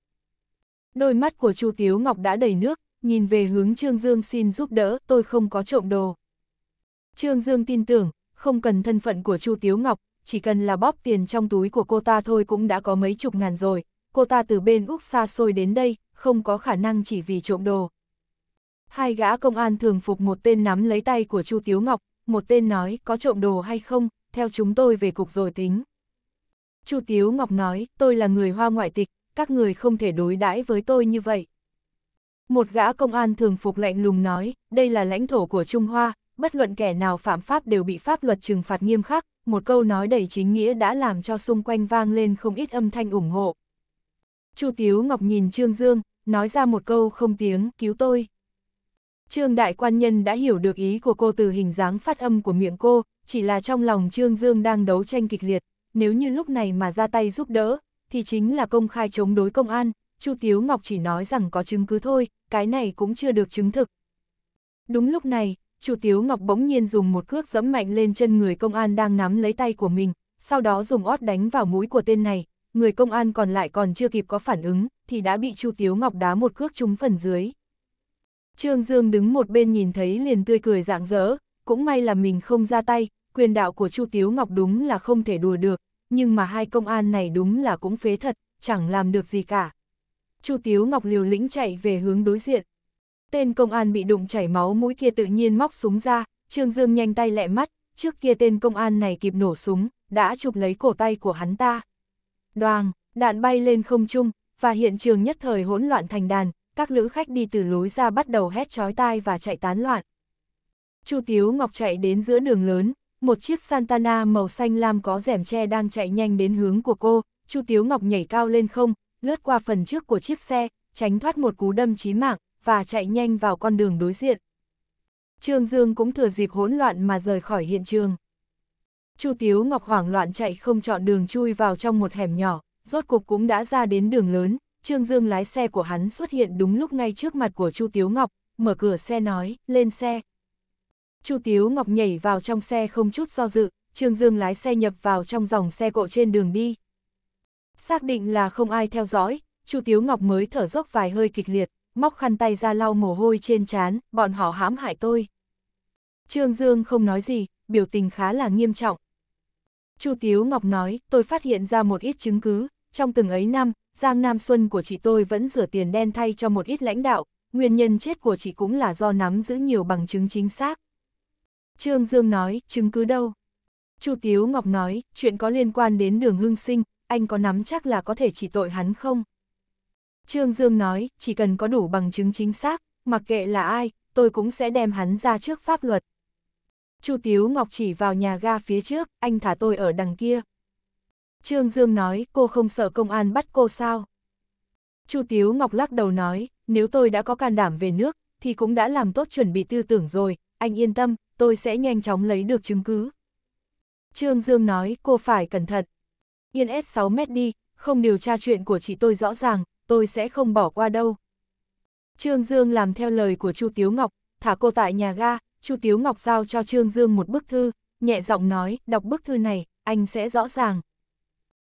Đôi mắt của Chu Tiếu Ngọc đã đầy nước, nhìn về hướng Trương Dương xin giúp đỡ, tôi không có trộm đồ. Trương Dương tin tưởng, không cần thân phận của Chu Tiếu Ngọc, chỉ cần là bóp tiền trong túi của cô ta thôi cũng đã có mấy chục ngàn rồi, cô ta từ bên Úc xa xôi đến đây, không có khả năng chỉ vì trộm đồ. Hai gã công an thường phục một tên nắm lấy tay của Chu Tiếu Ngọc, một tên nói có trộm đồ hay không, theo chúng tôi về cục rồi tính. Chu Tiếu Ngọc nói, tôi là người hoa ngoại tịch, các người không thể đối đãi với tôi như vậy. Một gã công an thường phục lạnh lùng nói, đây là lãnh thổ của Trung Hoa, bất luận kẻ nào phạm pháp đều bị pháp luật trừng phạt nghiêm khắc, một câu nói đầy chính nghĩa đã làm cho xung quanh vang lên không ít âm thanh ủng hộ. Chu Tiếu Ngọc nhìn Trương Dương, nói ra một câu không tiếng, cứu tôi. Trương Đại Quan Nhân đã hiểu được ý của cô từ hình dáng phát âm của miệng cô, chỉ là trong lòng Trương Dương đang đấu tranh kịch liệt, nếu như lúc này mà ra tay giúp đỡ, thì chính là công khai chống đối công an, Chu Tiếu Ngọc chỉ nói rằng có chứng cứ thôi, cái này cũng chưa được chứng thực. Đúng lúc này, Chu Tiếu Ngọc bỗng nhiên dùng một cước giẫm mạnh lên chân người công an đang nắm lấy tay của mình, sau đó dùng ót đánh vào mũi của tên này, người công an còn lại còn chưa kịp có phản ứng, thì đã bị Chu Tiếu Ngọc đá một cước trúng phần dưới. Trương Dương đứng một bên nhìn thấy liền tươi cười rạng rỡ, cũng may là mình không ra tay, quyền đạo của Chu Tiếu Ngọc đúng là không thể đùa được, nhưng mà hai công an này đúng là cũng phế thật, chẳng làm được gì cả. Chu Tiếu Ngọc liều lĩnh chạy về hướng đối diện, Tên công an bị đụng chảy máu mũi kia tự nhiên móc súng ra, Trương Dương nhanh tay lẹ mắt, trước kia tên công an này kịp nổ súng, đã chụp lấy cổ tay của hắn ta. Đoàn đạn bay lên không trung, và hiện trường nhất thời hỗn loạn thành đàn, các lữ khách đi từ lối ra bắt đầu hét chói tai và chạy tán loạn. Chu Tiếu Ngọc chạy đến giữa đường lớn, một chiếc Santana màu xanh lam có rèm tre đang chạy nhanh đến hướng của cô, Chu Tiếu Ngọc nhảy cao lên không, lướt qua phần trước của chiếc xe, tránh thoát một cú đâm chí mạng, và chạy nhanh vào con đường đối diện. Trương Dương cũng thừa dịp hỗn loạn mà rời khỏi hiện trường. Chu Tiếu Ngọc hoảng loạn chạy không chọn đường chui vào trong một hẻm nhỏ, rốt cục cũng đã ra đến đường lớn, Trương Dương lái xe của hắn xuất hiện đúng lúc ngay trước mặt của Chu Tiếu Ngọc, mở cửa xe nói, lên xe. Chu Tiếu Ngọc nhảy vào trong xe không chút do dự, Trương Dương lái xe nhập vào trong dòng xe cộ trên đường đi. Xác định là không ai theo dõi, Chu Tiếu Ngọc mới thở dốc vài hơi kịch liệt móc khăn tay ra lau mồ hôi trên trán, bọn họ hãm hại tôi. Trương Dương không nói gì, biểu tình khá là nghiêm trọng. Chu Tiếu Ngọc nói, tôi phát hiện ra một ít chứng cứ, trong từng ấy năm, Giang Nam Xuân của chị tôi vẫn rửa tiền đen thay cho một ít lãnh đạo, nguyên nhân chết của chị cũng là do nắm giữ nhiều bằng chứng chính xác. Trương Dương nói, chứng cứ đâu? Chu Tiếu Ngọc nói, chuyện có liên quan đến đường hưng sinh, anh có nắm chắc là có thể chỉ tội hắn không? Trương Dương nói, chỉ cần có đủ bằng chứng chính xác, mặc kệ là ai, tôi cũng sẽ đem hắn ra trước pháp luật. Chu Tiếu Ngọc chỉ vào nhà ga phía trước, anh thả tôi ở đằng kia. Trương Dương nói, cô không sợ công an bắt cô sao? Chu Tiếu Ngọc lắc đầu nói, nếu tôi đã có can đảm về nước, thì cũng đã làm tốt chuẩn bị tư tưởng rồi, anh yên tâm, tôi sẽ nhanh chóng lấy được chứng cứ. Trương Dương nói, cô phải cẩn thận. Yên S6 mét đi, không điều tra chuyện của chị tôi rõ ràng, tôi sẽ không bỏ qua đâu. Trương Dương làm theo lời của Chu Tiếu Ngọc, thả cô tại nhà ga, Chu Tiếu Ngọc giao cho Trương Dương một bức thư, nhẹ giọng nói, đọc bức thư này, anh sẽ rõ ràng.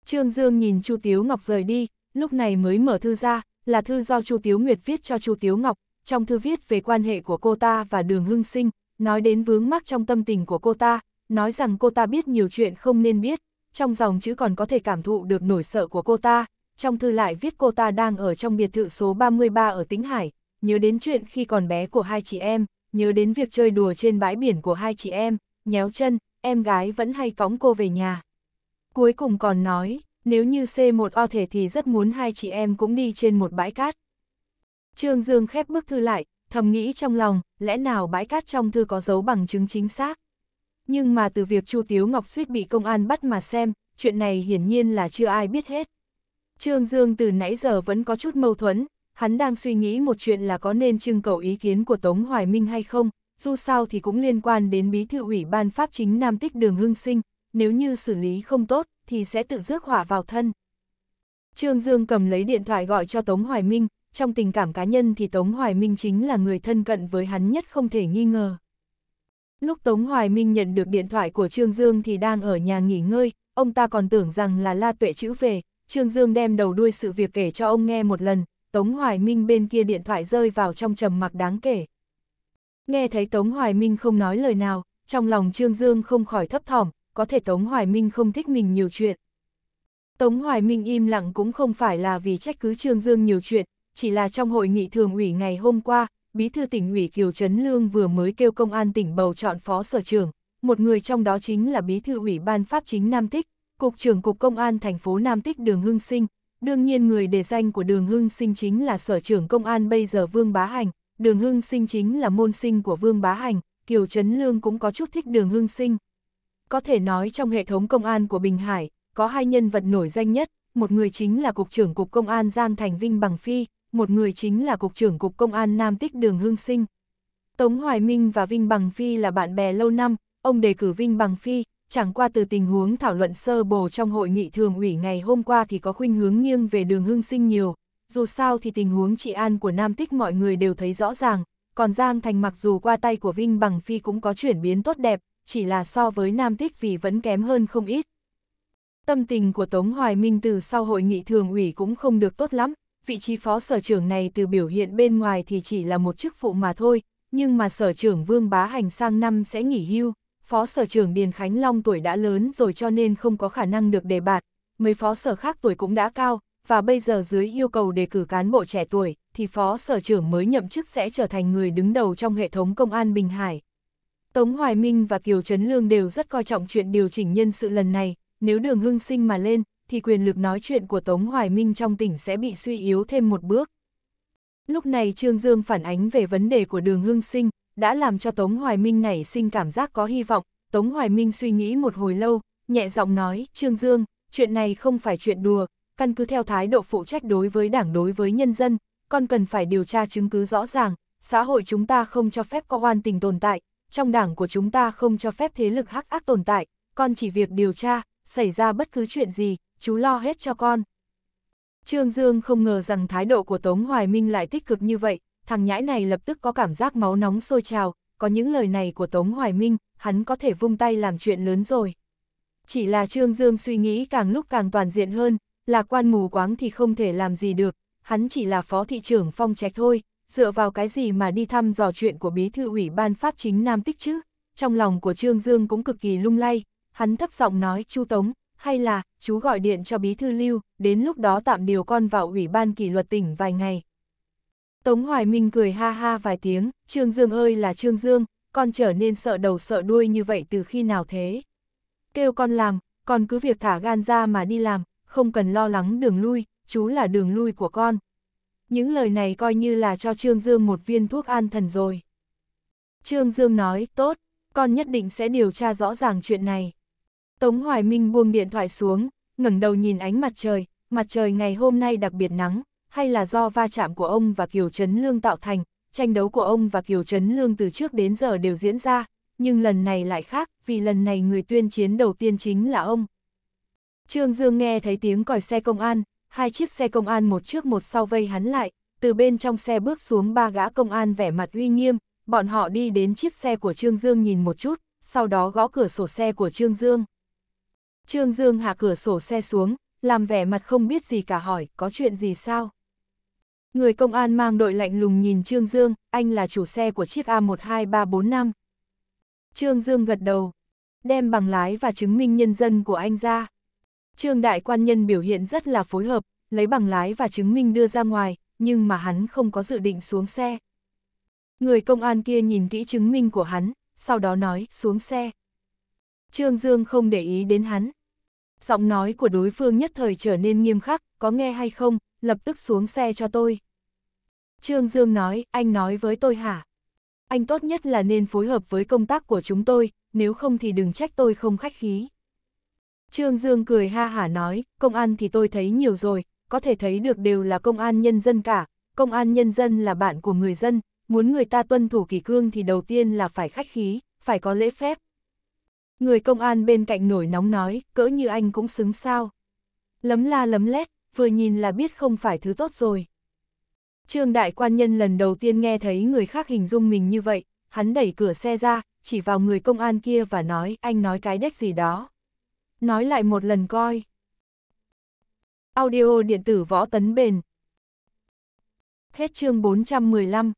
Trương Dương nhìn Chu Tiếu Ngọc rời đi, lúc này mới mở thư ra, là thư do Chu Tiếu Nguyệt viết cho Chu Tiếu Ngọc, trong thư viết về quan hệ của cô ta và Đường Hưng Sinh, nói đến vướng mắc trong tâm tình của cô ta, nói rằng cô ta biết nhiều chuyện không nên biết, trong dòng chữ còn có thể cảm thụ được nỗi sợ của cô ta, trong thư lại viết cô ta đang ở trong biệt thự số 33 ở Tĩnh Hải, nhớ đến chuyện khi còn bé của hai chị em, nhớ đến việc chơi đùa trên bãi biển của hai chị em, nhéo chân, em gái vẫn hay cõng cô về nhà. Cuối cùng còn nói, nếu như C1O thể thì rất muốn hai chị em cũng đi trên một bãi cát. Trương Dương khép bức thư lại, thầm nghĩ trong lòng, lẽ nào bãi cát trong thư có dấu bằng chứng chính xác. Nhưng mà từ việc Chu Tiếu Ngọc suýt bị công an bắt mà xem, chuyện này hiển nhiên là chưa ai biết hết. Trương Dương từ nãy giờ vẫn có chút mâu thuẫn, hắn đang suy nghĩ một chuyện là có nên trưng cầu ý kiến của Tống Hoài Minh hay không, dù sao thì cũng liên quan đến bí thư ủy ban pháp chính Nam Tích Đường Hưng Sinh, nếu như xử lý không tốt thì sẽ tự rước hỏa vào thân. Trương Dương cầm lấy điện thoại gọi cho Tống Hoài Minh, trong tình cảm cá nhân thì Tống Hoài Minh chính là người thân cận với hắn nhất không thể nghi ngờ. Lúc Tống Hoài Minh nhận được điện thoại của Trương Dương thì đang ở nhà nghỉ ngơi, ông ta còn tưởng rằng là La Tuệ chữ về, Trương Dương đem đầu đuôi sự việc kể cho ông nghe một lần, Tống Hoài Minh bên kia điện thoại rơi vào trong trầm mặc đáng kể. Nghe thấy Tống Hoài Minh không nói lời nào, trong lòng Trương Dương không khỏi thấp thỏm, có thể Tống Hoài Minh không thích mình nhiều chuyện. Tống Hoài Minh im lặng cũng không phải là vì trách cứ Trương Dương nhiều chuyện, chỉ là trong hội nghị thường ủy ngày hôm qua, Bí thư tỉnh ủy Kiều Trấn Lương vừa mới kêu công an tỉnh bầu chọn phó sở trưởng, một người trong đó chính là Bí thư ủy ban pháp chính Nam Tích, Cục trưởng Cục Công an thành phố Nam Tích Đường Hưng Sinh, đương nhiên người đề danh của Đường Hưng Sinh chính là Sở trưởng Công an bây giờ Vương Bá Hành, Đường Hưng Sinh chính là môn sinh của Vương Bá Hành, Kiều Trấn Lương cũng có chút thích Đường Hưng Sinh. Có thể nói trong hệ thống công an của Bình Hải, có hai nhân vật nổi danh nhất, một người chính là Cục trưởng Cục Công an Giang Thành Vinh Bằng Phi, một người chính là Cục trưởng Cục Công an Nam Tích Đường Hưng Sinh. Tống Hoài Minh và Vinh Bằng Phi là bạn bè lâu năm, ông đề cử Vinh Bằng Phi, chẳng qua từ tình huống thảo luận sơ bồ trong hội nghị thường ủy ngày hôm qua thì có khuynh hướng nghiêng về đường hưng sinh nhiều, dù sao thì tình huống trị an của Nam Tích mọi người đều thấy rõ ràng, còn Giang Thành mặc dù qua tay của Vinh Bằng Phi cũng có chuyển biến tốt đẹp, chỉ là so với Nam Tích vì vẫn kém hơn không ít. Tâm tình của Tống Hoài Minh từ sau hội nghị thường ủy cũng không được tốt lắm, vị trí phó sở trưởng này từ biểu hiện bên ngoài thì chỉ là một chức vụ mà thôi, nhưng mà sở trưởng Vương Bá Hành sang năm sẽ nghỉ hưu, phó sở trưởng Điền Khánh Long tuổi đã lớn rồi cho nên không có khả năng được đề bạt, mấy phó sở khác tuổi cũng đã cao, và bây giờ dưới yêu cầu đề cử cán bộ trẻ tuổi, thì phó sở trưởng mới nhậm chức sẽ trở thành người đứng đầu trong hệ thống công an Bình Hải. Tống Hoài Minh và Kiều Trấn Lương đều rất coi trọng chuyện điều chỉnh nhân sự lần này, nếu đường hưng sinh mà lên, thì quyền lực nói chuyện của Tống Hoài Minh trong tỉnh sẽ bị suy yếu thêm một bước. Lúc này Trương Dương phản ánh về vấn đề của đường hưng sinh, đã làm cho Tống Hoài Minh nảy sinh cảm giác có hy vọng. Tống Hoài Minh suy nghĩ một hồi lâu, nhẹ giọng nói, Trương Dương, chuyện này không phải chuyện đùa, căn cứ theo thái độ phụ trách đối với đảng đối với nhân dân, con cần phải điều tra chứng cứ rõ ràng, xã hội chúng ta không cho phép có oan tình tồn tại, trong đảng của chúng ta không cho phép thế lực hắc ác tồn tại, con chỉ việc điều tra, xảy ra bất cứ chuyện gì, chú lo hết cho con. Trương Dương không ngờ rằng thái độ của Tống Hoài Minh lại tích cực như vậy, thằng nhãi này lập tức có cảm giác máu nóng sôi trào, có những lời này của Tống Hoài Minh, hắn có thể vung tay làm chuyện lớn rồi. Chỉ là Trương Dương suy nghĩ càng lúc càng toàn diện hơn, là quan mù quáng thì không thể làm gì được, hắn chỉ là phó thị trưởng phong trạch thôi, dựa vào cái gì mà đi thăm dò chuyện của bí thư ủy ban pháp chính Nam Tích chứ? Trong lòng của Trương Dương cũng cực kỳ lung lay, hắn thấp giọng nói chú Tống, hay là, chú gọi điện cho bí thư lưu, đến lúc đó tạm điều con vào ủy ban kỷ luật tỉnh vài ngày, Tống Hoài Minh cười ha ha vài tiếng, Trương Dương ơi là Trương Dương, con trở nên sợ đầu sợ đuôi như vậy từ khi nào thế? Kêu con làm, con cứ việc thả gan ra mà đi làm, không cần lo lắng đường lui, chú là đường lui của con. Những lời này coi như là cho Trương Dương một viên thuốc an thần rồi. Trương Dương nói, tốt, con nhất định sẽ điều tra rõ ràng chuyện này. Tống Hoài Minh buông điện thoại xuống, ngẩng đầu nhìn ánh mặt trời, mặt trời ngày hôm nay đặc biệt nắng, hay là do va chạm của ông và Kiều Trấn Lương tạo thành, tranh đấu của ông và Kiều Trấn Lương từ trước đến giờ đều diễn ra, nhưng lần này lại khác, vì lần này người tuyên chiến đầu tiên chính là ông. Trương Dương nghe thấy tiếng còi xe công an, hai chiếc xe công an một trước một sau vây hắn lại, từ bên trong xe bước xuống ba gã công an vẻ mặt uy nghiêm, bọn họ đi đến chiếc xe của Trương Dương nhìn một chút, sau đó gõ cửa sổ xe của Trương Dương. Trương Dương hạ cửa sổ xe xuống, làm vẻ mặt không biết gì cả hỏi, có chuyện gì sao? Người công an mang đội lạnh lùng nhìn Trương Dương, anh là chủ xe của chiếc A12345. Trương Dương gật đầu, đem bằng lái và chứng minh nhân dân của anh ra. Trương đại quan nhân biểu hiện rất là phối hợp, lấy bằng lái và chứng minh đưa ra ngoài, nhưng mà hắn không có dự định xuống xe. Người công an kia nhìn kỹ chứng minh của hắn, sau đó nói xuống xe. Trương Dương không để ý đến hắn. Giọng nói của đối phương nhất thời trở nên nghiêm khắc, có nghe hay không, lập tức xuống xe cho tôi. Trương Dương nói, anh nói với tôi hả? Anh tốt nhất là nên phối hợp với công tác của chúng tôi, nếu không thì đừng trách tôi không khách khí. Trương Dương cười ha hả nói, công an thì tôi thấy nhiều rồi, có thể thấy được đều là công an nhân dân cả, công an nhân dân là bạn của người dân, muốn người ta tuân thủ kỷ cương thì đầu tiên là phải khách khí, phải có lễ phép. Người công an bên cạnh nổi nóng nói, cỡ như anh cũng xứng sao. Lấm la lấm lét, vừa nhìn là biết không phải thứ tốt rồi. Trương đại quan nhân lần đầu tiên nghe thấy người khác hình dung mình như vậy, hắn đẩy cửa xe ra, chỉ vào người công an kia và nói, anh nói cái đếch gì đó. Nói lại một lần coi. Audio điện tử võ tấn bền. Hết chương 415